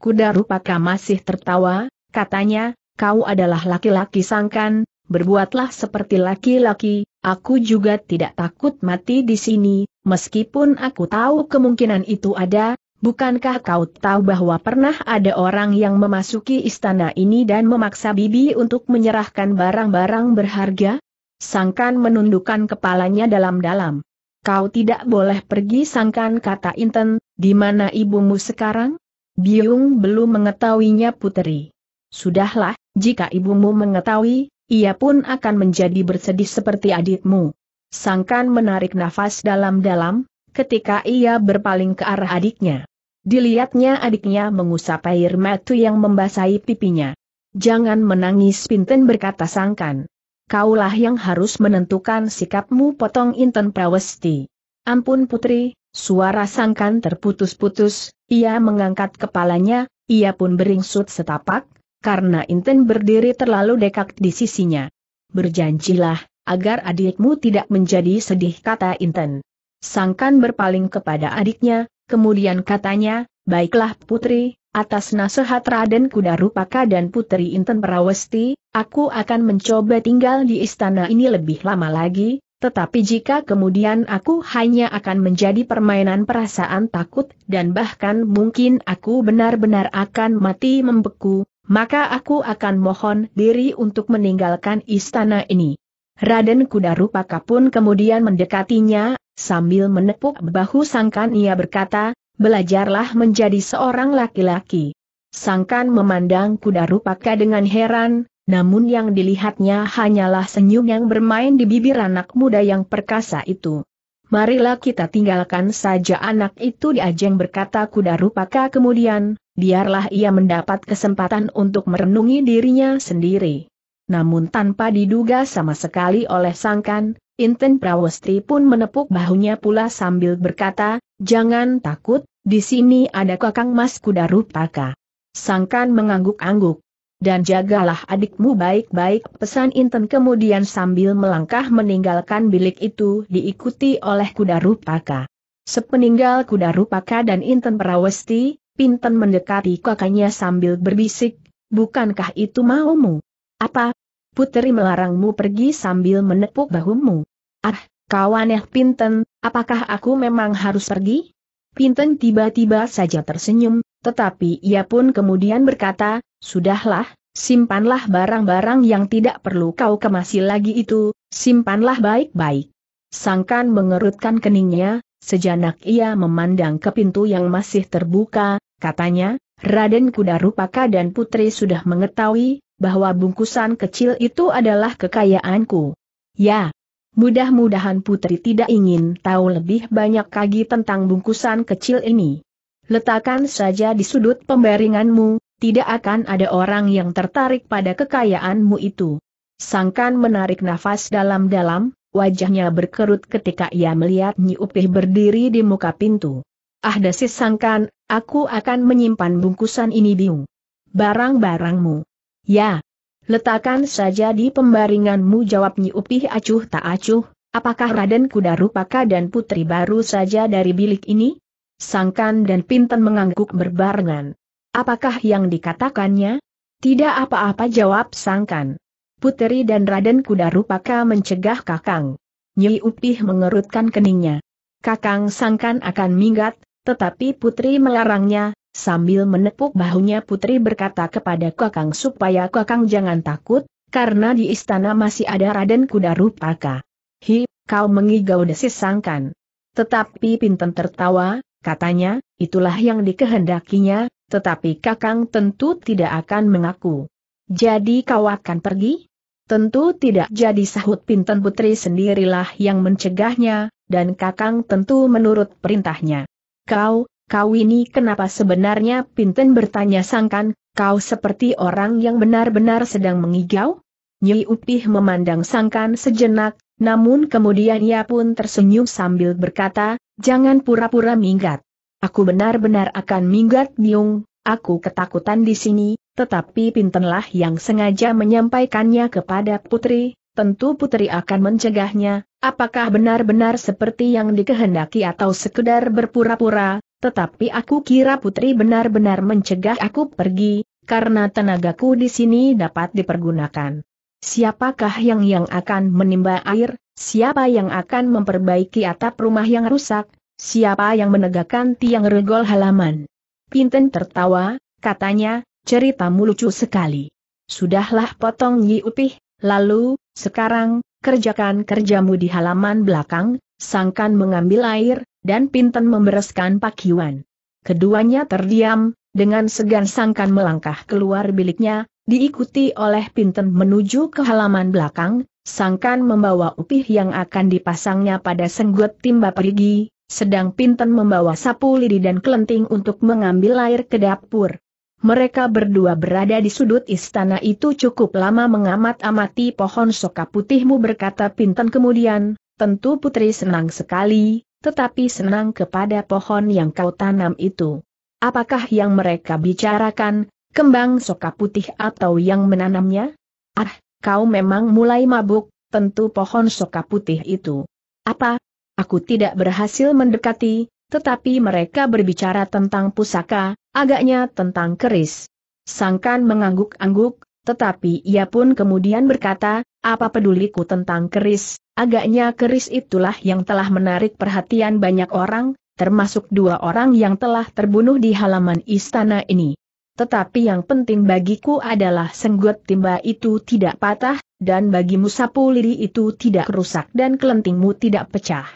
Kuda rupaka masih tertawa, katanya, kau adalah laki-laki sangkan, berbuatlah seperti laki-laki, aku juga tidak takut mati di sini, meskipun aku tahu kemungkinan itu ada, Bukankah kau tahu bahwa pernah ada orang yang memasuki istana ini dan memaksa Bibi untuk menyerahkan barang-barang berharga? Sangkan menundukkan kepalanya dalam-dalam. Kau tidak boleh pergi sangkan kata Inten, di mana ibumu sekarang? Biung belum mengetahuinya puteri. Sudahlah, jika ibumu mengetahui, ia pun akan menjadi bersedih seperti adikmu. Sangkan menarik nafas dalam-dalam, ketika ia berpaling ke arah adiknya. Dilihatnya adiknya mengusap air mata yang membasahi pipinya. Jangan menangis Pinten berkata sangkan. Kaulah yang harus menentukan sikapmu potong Inten Prawesti. Ampun putri, suara sangkan terputus-putus, ia mengangkat kepalanya, ia pun beringsut setapak, karena Inten berdiri terlalu dekat di sisinya. Berjanjilah, agar adikmu tidak menjadi sedih kata Inten. Sangkan berpaling kepada adiknya, kemudian katanya, Baiklah putri, atas nasihat Raden Kuda Rupaka dan Putri Inten Perawesti, aku akan mencoba tinggal di istana ini lebih lama lagi, tetapi jika kemudian aku hanya akan menjadi permainan perasaan takut dan bahkan mungkin aku benar-benar akan mati membeku, maka aku akan mohon diri untuk meninggalkan istana ini. Raden Kuda Rupaka pun kemudian mendekatinya, Sambil menepuk bahu Sangkan ia berkata, belajarlah menjadi seorang laki-laki. Sangkan memandang kuda rupaka dengan heran, namun yang dilihatnya hanyalah senyum yang bermain di bibir anak muda yang perkasa itu. Marilah kita tinggalkan saja anak itu di ajeng berkata kuda rupaka kemudian, biarlah ia mendapat kesempatan untuk merenungi dirinya sendiri. Namun tanpa diduga sama sekali oleh sangkan, Inten Prawestri pun menepuk bahunya pula sambil berkata, jangan takut, di sini ada kakang mas kuda rupaka. Sangkan mengangguk-angguk. Dan jagalah adikmu baik-baik pesan Inten kemudian sambil melangkah meninggalkan bilik itu diikuti oleh kuda rupaka. Sepeninggal kuda rupaka dan Inten Prawesti, Pinten mendekati kakaknya sambil berbisik, bukankah itu maumu? Apa, Putri melarangmu pergi sambil menepuk bahumu. Ah, kau aneh Pinten, apakah aku memang harus pergi? Pinten tiba-tiba saja tersenyum, tetapi ia pun kemudian berkata, Sudahlah, simpanlah barang-barang yang tidak perlu kau kemasi lagi itu, simpanlah baik-baik. Sangkan mengerutkan keningnya, sejanak ia memandang ke pintu yang masih terbuka, katanya, Raden Kudarupaka dan Putri sudah mengetahui, bahwa bungkusan kecil itu adalah kekayaanku. Ya, mudah-mudahan putri tidak ingin tahu lebih banyak lagi tentang bungkusan kecil ini. Letakkan saja di sudut pembaringanmu, tidak akan ada orang yang tertarik pada kekayaanmu itu. Sangkan menarik nafas dalam-dalam, wajahnya berkerut ketika ia melihat Nyi Upih berdiri di muka pintu. Ah dasi sangkan, aku akan menyimpan bungkusan ini biung. Barang-barangmu. Ya. Letakkan saja di pembaringanmu jawab Nyi Upih acuh tak acuh, apakah Raden Kuda Rupaka dan Putri baru saja dari bilik ini? Sangkan dan Pinten mengangguk berbarengan. Apakah yang dikatakannya? Tidak apa-apa jawab Sangkan. Putri dan Raden Kuda Rupaka mencegah Kakang. Nyi Upih mengerutkan keningnya. Kakang Sangkan akan minggat, tetapi Putri melarangnya, Sambil menepuk bahunya putri berkata kepada Kakang supaya Kakang jangan takut, karena di istana masih ada Raden Kuda Rupaka. Hi, kau mengigau desis sangkan. Tetapi Pinten tertawa, katanya, itulah yang dikehendakinya, tetapi Kakang tentu tidak akan mengaku. Jadi kau akan pergi? Tentu tidak jadi sahut Pinten Putri sendirilah yang mencegahnya, dan Kakang tentu menurut perintahnya. Kau, kau ini kenapa sebenarnya Pinten bertanya sangkan, kau seperti orang yang benar-benar sedang mengigau? Nyi Upih memandang sangkan sejenak, namun kemudian ia pun tersenyum sambil berkata, jangan pura-pura minggat. Aku benar-benar akan minggat biung, aku ketakutan di sini, tetapi Pintenlah yang sengaja menyampaikannya kepada putri, tentu putri akan mencegahnya, apakah benar-benar seperti yang dikehendaki atau sekedar berpura-pura, tetapi aku kira putri benar-benar mencegah aku pergi, karena tenagaku di sini dapat dipergunakan. Siapakah yang yang akan menimba air, siapa yang akan memperbaiki atap rumah yang rusak, siapa yang menegakkan tiang regol halaman. Pinten tertawa, katanya, ceritamu lucu sekali. Sudahlah potong Nyi Upih, lalu, sekarang, kerjakan kerjamu di halaman belakang, sangkan mengambil air, dan Pinten membereskan pakiwan. Keduanya terdiam, dengan segan sangkan melangkah keluar biliknya, diikuti oleh Pinten menuju ke halaman belakang, sangkan membawa upih yang akan dipasangnya pada senggut timba perigi, sedang Pinten membawa sapu lidi dan kelenting untuk mengambil air ke dapur. Mereka berdua berada di sudut istana itu cukup lama mengamat-amati pohon soka putihmu berkata Pinten kemudian, tentu putri senang sekali, tetapi senang kepada pohon yang kau tanam itu. Apakah yang mereka bicarakan, kembang soka putih atau yang menanamnya? Ah, kau memang mulai mabuk, tentu pohon soka putih itu. Apa? Aku tidak berhasil mendekati, tetapi mereka berbicara tentang pusaka, agaknya tentang keris. Sangkan mengangguk-angguk, tetapi ia pun kemudian berkata, apa peduliku tentang keris, Agaknya keris itulah yang telah menarik perhatian banyak orang, termasuk dua orang yang telah terbunuh di halaman istana ini. Tetapi yang penting bagiku adalah senggut timba itu tidak patah, dan bagi sapu liri itu tidak rusak dan kelentingmu tidak pecah.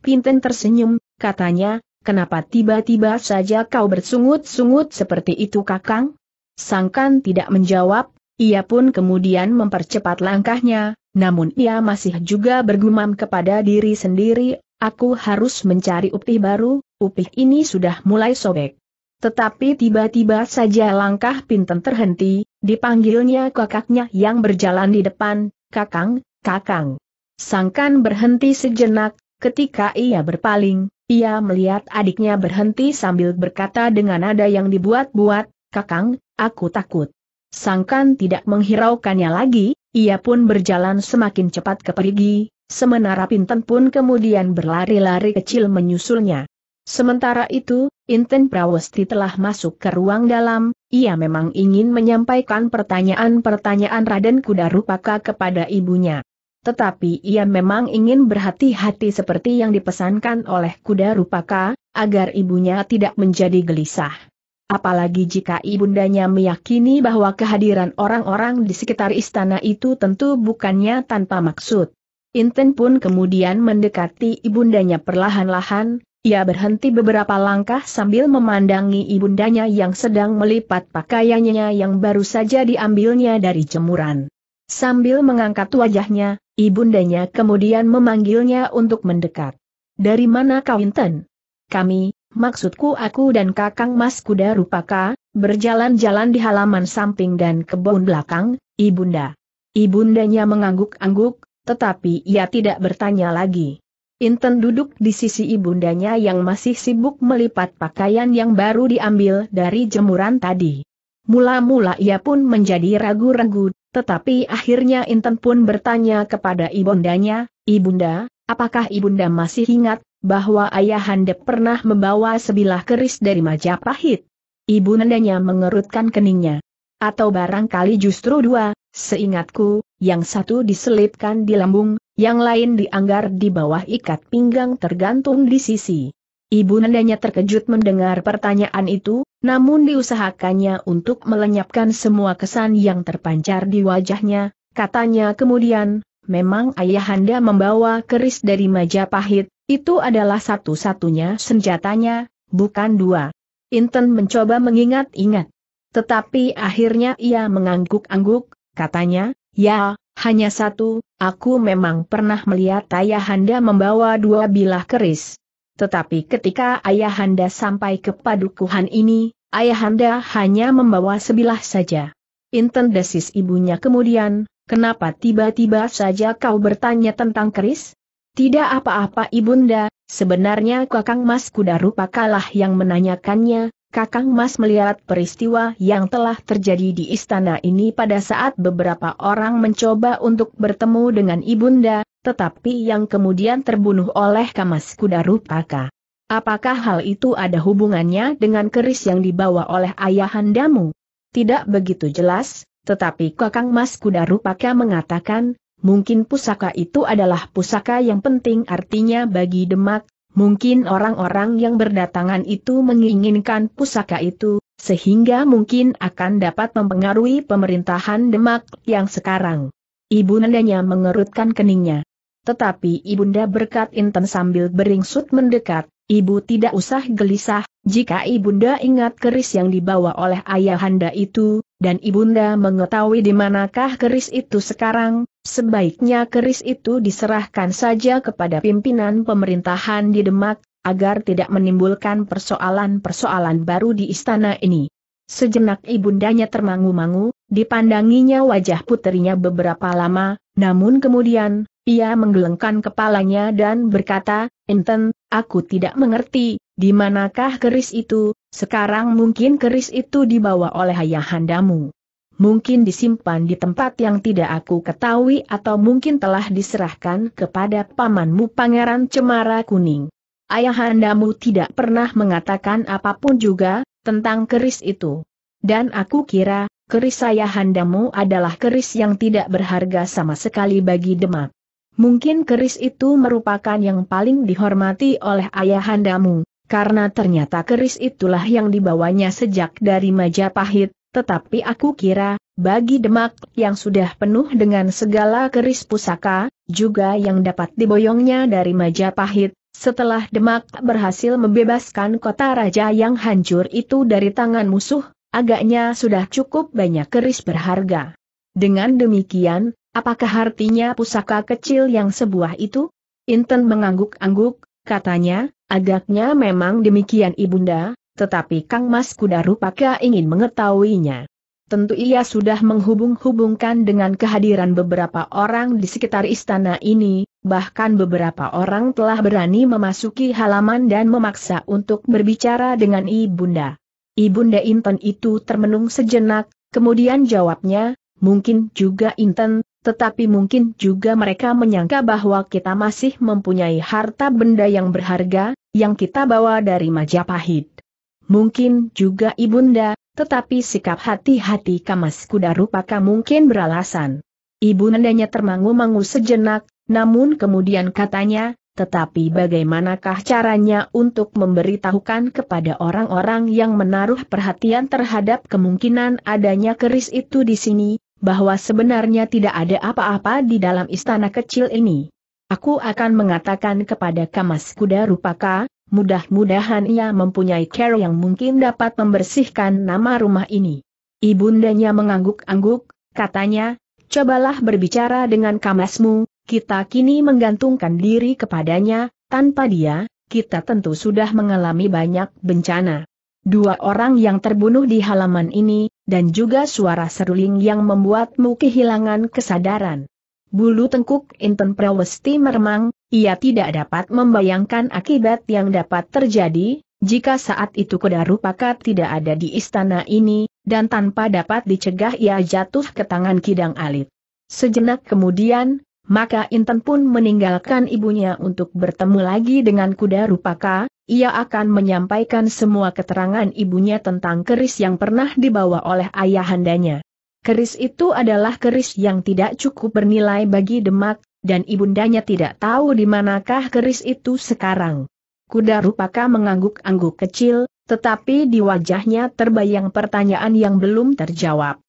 Pinten tersenyum, katanya, kenapa tiba-tiba saja kau bersungut-sungut seperti itu kakang? Sangkan tidak menjawab, ia pun kemudian mempercepat langkahnya, namun ia masih juga bergumam kepada diri sendiri, aku harus mencari upih baru, upih ini sudah mulai sobek. Tetapi tiba-tiba saja langkah Pinten terhenti, dipanggilnya kakaknya yang berjalan di depan, kakang, kakang. Sangkan berhenti sejenak, ketika ia berpaling, ia melihat adiknya berhenti sambil berkata dengan nada yang dibuat-buat, kakang, aku takut. Sangkan tidak menghiraukannya lagi, ia pun berjalan semakin cepat ke perigi, sementara Pinten pun kemudian berlari-lari kecil menyusulnya. Sementara itu, Inten Prawesti telah masuk ke ruang dalam, ia memang ingin menyampaikan pertanyaan-pertanyaan Raden Kudarupaka kepada ibunya. Tetapi ia memang ingin berhati-hati seperti yang dipesankan oleh Kudarupaka agar ibunya tidak menjadi gelisah. Apalagi jika ibundanya meyakini bahwa kehadiran orang-orang di sekitar istana itu tentu bukannya tanpa maksud. Inten pun kemudian mendekati ibundanya perlahan-lahan, ia berhenti beberapa langkah sambil memandangi ibundanya yang sedang melipat pakaiannya yang baru saja diambilnya dari jemuran. Sambil mengangkat wajahnya, ibundanya kemudian memanggilnya untuk mendekat. Dari mana kau Inten? Kami, Maksudku aku dan kakang mas kuda rupaka, berjalan-jalan di halaman samping dan kebun belakang, ibunda. Ibundanya mengangguk-angguk, tetapi ia tidak bertanya lagi. Inten duduk di sisi ibundanya yang masih sibuk melipat pakaian yang baru diambil dari jemuran tadi. Mula-mula ia pun menjadi ragu-ragu, tetapi akhirnya Inten pun bertanya kepada ibundanya, Ibunda, apakah ibunda masih ingat bahwa ayah ayahanda pernah membawa sebilah keris dari Majapahit. Ibu nendanya mengerutkan keningnya. Atau barangkali justru dua, seingatku, yang satu diselipkan di lambung, yang lain dianggar di bawah ikat pinggang tergantung di sisi. Ibu nendanya terkejut mendengar pertanyaan itu, namun diusahakannya untuk melenyapkan semua kesan yang terpancar di wajahnya, katanya kemudian, memang ayahanda membawa keris dari Majapahit, itu adalah satu-satunya senjatanya, bukan dua. Inten mencoba mengingat-ingat. Tetapi akhirnya ia mengangguk-angguk, katanya, ya, hanya satu, aku memang pernah melihat ayahanda membawa dua bilah keris. Tetapi ketika ayahanda sampai ke padukuhan ini, ayahanda hanya membawa sebilah saja. Inten desis ibunya kemudian, Kenapa tiba-tiba saja kau bertanya tentang keris? Tidak apa-apa ibunda, sebenarnya kakang mas kuda rupa kalah yang menanyakannya, kakang mas melihat peristiwa yang telah terjadi di istana ini pada saat beberapa orang mencoba untuk bertemu dengan ibunda, tetapi yang kemudian terbunuh oleh kamas kuda rupaka. Apakah hal itu ada hubungannya dengan keris yang dibawa oleh ayahandamu? Tidak begitu jelas, tetapi Kakang Mas Kuda Rupaka mengatakan, mungkin pusaka itu adalah pusaka yang penting artinya bagi Demak, mungkin orang-orang yang berdatangan itu menginginkan pusaka itu, sehingga mungkin akan dapat mempengaruhi pemerintahan Demak yang sekarang. Ibu nandanya mengerutkan keningnya. Tetapi ibunda berkat Inten sambil beringsut mendekat, ibu tidak usah gelisah, jika ibunda ingat keris yang dibawa oleh ayahanda itu, dan ibunda mengetahui di manakah keris itu sekarang, sebaiknya keris itu diserahkan saja kepada pimpinan pemerintahan di Demak, agar tidak menimbulkan persoalan-persoalan baru di istana ini. Sejenak ibundanya termangu-mangu, dipandanginya wajah putrinya beberapa lama, namun kemudian, ia menggelengkan kepalanya dan berkata, Inten, aku tidak mengerti, di manakah keris itu, sekarang mungkin keris itu dibawa oleh ayahandamu. Mungkin disimpan di tempat yang tidak aku ketahui atau mungkin telah diserahkan kepada pamanmu Pangeran Cemara Kuning. Ayahandamu tidak pernah mengatakan apapun juga, tentang keris itu. Dan aku kira, keris ayahandamu adalah keris yang tidak berharga sama sekali bagi Demak. Mungkin keris itu merupakan yang paling dihormati oleh ayahandamu, karena ternyata keris itulah yang dibawanya sejak dari Majapahit, tetapi aku kira, bagi Demak yang sudah penuh dengan segala keris pusaka, juga yang dapat diboyongnya dari Majapahit, setelah Demak berhasil membebaskan kota raja yang hancur itu dari tangan musuh, agaknya sudah cukup banyak keris berharga. Dengan demikian, apakah artinya pusaka kecil yang sebuah itu? Inten mengangguk-angguk, katanya, agaknya memang demikian ibunda, tetapi Kang Mas Kuda rupanya ingin mengetahuinya. Tentu ia sudah menghubung-hubungkan dengan kehadiran beberapa orang di sekitar istana ini, bahkan beberapa orang telah berani memasuki halaman dan memaksa untuk berbicara dengan Ibunda. Ibunda Inten itu termenung sejenak, kemudian jawabnya, mungkin juga Inten, tetapi mungkin juga mereka menyangka bahwa kita masih mempunyai harta benda yang berharga, yang kita bawa dari Majapahit. Mungkin juga ibunda, tetapi sikap hati-hati Kamas Kuda Rupaka mungkin beralasan. Ibundanya termangu-mangu sejenak, namun kemudian katanya, tetapi bagaimanakah caranya untuk memberitahukan kepada orang-orang yang menaruh perhatian terhadap kemungkinan adanya keris itu di sini, bahwa sebenarnya tidak ada apa-apa di dalam istana kecil ini. Aku akan mengatakan kepada Kamas Kuda Rupaka, mudah-mudahan ia mempunyai care yang mungkin dapat membersihkan nama rumah ini. Ibundanya mengangguk-angguk, katanya, cobalah berbicara dengan Kamasmu, kita kini menggantungkan diri kepadanya, tanpa dia, kita tentu sudah mengalami banyak bencana. Dua orang yang terbunuh di halaman ini, dan juga suara seruling yang membuatmu kehilangan kesadaran. Bulu tengkuk Inten Prawesti meremang, ia tidak dapat membayangkan akibat yang dapat terjadi, jika saat itu kuda rupaka tidak ada di istana ini, dan tanpa dapat dicegah ia jatuh ke tangan Kidang Alit. Sejenak kemudian, maka Inten pun meninggalkan ibunya untuk bertemu lagi dengan kuda rupaka, ia akan menyampaikan semua keterangan ibunya tentang keris yang pernah dibawa oleh ayahandanya. Keris itu adalah keris yang tidak cukup bernilai bagi Demak, dan ibundanya tidak tahu di manakah keris itu sekarang. Kuda rupaka mengangguk-angguk kecil, tetapi di wajahnya terbayang pertanyaan yang belum terjawab.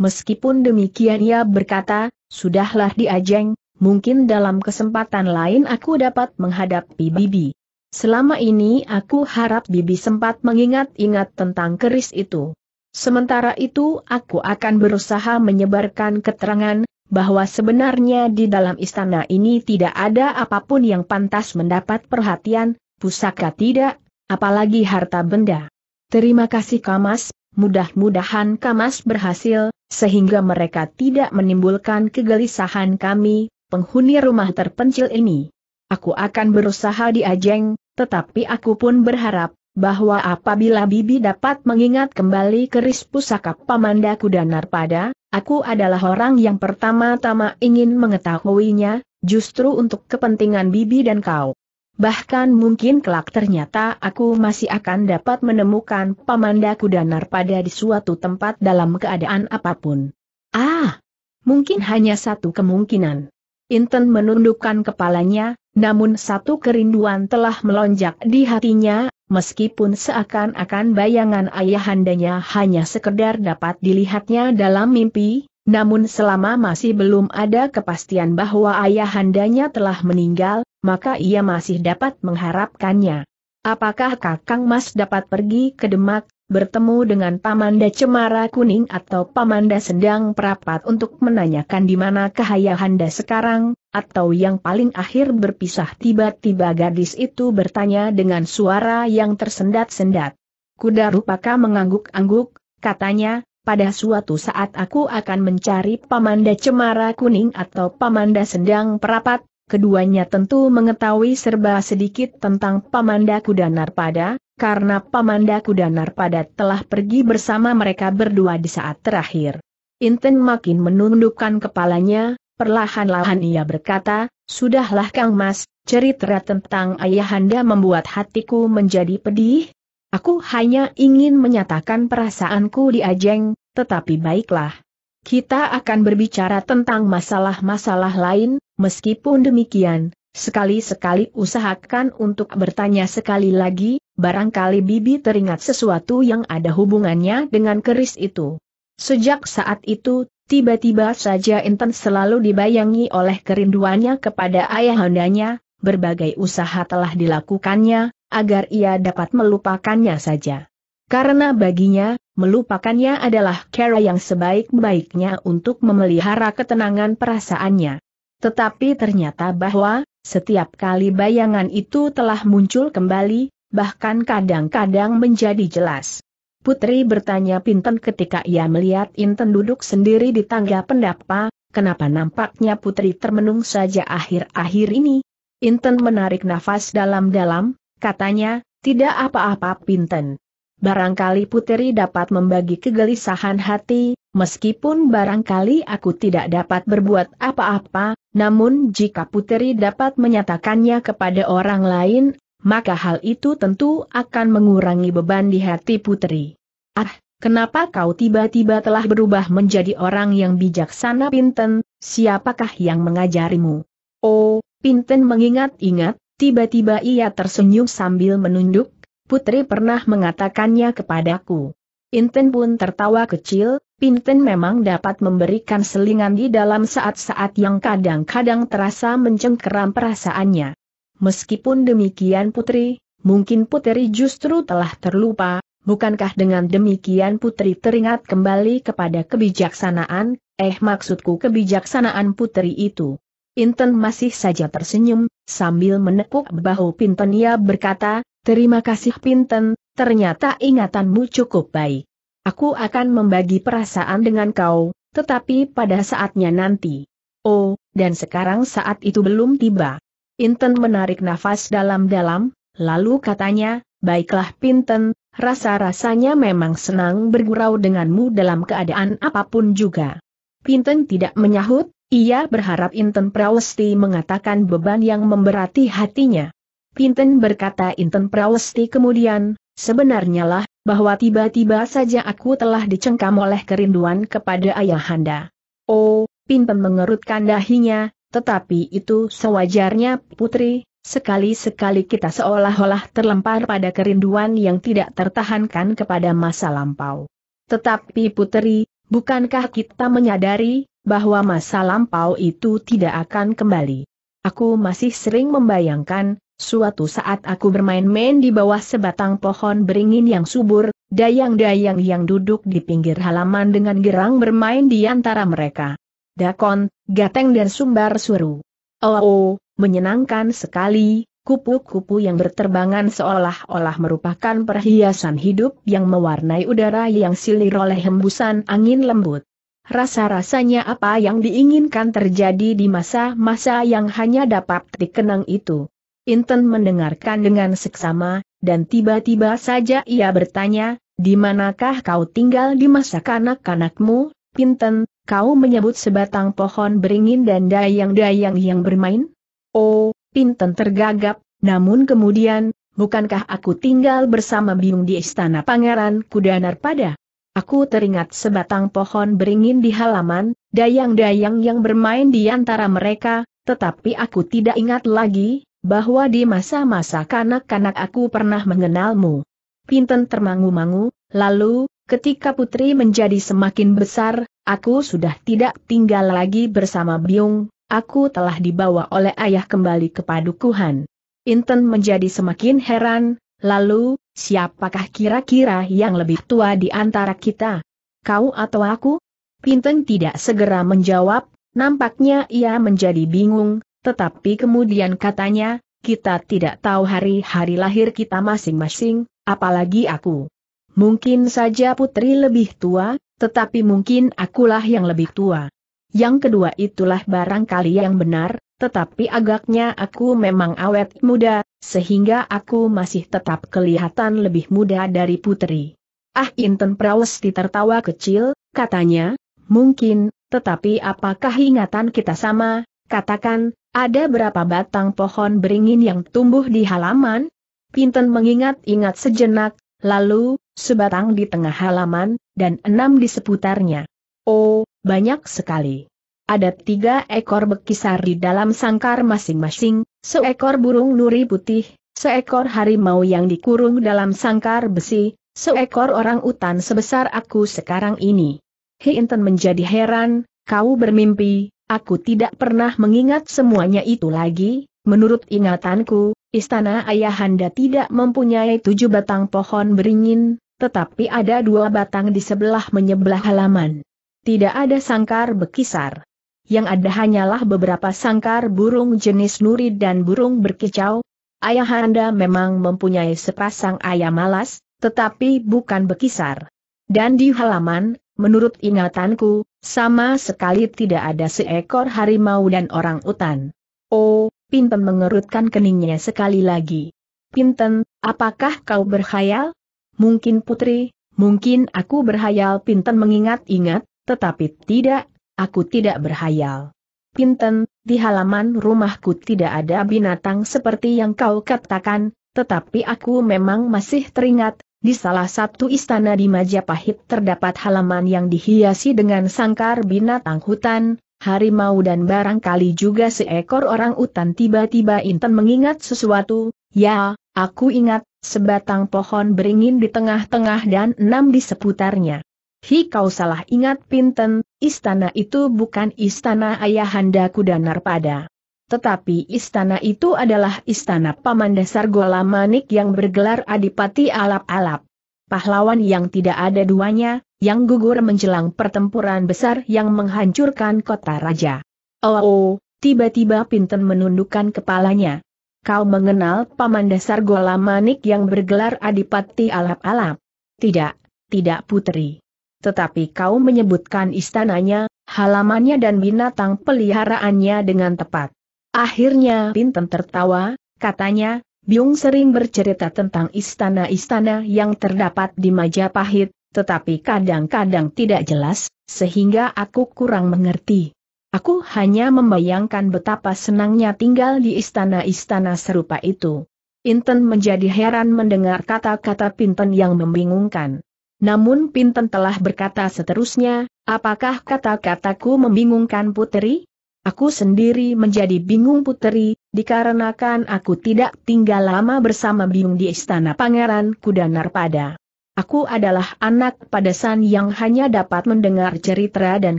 Meskipun demikian ia berkata, sudahlah diajeng, mungkin dalam kesempatan lain aku dapat menghadapi Bibi. Selama ini aku harap Bibi sempat mengingat-ingat tentang keris itu. Sementara itu aku akan berusaha menyebarkan keterangan, bahwa sebenarnya di dalam istana ini tidak ada apapun yang pantas mendapat perhatian, pusaka tidak, apalagi harta benda. Terima kasih Kamas, mudah-mudahan Kamas berhasil, sehingga mereka tidak menimbulkan kegelisahan kami, penghuni rumah terpencil ini. Aku akan berusaha diajeng, tetapi aku pun berharap, bahwa apabila Bibi dapat mengingat kembali keris pusaka Pamanda Kuda Narpada, aku adalah orang yang pertama-tama ingin mengetahuinya, justru untuk kepentingan Bibi dan kau. Bahkan mungkin kelak ternyata aku masih akan dapat menemukan Pamanda Kuda Narpada di suatu tempat dalam keadaan apapun. Ah! Mungkin hanya satu kemungkinan. Inten menundukkan kepalanya, namun satu kerinduan telah melonjak di hatinya, meskipun seakan-akan bayangan ayahandanya hanya sekedar dapat dilihatnya dalam mimpi, namun selama masih belum ada kepastian bahwa ayahandanya telah meninggal, maka ia masih dapat mengharapkannya. Apakah Kakang Mas dapat pergi ke Demak bertemu dengan Pamanda Cemara Kuning atau Pamanda Sendang Prapat untuk menanyakan di mana kehayahanda sekarang, atau yang paling akhir berpisah tiba-tiba gadis itu bertanya dengan suara yang tersendat-sendat. Kuda Rupaka mengangguk-angguk, katanya, pada suatu saat aku akan mencari Pamanda Cemara Kuning atau Pamanda Sendang Prapat keduanya tentu mengetahui serba sedikit tentang Pamanda Kuda Narpada, karena Pamanda Kuda Narpada telah pergi bersama mereka berdua di saat terakhir. Inten makin menundukkan kepalanya, perlahan-lahan ia berkata, Sudahlah Kang Mas, cerita tentang ayahanda membuat hatiku menjadi pedih. Aku hanya ingin menyatakan perasaanku di Ajeng, tetapi baiklah. Kita akan berbicara tentang masalah-masalah lain, Meskipun demikian, sekali-sekali usahakan untuk bertanya sekali lagi, barangkali Bibi teringat sesuatu yang ada hubungannya dengan keris itu. Sejak saat itu, tiba-tiba saja Intan selalu dibayangi oleh kerinduannya kepada ayahandanya, berbagai usaha telah dilakukannya, agar ia dapat melupakannya saja. Karena baginya, melupakannya adalah cara yang sebaik-baiknya untuk memelihara ketenangan perasaannya. Tetapi ternyata bahwa, setiap kali bayangan itu telah muncul kembali, bahkan kadang-kadang menjadi jelas. Putri bertanya Pinten ketika ia melihat Inten duduk sendiri di tangga pendapa, kenapa nampaknya Putri termenung saja akhir-akhir ini? Inten menarik nafas dalam-dalam, katanya, tidak apa-apa Pinten. Barangkali Putri dapat membagi kegelisahan hati, meskipun barangkali aku tidak dapat berbuat apa-apa, namun jika puteri dapat menyatakannya kepada orang lain, maka hal itu tentu akan mengurangi beban di hati puteri. Ah, kenapa kau tiba-tiba telah berubah menjadi orang yang bijaksana Pinten, siapakah yang mengajarimu? Oh, Pinten mengingat-ingat, tiba-tiba ia tersenyum sambil menunduk, putri pernah mengatakannya kepadaku. Pinten pun tertawa kecil, Pinten memang dapat memberikan selingan di dalam saat-saat yang kadang-kadang terasa mencengkeram perasaannya. Meskipun demikian Putri, mungkin Putri justru telah terlupa, bukankah dengan demikian Putri teringat kembali kepada kebijaksanaan, eh maksudku kebijaksanaan Putri itu. Inten masih saja tersenyum, sambil menekuk bahu Pinten ia berkata, terima kasih Pinten, ternyata ingatanmu cukup baik. Aku akan membagi perasaan dengan kau, tetapi pada saatnya nanti. Oh, dan sekarang saat itu belum tiba. Inten menarik nafas dalam-dalam, lalu katanya, baiklah Pinten, rasa-rasanya memang senang bergurau denganmu dalam keadaan apapun juga. Pinten tidak menyahut, ia berharap Inten Prawesti mengatakan beban yang memberati hatinya. Pinten berkata Inten Prawesti kemudian, Sebenarnya lah, bahwa tiba-tiba saja aku telah dicengkam oleh kerinduan kepada ayahanda. Oh, Pinten mengerutkan dahinya, tetapi itu sewajarnya, putri, sekali-sekali kita seolah-olah terlempar pada kerinduan yang tidak tertahankan kepada masa lampau. Tetapi putri, bukankah kita menyadari, bahwa masa lampau itu tidak akan kembali? Aku masih sering membayangkan, Suatu saat aku bermain-main di bawah sebatang pohon beringin yang subur, dayang-dayang yang duduk di pinggir halaman dengan gerang bermain di antara mereka. Dakon, gateng dan sumbar suru. Oh, oh menyenangkan sekali, kupu-kupu yang berterbangan seolah-olah merupakan perhiasan hidup yang mewarnai udara yang silir oleh hembusan angin lembut. Rasa-rasanya apa yang diinginkan terjadi di masa-masa yang hanya dapat dikenang itu. Inten mendengarkan dengan seksama, dan tiba-tiba saja ia bertanya, di manakah kau tinggal di masa kanak-kanakmu, Pinten, kau menyebut sebatang pohon beringin dan dayang-dayang yang bermain? Oh, Pinten tergagap, namun kemudian, bukankah aku tinggal bersama Biung di istana pangeran Kudanar pada? Aku teringat sebatang pohon beringin di halaman, dayang-dayang yang bermain di antara mereka, tetapi aku tidak ingat lagi, bahwa di masa-masa kanak-kanak aku pernah mengenalmu. Pinten termangu-mangu, lalu, ketika putri menjadi semakin besar, aku sudah tidak tinggal lagi bersama Biung, aku telah dibawa oleh ayah kembali ke padukuhan. Inten menjadi semakin heran, lalu, siapakah kira-kira yang lebih tua di antara kita? Kau atau aku? Pinten tidak segera menjawab, nampaknya ia menjadi bingung, tetapi kemudian katanya, kita tidak tahu hari-hari lahir kita masing-masing, apalagi aku. Mungkin saja putri lebih tua, tetapi mungkin akulah yang lebih tua. Yang kedua itulah barangkali yang benar, tetapi agaknya aku memang awet muda, sehingga aku masih tetap kelihatan lebih muda dari putri. Ah Inten Prawesti tertawa kecil, katanya, mungkin, tetapi apakah ingatan kita sama, katakan, ada berapa batang pohon beringin yang tumbuh di halaman? Pinten mengingat-ingat sejenak, lalu, sebatang di tengah halaman, dan enam di seputarnya. Oh, banyak sekali. Ada tiga ekor bekisar di dalam sangkar masing-masing, seekor burung nuri putih, seekor harimau yang dikurung dalam sangkar besi, seekor orang utan sebesar aku sekarang ini. Hinton menjadi heran, kau bermimpi, Aku tidak pernah mengingat semuanya itu lagi, menurut ingatanku, istana Ayahanda tidak mempunyai tujuh batang pohon beringin, tetapi ada dua batang di sebelah menyebelah halaman. Tidak ada sangkar bekisar. Yang ada hanyalah beberapa sangkar burung jenis nuri dan burung berkicau. Ayahanda memang mempunyai sepasang ayam malas, tetapi bukan bekisar. Dan di halaman, Menurut ingatanku, sama sekali tidak ada seekor harimau dan orang utan. Oh, Pinten mengerutkan keningnya sekali lagi. Pinten, apakah kau berkhayal? Mungkin putri, mungkin aku berhayal Pinten mengingat-ingat, tetapi tidak, aku tidak berhayal. Pinten, di halaman rumahku tidak ada binatang seperti yang kau katakan, tetapi aku memang masih teringat, di salah satu istana di Majapahit terdapat halaman yang dihiasi dengan sangkar binatang hutan, harimau dan barangkali juga seekor orang utan tiba-tiba Intan mengingat sesuatu, ya, aku ingat, sebatang pohon beringin di tengah-tengah dan enam di seputarnya. Hi kau salah ingat Pinten, istana itu bukan istana ayahandaku dan pada. Tetapi istana itu adalah istana Paman Dasar Gola Manik yang bergelar Adipati Alap-Alap. Pahlawan yang tidak ada duanya, yang gugur menjelang pertempuran besar yang menghancurkan kota raja. Oh, oh tiba-tiba Pinten menundukkan kepalanya. Kau mengenal Paman Dasar Gola Manik yang bergelar Adipati Alap-Alap? Tidak, tidak putri. Tetapi kau menyebutkan istananya, halamannya dan binatang peliharaannya dengan tepat. Akhirnya Pinten tertawa, katanya, Biung sering bercerita tentang istana-istana yang terdapat di Majapahit, tetapi kadang-kadang tidak jelas, sehingga aku kurang mengerti. Aku hanya membayangkan betapa senangnya tinggal di istana-istana serupa itu. Inten menjadi heran mendengar kata-kata Pinten yang membingungkan. Namun Pinten telah berkata seterusnya, apakah kata-kataku membingungkan Putri? Aku sendiri menjadi bingung puteri, dikarenakan aku tidak tinggal lama bersama bingung di istana pangeran kuda Narpada. Aku adalah anak pada san yang hanya dapat mendengar cerita dan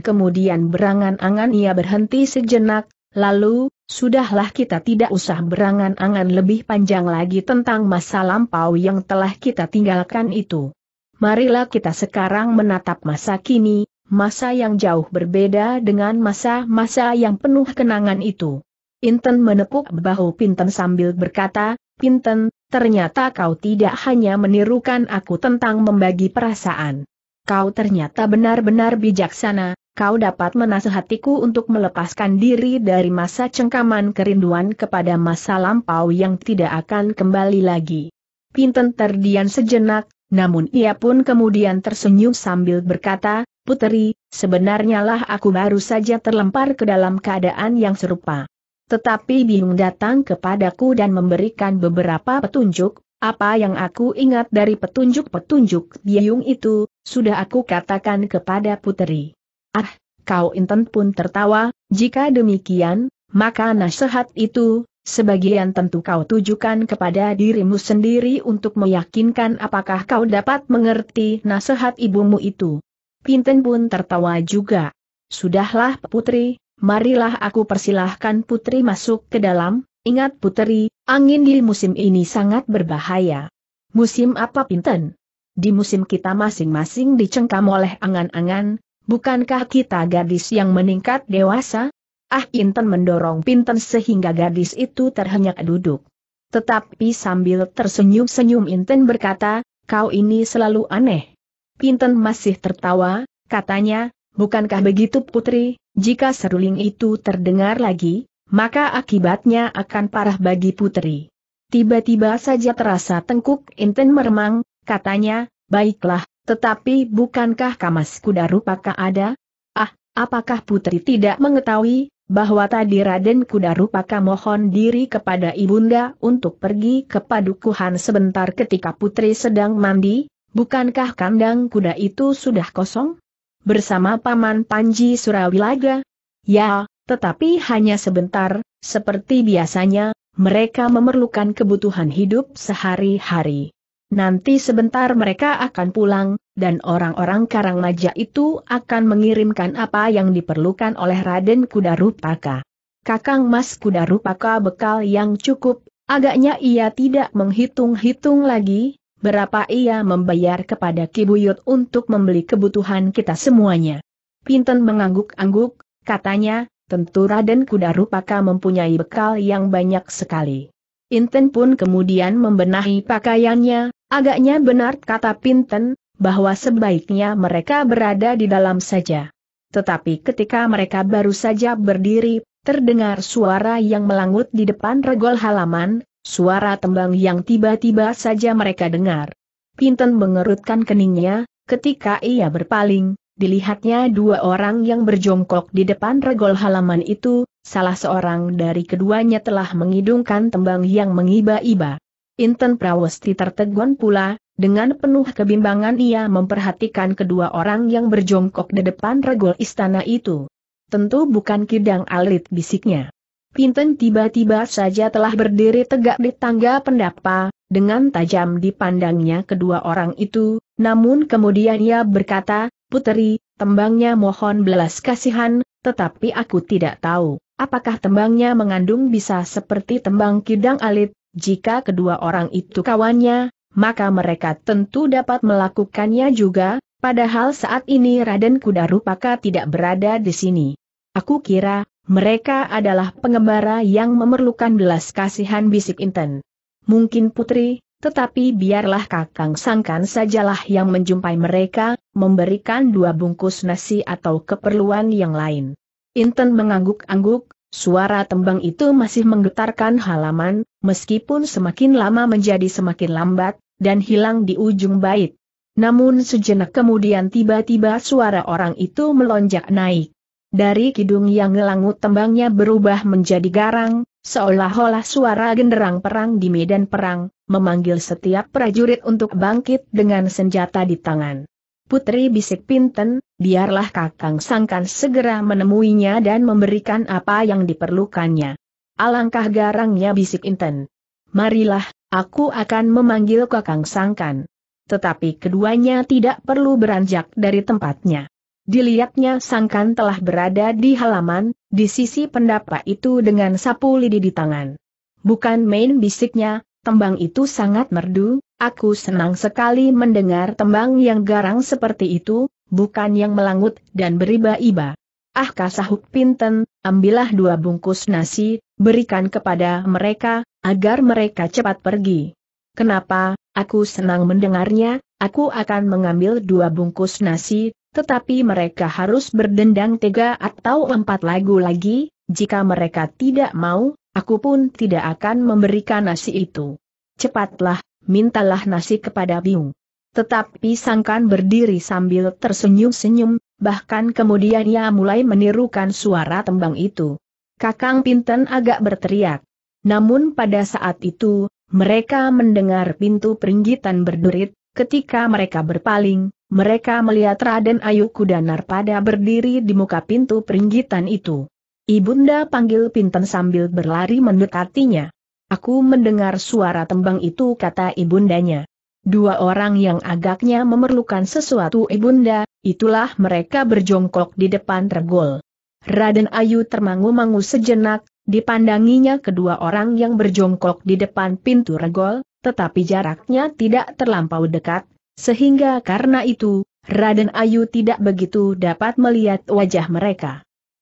kemudian berangan-angan ia berhenti sejenak, lalu, sudahlah kita tidak usah berangan-angan lebih panjang lagi tentang masa lampau yang telah kita tinggalkan itu. Marilah kita sekarang menatap masa kini, masa yang jauh berbeda dengan masa-masa yang penuh kenangan itu. Inten menepuk bahu Pinten sambil berkata, Pinten, ternyata kau tidak hanya menirukan aku tentang membagi perasaan. Kau ternyata benar-benar bijaksana, kau dapat menasehatiku untuk melepaskan diri dari masa cengkaman kerinduan kepada masa lampau yang tidak akan kembali lagi. Pinten terdian sejenak, namun ia pun kemudian tersenyum sambil berkata, Puteri, sebenarnya lah aku baru saja terlempar ke dalam keadaan yang serupa. Tetapi Biung datang kepadaku dan memberikan beberapa petunjuk, apa yang aku ingat dari petunjuk-petunjuk Biung itu, sudah aku katakan kepada Puteri. Ah, kau inten pun tertawa, jika demikian, maka nasihat itu, sebagian tentu kau tujukan kepada dirimu sendiri untuk meyakinkan apakah kau dapat mengerti nasihat ibumu itu. Pinten pun tertawa juga. Sudahlah putri, marilah aku persilahkan putri masuk ke dalam, ingat putri, angin di musim ini sangat berbahaya. Musim apa Pinten? Di musim kita masing-masing dicengkam oleh angan-angan, bukankah kita gadis yang meningkat dewasa? Ah Pinten mendorong Pinten sehingga gadis itu terhenyak duduk. Tetapi sambil tersenyum-senyum Inten berkata, kau ini selalu aneh. Pinten masih tertawa, katanya, bukankah begitu putri, jika seruling itu terdengar lagi, maka akibatnya akan parah bagi putri. Tiba-tiba saja terasa tengkuk Inten meremang, katanya, baiklah, tetapi bukankah kamas kuda rupakah ada? Ah, apakah putri tidak mengetahui, bahwa tadi Raden Kuda Rupaka mohon diri kepada Ibunda untuk pergi ke padukuhan sebentar ketika putri sedang mandi, Bukankah kandang kuda itu sudah kosong? Bersama Paman Panji Surawilaga? Ya, tetapi hanya sebentar, seperti biasanya, mereka memerlukan kebutuhan hidup sehari-hari. Nanti sebentar mereka akan pulang, dan orang-orang karang maja itu akan mengirimkan apa yang diperlukan oleh Raden Kuda Rupaka. Kakang Mas Kuda Rupaka bekal yang cukup, agaknya ia tidak menghitung-hitung lagi, berapa ia membayar kepada Kibuyut untuk membeli kebutuhan kita semuanya. Pinten mengangguk-angguk, katanya, tentu Raden Kuda Rupaka mempunyai bekal yang banyak sekali. Inten pun kemudian membenahi pakaiannya, agaknya benar kata Pinten, bahwa sebaiknya mereka berada di dalam saja. Tetapi ketika mereka baru saja berdiri, terdengar suara yang melangut di depan regol halaman, Suara tembang yang tiba-tiba saja mereka dengar. Pinten mengerutkan keningnya, ketika ia berpaling, dilihatnya dua orang yang berjongkok di depan regol halaman itu, salah seorang dari keduanya telah mengidungkan tembang yang mengiba-iba. Inten Prawesti tertegun pula, dengan penuh kebimbangan ia memperhatikan kedua orang yang berjongkok di depan regol istana itu. Tentu bukan Kidang Alit bisiknya. Pinten tiba-tiba saja telah berdiri tegak di tangga pendapa, dengan tajam dipandangnya kedua orang itu, namun kemudian ia berkata, Puteri, tembangnya mohon belas kasihan, tetapi aku tidak tahu, apakah tembangnya mengandung bisa seperti tembang kidang alit, jika kedua orang itu kawannya, maka mereka tentu dapat melakukannya juga, padahal saat ini Raden Kudarupaka tidak berada di sini. Aku kira, mereka adalah pengembara yang memerlukan belas kasihan bisik Inten. Mungkin putri, tetapi biarlah Kakang Sangkan sajalah yang menjumpai mereka, memberikan dua bungkus nasi atau keperluan yang lain. Inten mengangguk-angguk, suara tembang itu masih menggetarkan halaman, meskipun semakin lama menjadi semakin lambat, dan hilang di ujung bait. Namun sejenak kemudian tiba-tiba suara orang itu melonjak naik dari kidung yang ngelangut tembangnya berubah menjadi garang, seolah-olah suara genderang perang di medan perang, memanggil setiap prajurit untuk bangkit dengan senjata di tangan. Putri bisik Pinten, biarlah Kakang Sangkan segera menemuinya dan memberikan apa yang diperlukannya. Alangkah garangnya bisik Inten. Marilah, aku akan memanggil Kakang Sangkan. Tetapi keduanya tidak perlu beranjak dari tempatnya. Dilihatnya Sangkan telah berada di halaman, di sisi pendapa itu dengan sapu lidi di tangan. Bukan main bisiknya, tembang itu sangat merdu, aku senang sekali mendengar tembang yang garang seperti itu, bukan yang melangut dan beriba-iba. Ah kasahuk pinten, ambillah dua bungkus nasi, berikan kepada mereka, agar mereka cepat pergi. Kenapa, aku senang mendengarnya, aku akan mengambil dua bungkus nasi, tetapi mereka harus berdendang tiga atau empat lagu lagi, jika mereka tidak mau, aku pun tidak akan memberikan nasi itu. Cepatlah, mintalah nasi kepada Biung. Tetapi sangkan berdiri sambil tersenyum-senyum, bahkan kemudian ia mulai menirukan suara tembang itu. Kakang Pinten agak berteriak. Namun pada saat itu, mereka mendengar pintu peringgitan berderit ketika mereka berpaling, mereka melihat Raden Ayu Kudanar pada berdiri di muka pintu peringgitan itu. Ibunda panggil Pinten sambil berlari mendekatinya. Aku mendengar suara tembang itu kata ibundanya. Dua orang yang agaknya memerlukan sesuatu ibunda, itulah mereka berjongkok di depan regol. Raden Ayu termangu-mangu sejenak, dipandanginya kedua orang yang berjongkok di depan pintu regol, tetapi jaraknya tidak terlampau dekat, sehingga karena itu, Raden Ayu tidak begitu dapat melihat wajah mereka.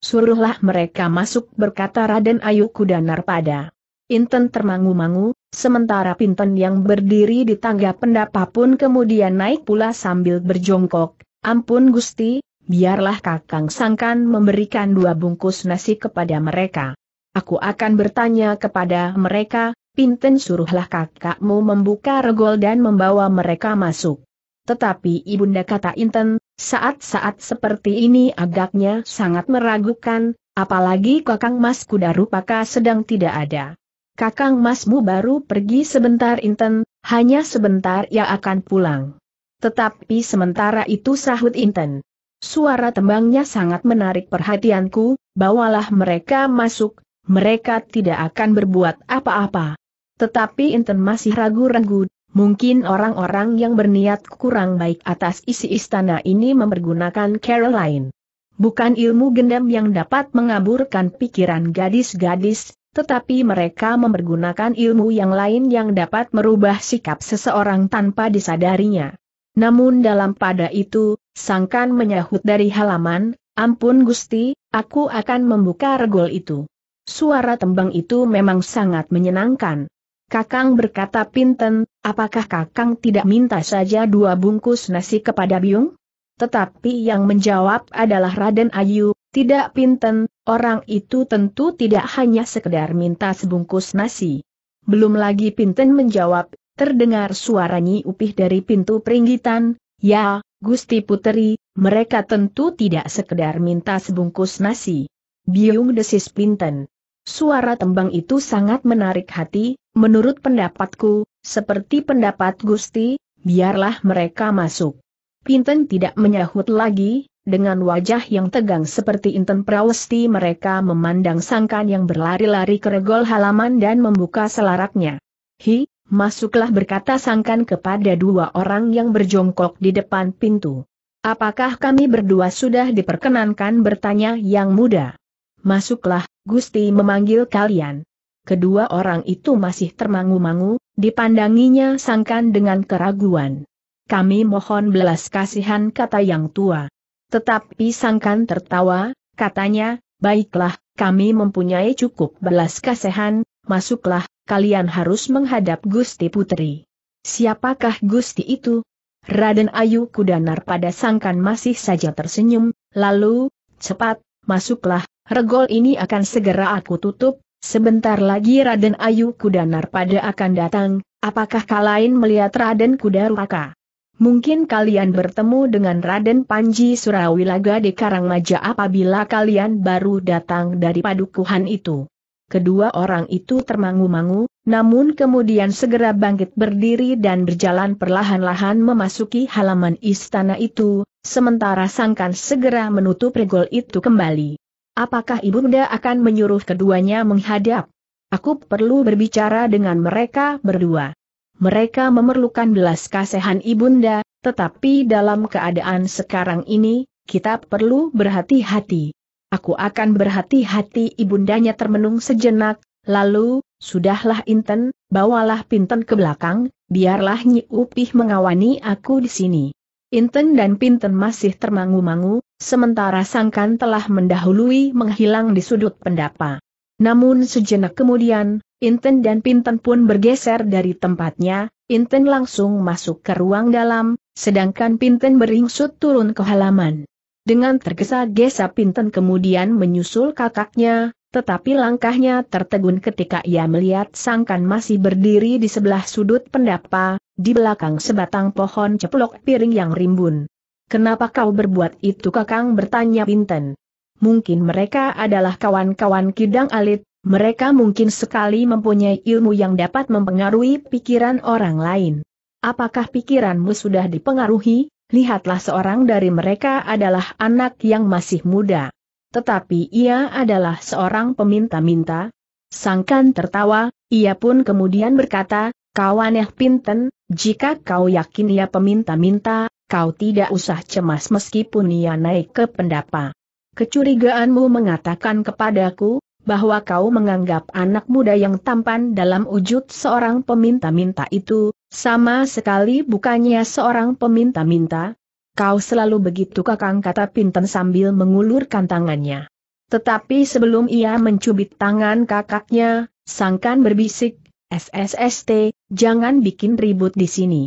Suruhlah mereka masuk berkata Raden Ayu Kudanar pada. Inten termangu-mangu, sementara Pinten yang berdiri di tangga pendapa pun kemudian naik pula sambil berjongkok. Ampun Gusti, biarlah Kakang Sangkan memberikan dua bungkus nasi kepada mereka. Aku akan bertanya kepada mereka, Pinten suruhlah kakakmu membuka regol dan membawa mereka masuk. Tetapi ibunda kata Inten, saat-saat seperti ini agaknya sangat meragukan, apalagi kakang mas kuda rupaka sedang tidak ada. Kakang masmu baru pergi sebentar Inten, hanya sebentar ia akan pulang. Tetapi sementara itu sahut Inten. Suara tembangnya sangat menarik perhatianku, bawalah mereka masuk, mereka tidak akan berbuat apa-apa. Tetapi Inten masih ragu-ragu, mungkin orang-orang yang berniat kurang baik atas isi istana ini mempergunakan Caroline. Bukan ilmu gendam yang dapat mengaburkan pikiran gadis-gadis, tetapi mereka mempergunakan ilmu yang lain yang dapat merubah sikap seseorang tanpa disadarinya. Namun dalam pada itu, Sangkan menyahut dari halaman, ampun Gusti, aku akan membuka regol itu. Suara tembang itu memang sangat menyenangkan. Kakang berkata Pinten, apakah Kakang tidak minta saja dua bungkus nasi kepada Biung? Tetapi yang menjawab adalah Raden Ayu, tidak Pinten, orang itu tentu tidak hanya sekedar minta sebungkus nasi. Belum lagi Pinten menjawab, terdengar suaranya Upih dari pintu peringgitan, ya, Gusti Puteri, mereka tentu tidak sekedar minta sebungkus nasi. Biung desis Pinten. Suara tembang itu sangat menarik hati, Menurut pendapatku, seperti pendapat Gusti, biarlah mereka masuk. Pinten tidak menyahut lagi, dengan wajah yang tegang seperti Inten Prawesti mereka memandang sangkan yang berlari-lari ke regol halaman dan membuka selaraknya. Hi, masuklah berkata sangkan kepada dua orang yang berjongkok di depan pintu. Apakah kami berdua sudah diperkenankan bertanya yang muda? Masuklah, Gusti memanggil kalian kedua orang itu masih termangu-mangu, dipandanginya sangkan dengan keraguan. Kami mohon belas kasihan kata yang tua. Tetapi sangkan tertawa, katanya, baiklah, kami mempunyai cukup belas kasihan, masuklah, kalian harus menghadap Gusti Putri. Siapakah Gusti itu? Raden Ayu Kudanar pada sangkan masih saja tersenyum, lalu, cepat, masuklah, regol ini akan segera aku tutup, Sebentar lagi Raden Ayu Kudanar pada akan datang, apakah kalian melihat Raden Kudaraka? Mungkin kalian bertemu dengan Raden Panji Surawilaga di Karangmaja apabila kalian baru datang dari padukuhan itu. Kedua orang itu termangu-mangu, namun kemudian segera bangkit berdiri dan berjalan perlahan-lahan memasuki halaman istana itu, sementara Sangkan segera menutup regol itu kembali. Apakah ibunda akan menyuruh keduanya menghadap? Aku perlu berbicara dengan mereka berdua. Mereka memerlukan belas kasihan ibunda, tetapi dalam keadaan sekarang ini, kita perlu berhati-hati. Aku akan berhati-hati ibundanya termenung sejenak, lalu, sudahlah Inten, bawalah Pinten ke belakang, biarlah Nyi Upih mengawani aku di sini. Inten dan Pinten masih termangu-mangu, sementara Sangkan telah mendahului menghilang di sudut pendapa. Namun sejenak kemudian, Inten dan Pinten pun bergeser dari tempatnya, Inten langsung masuk ke ruang dalam, sedangkan Pinten beringsut turun ke halaman. Dengan tergesa-gesa Pinten kemudian menyusul kakaknya, tetapi langkahnya tertegun ketika ia melihat Sangkan masih berdiri di sebelah sudut pendapa, di belakang sebatang pohon ceplok piring yang rimbun. Kenapa kau berbuat itu kakang bertanya Pinten. Mungkin mereka adalah kawan-kawan kidang alit, mereka mungkin sekali mempunyai ilmu yang dapat mempengaruhi pikiran orang lain. Apakah pikiranmu sudah dipengaruhi? Lihatlah seorang dari mereka adalah anak yang masih muda. Tetapi ia adalah seorang peminta-minta. Sangkan tertawa, ia pun kemudian berkata, Kau aneh pinten, jika kau yakin ia peminta-minta, kau tidak usah cemas meskipun ia naik ke pendapa. Kecurigaanmu mengatakan kepadaku, bahwa kau menganggap anak muda yang tampan dalam wujud seorang peminta-minta itu, sama sekali bukannya seorang peminta-minta, Kau selalu begitu kakang kata Pinten sambil mengulurkan tangannya. Tetapi sebelum ia mencubit tangan kakaknya, sangkan berbisik, SSST, jangan bikin ribut di sini.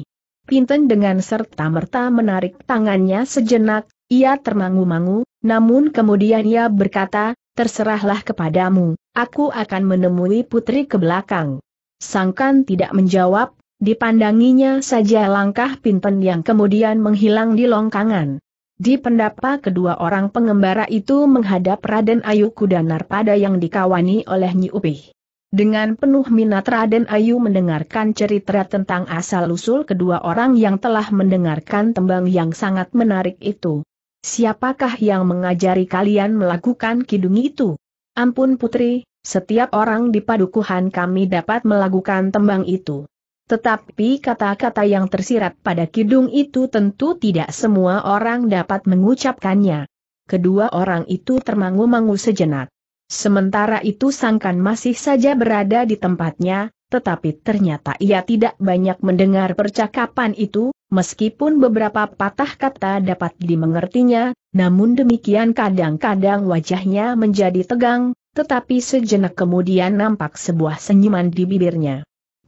Pinten dengan serta-merta menarik tangannya sejenak, ia termangu-mangu, namun kemudian ia berkata, terserahlah kepadamu, aku akan menemui putri ke belakang. Sangkan tidak menjawab, Dipandanginya saja langkah Pinten yang kemudian menghilang di longkangan. Di pendapa kedua orang pengembara itu menghadap Raden Ayu Kudanar pada yang dikawani oleh Nyi Upih. Dengan penuh minat Raden Ayu mendengarkan cerita tentang asal-usul kedua orang yang telah mendengarkan tembang yang sangat menarik itu. Siapakah yang mengajari kalian melakukan kidung itu? Ampun putri, setiap orang di padukuhan kami dapat melakukan tembang itu. Tetapi kata-kata yang tersirat pada kidung itu tentu tidak semua orang dapat mengucapkannya. Kedua orang itu termangu-mangu sejenak. Sementara itu Sangkan masih saja berada di tempatnya, tetapi ternyata ia tidak banyak mendengar percakapan itu, meskipun beberapa patah kata dapat dimengertinya, namun demikian kadang-kadang wajahnya menjadi tegang, tetapi sejenak kemudian nampak sebuah senyuman di bibirnya.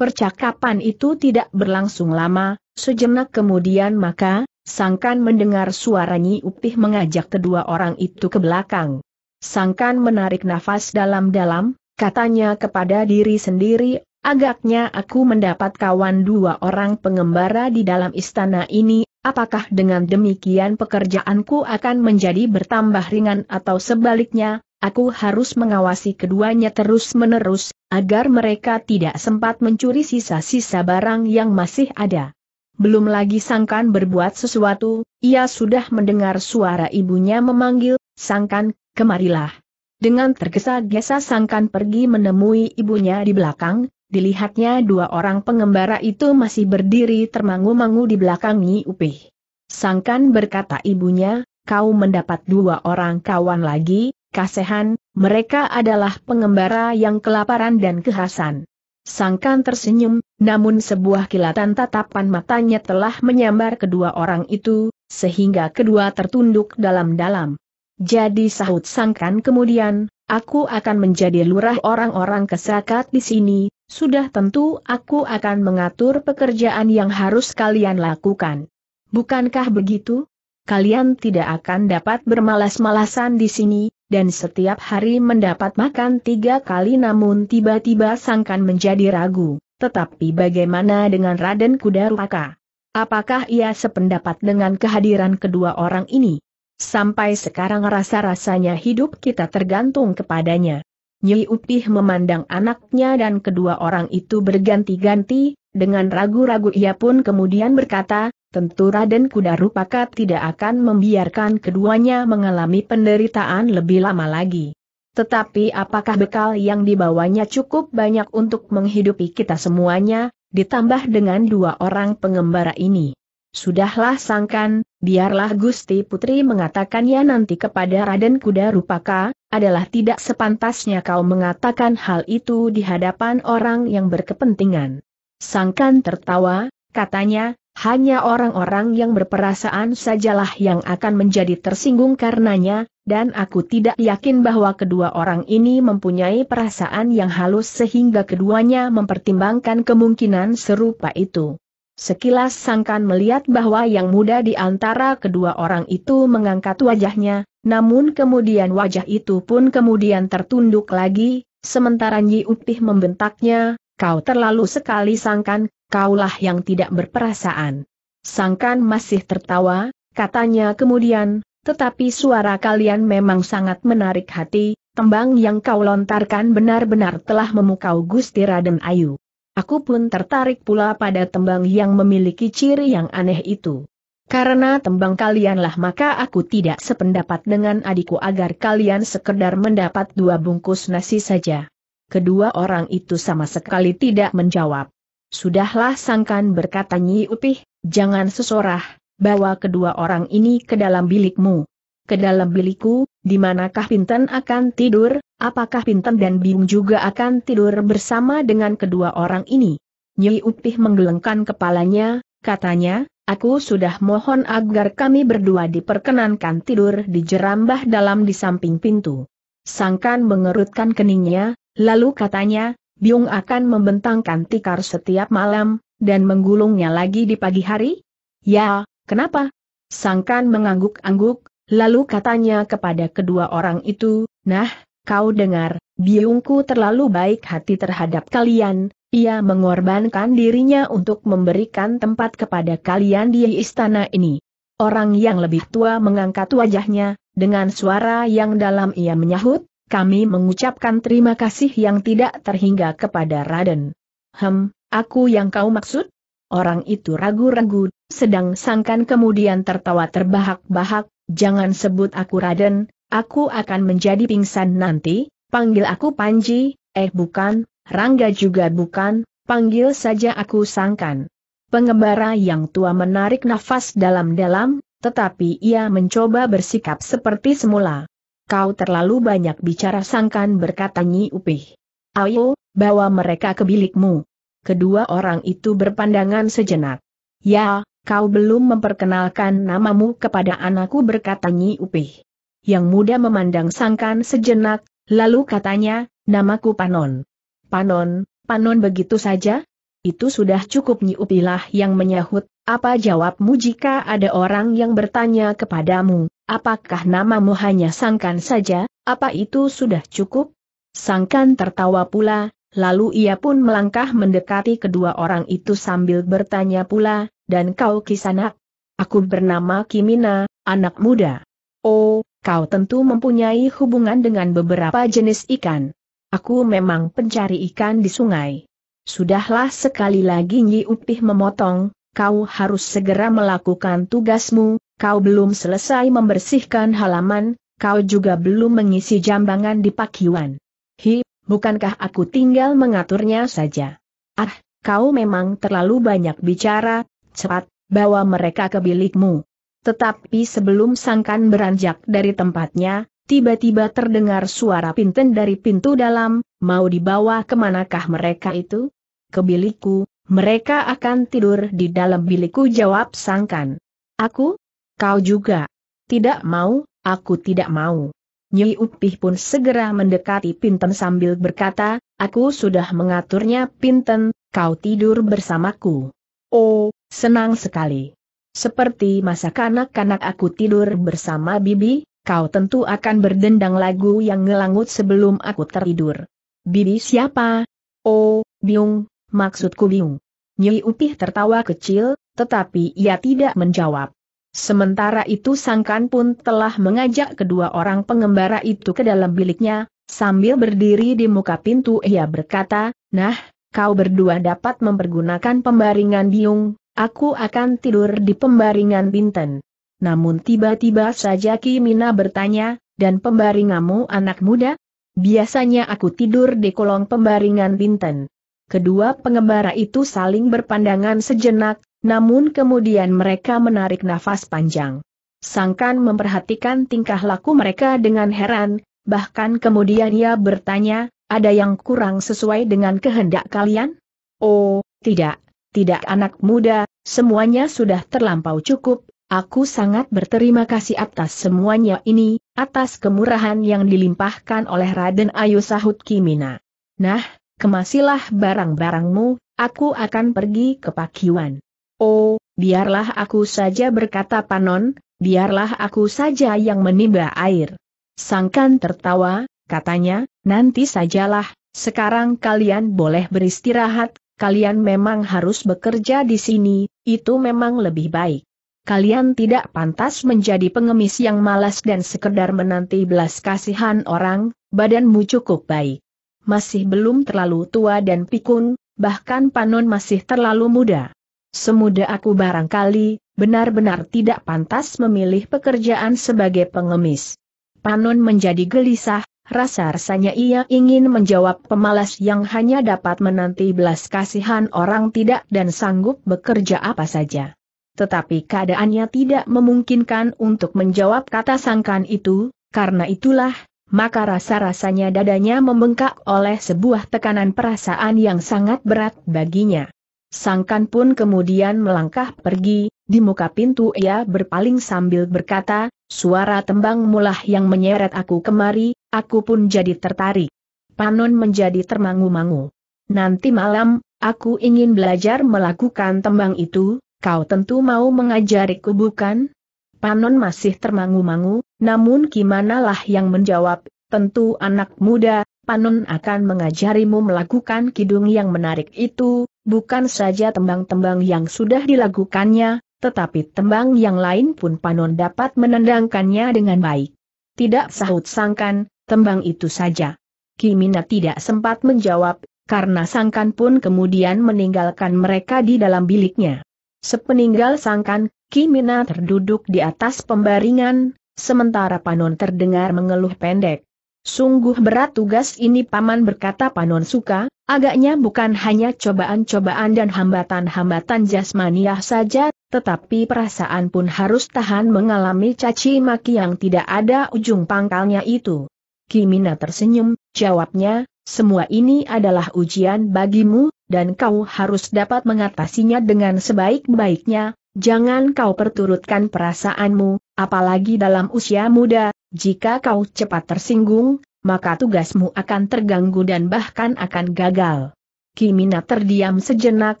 Percakapan itu tidak berlangsung lama, sejenak kemudian maka, Sangkan mendengar suara Nyi Upih mengajak kedua orang itu ke belakang. Sangkan menarik nafas dalam-dalam, katanya kepada diri sendiri, agaknya aku mendapat kawan dua orang pengembara di dalam istana ini, apakah dengan demikian pekerjaanku akan menjadi bertambah ringan atau sebaliknya, Aku harus mengawasi keduanya terus-menerus, agar mereka tidak sempat mencuri sisa-sisa barang yang masih ada. Belum lagi Sangkan berbuat sesuatu, ia sudah mendengar suara ibunya memanggil, Sangkan, kemarilah. Dengan tergesa-gesa Sangkan pergi menemui ibunya di belakang, dilihatnya dua orang pengembara itu masih berdiri termangu-mangu di belakang Nyi Upih. Sangkan berkata ibunya, kau mendapat dua orang kawan lagi, kasehan, mereka adalah pengembara yang kelaparan dan kehasan. Sangkan tersenyum, namun sebuah kilatan tatapan matanya telah menyambar kedua orang itu, sehingga kedua tertunduk dalam-dalam. Jadi sahut Sangkan kemudian, aku akan menjadi lurah orang-orang kesakat di sini, sudah tentu aku akan mengatur pekerjaan yang harus kalian lakukan. Bukankah begitu? Kalian tidak akan dapat bermalas-malasan di sini, dan setiap hari mendapat makan tiga kali namun tiba-tiba sangkan menjadi ragu. Tetapi bagaimana dengan Raden Kudarupaka? Apakah ia sependapat dengan kehadiran kedua orang ini? Sampai sekarang rasa-rasanya hidup kita tergantung kepadanya. Nyi Upih memandang anaknya dan kedua orang itu berganti-ganti, dengan ragu-ragu ia pun kemudian berkata, tentu Raden Kuda Rupaka tidak akan membiarkan keduanya mengalami penderitaan lebih lama lagi. Tetapi apakah bekal yang dibawanya cukup banyak untuk menghidupi kita semuanya, ditambah dengan dua orang pengembara ini? Sudahlah sangkan, biarlah Gusti Putri mengatakannya nanti kepada Raden Kuda Rupaka, adalah tidak sepantasnya kau mengatakan hal itu di hadapan orang yang berkepentingan. Sangkan tertawa, katanya, hanya orang-orang yang berperasaan sajalah yang akan menjadi tersinggung karenanya, dan aku tidak yakin bahwa kedua orang ini mempunyai perasaan yang halus sehingga keduanya mempertimbangkan kemungkinan serupa itu. Sekilas sangkan melihat bahwa yang muda di antara kedua orang itu mengangkat wajahnya, namun kemudian wajah itu pun kemudian tertunduk lagi, sementara Nyi Upih membentaknya, kau terlalu sekali sangkan, kaulah yang tidak berperasaan. Sangkan masih tertawa, katanya kemudian, tetapi suara kalian memang sangat menarik hati, tembang yang kau lontarkan benar-benar telah memukau Gusti Raden Ayu. Aku pun tertarik pula pada tembang yang memiliki ciri yang aneh itu. Karena tembang kalianlah maka aku tidak sependapat dengan adikku agar kalian sekedar mendapat dua bungkus nasi saja. Kedua orang itu sama sekali tidak menjawab. Sudahlah sangkan berkata Nyi Upih, jangan sesorah, bawa kedua orang ini ke dalam bilikmu. Ke dalam bilikku, di manakah Pinten akan tidur, apakah Pinten dan Biung juga akan tidur bersama dengan kedua orang ini? Nyi Upih menggelengkan kepalanya, katanya, aku sudah mohon agar kami berdua diperkenankan tidur di jerambah dalam di samping pintu. Sangkan mengerutkan keningnya, lalu katanya, Biung akan membentangkan tikar setiap malam, dan menggulungnya lagi di pagi hari? Ya, kenapa? Sangkan mengangguk-angguk, lalu katanya kepada kedua orang itu, Nah, kau dengar, Biungku terlalu baik hati terhadap kalian, ia mengorbankan dirinya untuk memberikan tempat kepada kalian di istana ini. Orang yang lebih tua mengangkat wajahnya, dengan suara yang dalam ia menyahut, kami mengucapkan terima kasih yang tidak terhingga kepada Raden. Hem, aku yang kau maksud? Orang itu ragu-ragu, sedang sangkan kemudian tertawa terbahak-bahak, jangan sebut aku Raden, aku akan menjadi pingsan nanti, panggil aku Panji, eh bukan, Rangga juga bukan, panggil saja aku sangkan. Pengembara yang tua menarik nafas dalam-dalam, tetapi ia mencoba bersikap seperti semula. Kau terlalu banyak bicara sangkan berkata Nyi Upih. Ayo, bawa mereka ke bilikmu. Kedua orang itu berpandangan sejenak. Ya, kau belum memperkenalkan namamu kepada anakku berkata Nyi Upih. Yang muda memandang sangkan sejenak, lalu katanya, namaku Panon. Panon, Panon begitu saja? Itu sudah cukup Nyi Upilah yang menyahut, apa jawabmu jika ada orang yang bertanya kepadamu, apakah namamu hanya sangkan saja, apa itu sudah cukup? Sangkan tertawa pula, lalu ia pun melangkah mendekati kedua orang itu sambil bertanya pula, dan kau kisanak? Aku bernama Kimina, anak muda. Oh, kau tentu mempunyai hubungan dengan beberapa jenis ikan. Aku memang pencari ikan di sungai. Sudahlah sekali lagi Nyi Upih memotong, kau harus segera melakukan tugasmu, kau belum selesai membersihkan halaman, kau juga belum mengisi jambangan di pakiwan. Hi, bukankah aku tinggal mengaturnya saja? Ah, kau memang terlalu banyak bicara, cepat, bawa mereka ke bilikmu. Tetapi sebelum sangkan beranjak dari tempatnya, tiba-tiba terdengar suara pinten dari pintu dalam, mau dibawa kemanakah mereka itu? Ke bilikku, mereka akan tidur di dalam bilikku jawab sangkan. Aku? Kau juga. Tidak mau, aku tidak mau. Nyi Upih pun segera mendekati Pinten sambil berkata, aku sudah mengaturnya Pinten, kau tidur bersamaku. Oh, senang sekali. Seperti masa kanak-kanak aku tidur bersama Bibi, kau tentu akan berdendang lagu yang ngelangut sebelum aku tertidur. Bibi siapa? Oh, Biung, maksudku Biung. Nyi Upih tertawa kecil, tetapi ia tidak menjawab. Sementara itu Sangkan pun telah mengajak kedua orang pengembara itu ke dalam biliknya, sambil berdiri di muka pintu ia berkata, Nah, kau berdua dapat mempergunakan pembaringan biung, aku akan tidur di pembaringan binten. Namun tiba-tiba saja Kimina bertanya, dan pembaringamu anak muda? Biasanya aku tidur di kolong pembaringan binten. Kedua pengembara itu saling berpandangan sejenak, namun kemudian mereka menarik nafas panjang. Sangkan memperhatikan tingkah laku mereka dengan heran, bahkan kemudian ia bertanya, ada yang kurang sesuai dengan kehendak kalian? Oh, tidak, tidak anak muda, semuanya sudah terlampau cukup, aku sangat berterima kasih atas semuanya ini, atas kemurahan yang dilimpahkan oleh Raden Ayu Sahut Kimina. Nah, kemasilah barang-barangmu, aku akan pergi ke Pakiwan. Oh, biarlah aku saja berkata Panon, biarlah aku saja yang menimba air. Sangkan tertawa, katanya, nanti sajalah, sekarang kalian boleh beristirahat, kalian memang harus bekerja di sini, itu memang lebih baik. Kalian tidak pantas menjadi pengemis yang malas dan sekedar menanti belas kasihan orang, badanmu cukup baik. Masih belum terlalu tua dan pikun, bahkan Panon masih terlalu muda. Semudah aku barangkali, benar-benar tidak pantas memilih pekerjaan sebagai pengemis. Panon menjadi gelisah, rasa-rasanya ia ingin menjawab pemalas yang hanya dapat menanti belas kasihan orang tidak dan sanggup bekerja apa saja. Tetapi keadaannya tidak memungkinkan untuk menjawab kata sangkan itu, karena itulah, maka rasa-rasanya dadanya membengkak oleh sebuah tekanan perasaan yang sangat berat baginya. Sangkan pun kemudian melangkah pergi, di muka pintu ia berpaling sambil berkata, suara tembang mulah yang menyeret aku kemari, aku pun jadi tertarik. Panon menjadi termangu-mangu. Nanti malam, aku ingin belajar melakukan tembang itu, kau tentu mau mengajariku bukan? Panon masih termangu-mangu, namun kimanalah yang menjawab, tentu anak muda, Panun akan mengajarimu melakukan kidung yang menarik itu, bukan saja tembang-tembang yang sudah dilakukannya, tetapi tembang yang lain pun Panun dapat menendangkannya dengan baik. Tidak sahut sangkan, tembang itu saja. Kimina tidak sempat menjawab, karena sangkan pun kemudian meninggalkan mereka di dalam biliknya. Sepeninggal sangkan, Kimina terduduk di atas pembaringan, sementara Panon terdengar mengeluh pendek. Sungguh berat tugas ini paman berkata Panon Suka, agaknya bukan hanya cobaan-cobaan dan hambatan-hambatan jasmaniah saja, tetapi perasaan pun harus tahan mengalami caci maki yang tidak ada ujung pangkalnya itu. Kimina tersenyum, jawabnya, semua ini adalah ujian bagimu, dan kau harus dapat mengatasinya dengan sebaik-baiknya, jangan kau perturutkan perasaanmu, apalagi dalam usia muda, jika kau cepat tersinggung, maka tugasmu akan terganggu dan bahkan akan gagal. Kimina terdiam sejenak,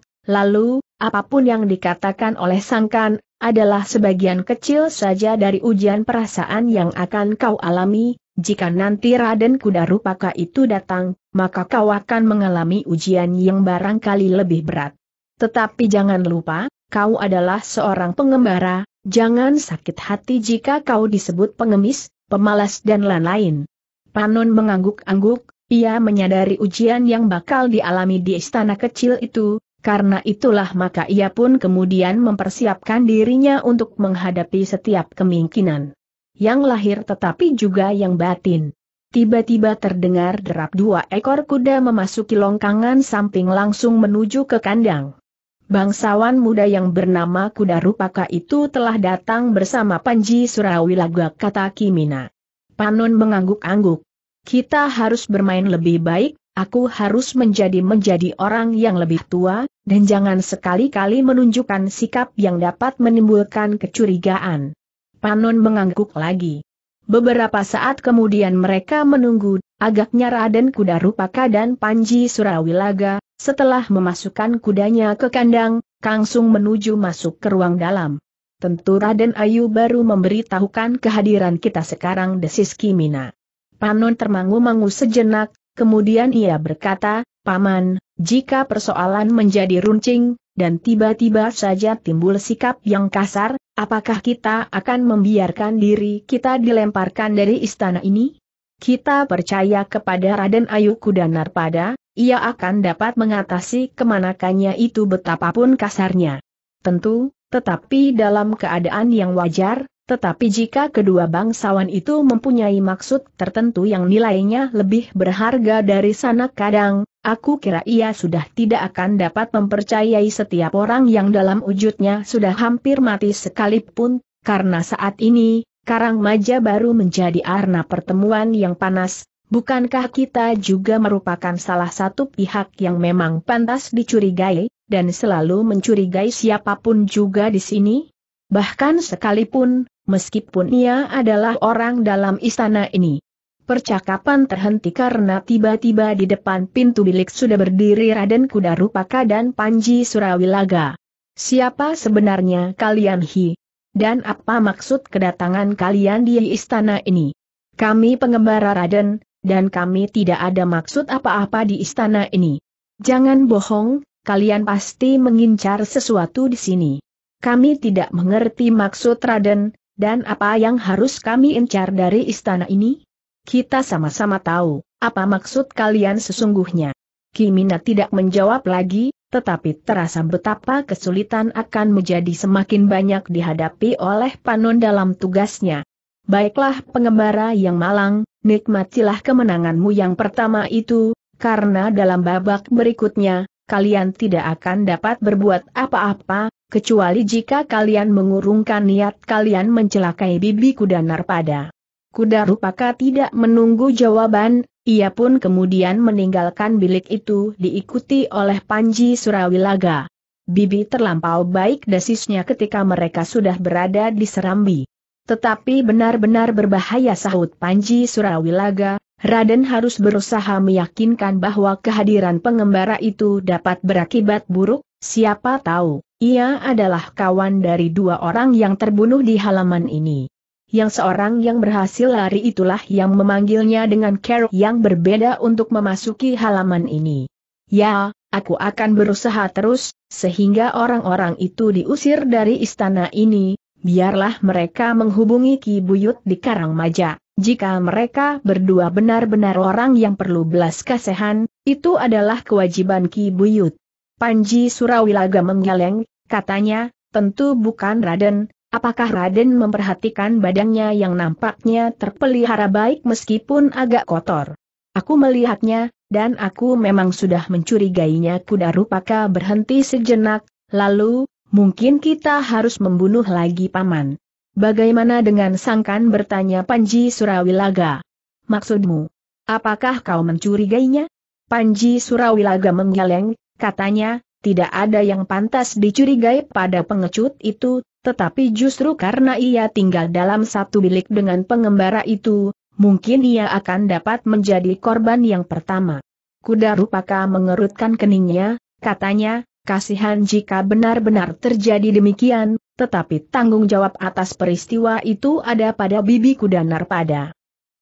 lalu, apapun yang dikatakan oleh Sangkan, adalah sebagian kecil saja dari ujian perasaan yang akan kau alami, jika nanti Raden Kuda Rupaka itu datang, maka kau akan mengalami ujian yang barangkali lebih berat. Tetapi jangan lupa, kau adalah seorang pengembara, jangan sakit hati jika kau disebut pengemis, pemalas dan lain-lain. Panon mengangguk-angguk, ia menyadari ujian yang bakal dialami di istana kecil itu, karena itulah maka ia pun kemudian mempersiapkan dirinya untuk menghadapi setiap kemungkinan. Yang lahir tetapi juga yang batin. Tiba-tiba terdengar derap dua ekor kuda memasuki longkangan samping langsung menuju ke kandang. Bangsawan muda yang bernama Kuda Rupaka itu telah datang bersama Panji Surawilaga kata Kimina. Panon mengangguk-angguk. Kita harus bermain lebih baik, aku harus menjadi-menjadi orang yang lebih tua, dan jangan sekali-kali menunjukkan sikap yang dapat menimbulkan kecurigaan. Panon mengangguk lagi. Beberapa saat kemudian mereka menunggu, agaknya Raden Kuda Rupaka dan Panji Surawilaga, setelah memasukkan kudanya ke kandang, Kang Sung menuju masuk ke ruang dalam. Tentu Raden Ayu baru memberitahukan kehadiran kita sekarang desis Kimina. Panon termangu-mangu sejenak, kemudian ia berkata, Paman, jika persoalan menjadi runcing, dan tiba-tiba saja timbul sikap yang kasar, apakah kita akan membiarkan diri kita dilemparkan dari istana ini? Kita percaya kepada Raden Ayu Kudanar pada, ia akan dapat mengatasi kemanakannya itu betapapun kasarnya. Tentu, tetapi dalam keadaan yang wajar, tetapi jika kedua bangsawan itu mempunyai maksud tertentu yang nilainya lebih berharga dari sana kadang, aku kira ia sudah tidak akan dapat mempercayai setiap orang yang dalam wujudnya sudah hampir mati sekalipun, karena saat ini, Karang Maja baru menjadi arna pertemuan yang panas, Bukankah kita juga merupakan salah satu pihak yang memang pantas dicurigai, dan selalu mencurigai siapapun juga di sini? Bahkan sekalipun, meskipun ia adalah orang dalam istana ini. Percakapan terhenti karena tiba-tiba di depan pintu bilik sudah berdiri Raden Kudarupaka dan Panji Surawilaga. Siapa sebenarnya kalian Hi? Dan apa maksud kedatangan kalian di istana ini? Kami pengembara Raden, dan kami tidak ada maksud apa-apa di istana ini. Jangan bohong, kalian pasti mengincar sesuatu di sini. Kami tidak mengerti maksud Raden, dan apa yang harus kami incar dari istana ini? Kita sama-sama tahu, apa maksud kalian sesungguhnya. Kimina tidak menjawab lagi, tetapi terasa betapa kesulitan akan menjadi semakin banyak dihadapi oleh Panon dalam tugasnya. Baiklah pengembara yang malang, nikmatilah kemenanganmu yang pertama itu, karena dalam babak berikutnya, kalian tidak akan dapat berbuat apa-apa, kecuali jika kalian mengurungkan niat kalian mencelakai bibi kuda Narpada. Kuda Rupaka tidak menunggu jawaban, ia pun kemudian meninggalkan bilik itu diikuti oleh Panji Surawilaga. Bibi terlampau baik desisnya ketika mereka sudah berada di Serambi. Tetapi benar-benar berbahaya sahut Panji Surawilaga, Raden harus berusaha meyakinkan bahwa kehadiran pengembara itu dapat berakibat buruk, siapa tahu, ia adalah kawan dari dua orang yang terbunuh di halaman ini. Yang seorang yang berhasil lari itulah yang memanggilnya dengan care yang berbeda untuk memasuki halaman ini. Ya, aku akan berusaha terus, sehingga orang-orang itu diusir dari istana ini, biarlah mereka menghubungi Ki Buyut di Karang Maja. Jika mereka berdua benar-benar orang yang perlu belas kasihan, itu adalah kewajiban Ki Buyut. Panji Surawilaga menggeleng, katanya, tentu bukan Raden, Apakah Raden memperhatikan badannya yang nampaknya terpelihara baik meskipun agak kotor? Aku melihatnya, dan aku memang sudah mencurigainya kuda rupaka berhenti sejenak, lalu, Mungkin kita harus membunuh lagi paman. Bagaimana dengan sangkan bertanya Panji Surawilaga? Maksudmu, apakah kau mencurigainya? Panji Surawilaga menggeleng, katanya, tidak ada yang pantas dicurigai pada pengecut itu, tetapi justru karena ia tinggal dalam satu bilik dengan pengembara itu, mungkin ia akan dapat menjadi korban yang pertama. Kuda Rupaka mengerutkan keningnya, katanya, Kasihan jika benar-benar terjadi demikian, tetapi tanggung jawab atas peristiwa itu ada pada bibi kuda Narpada.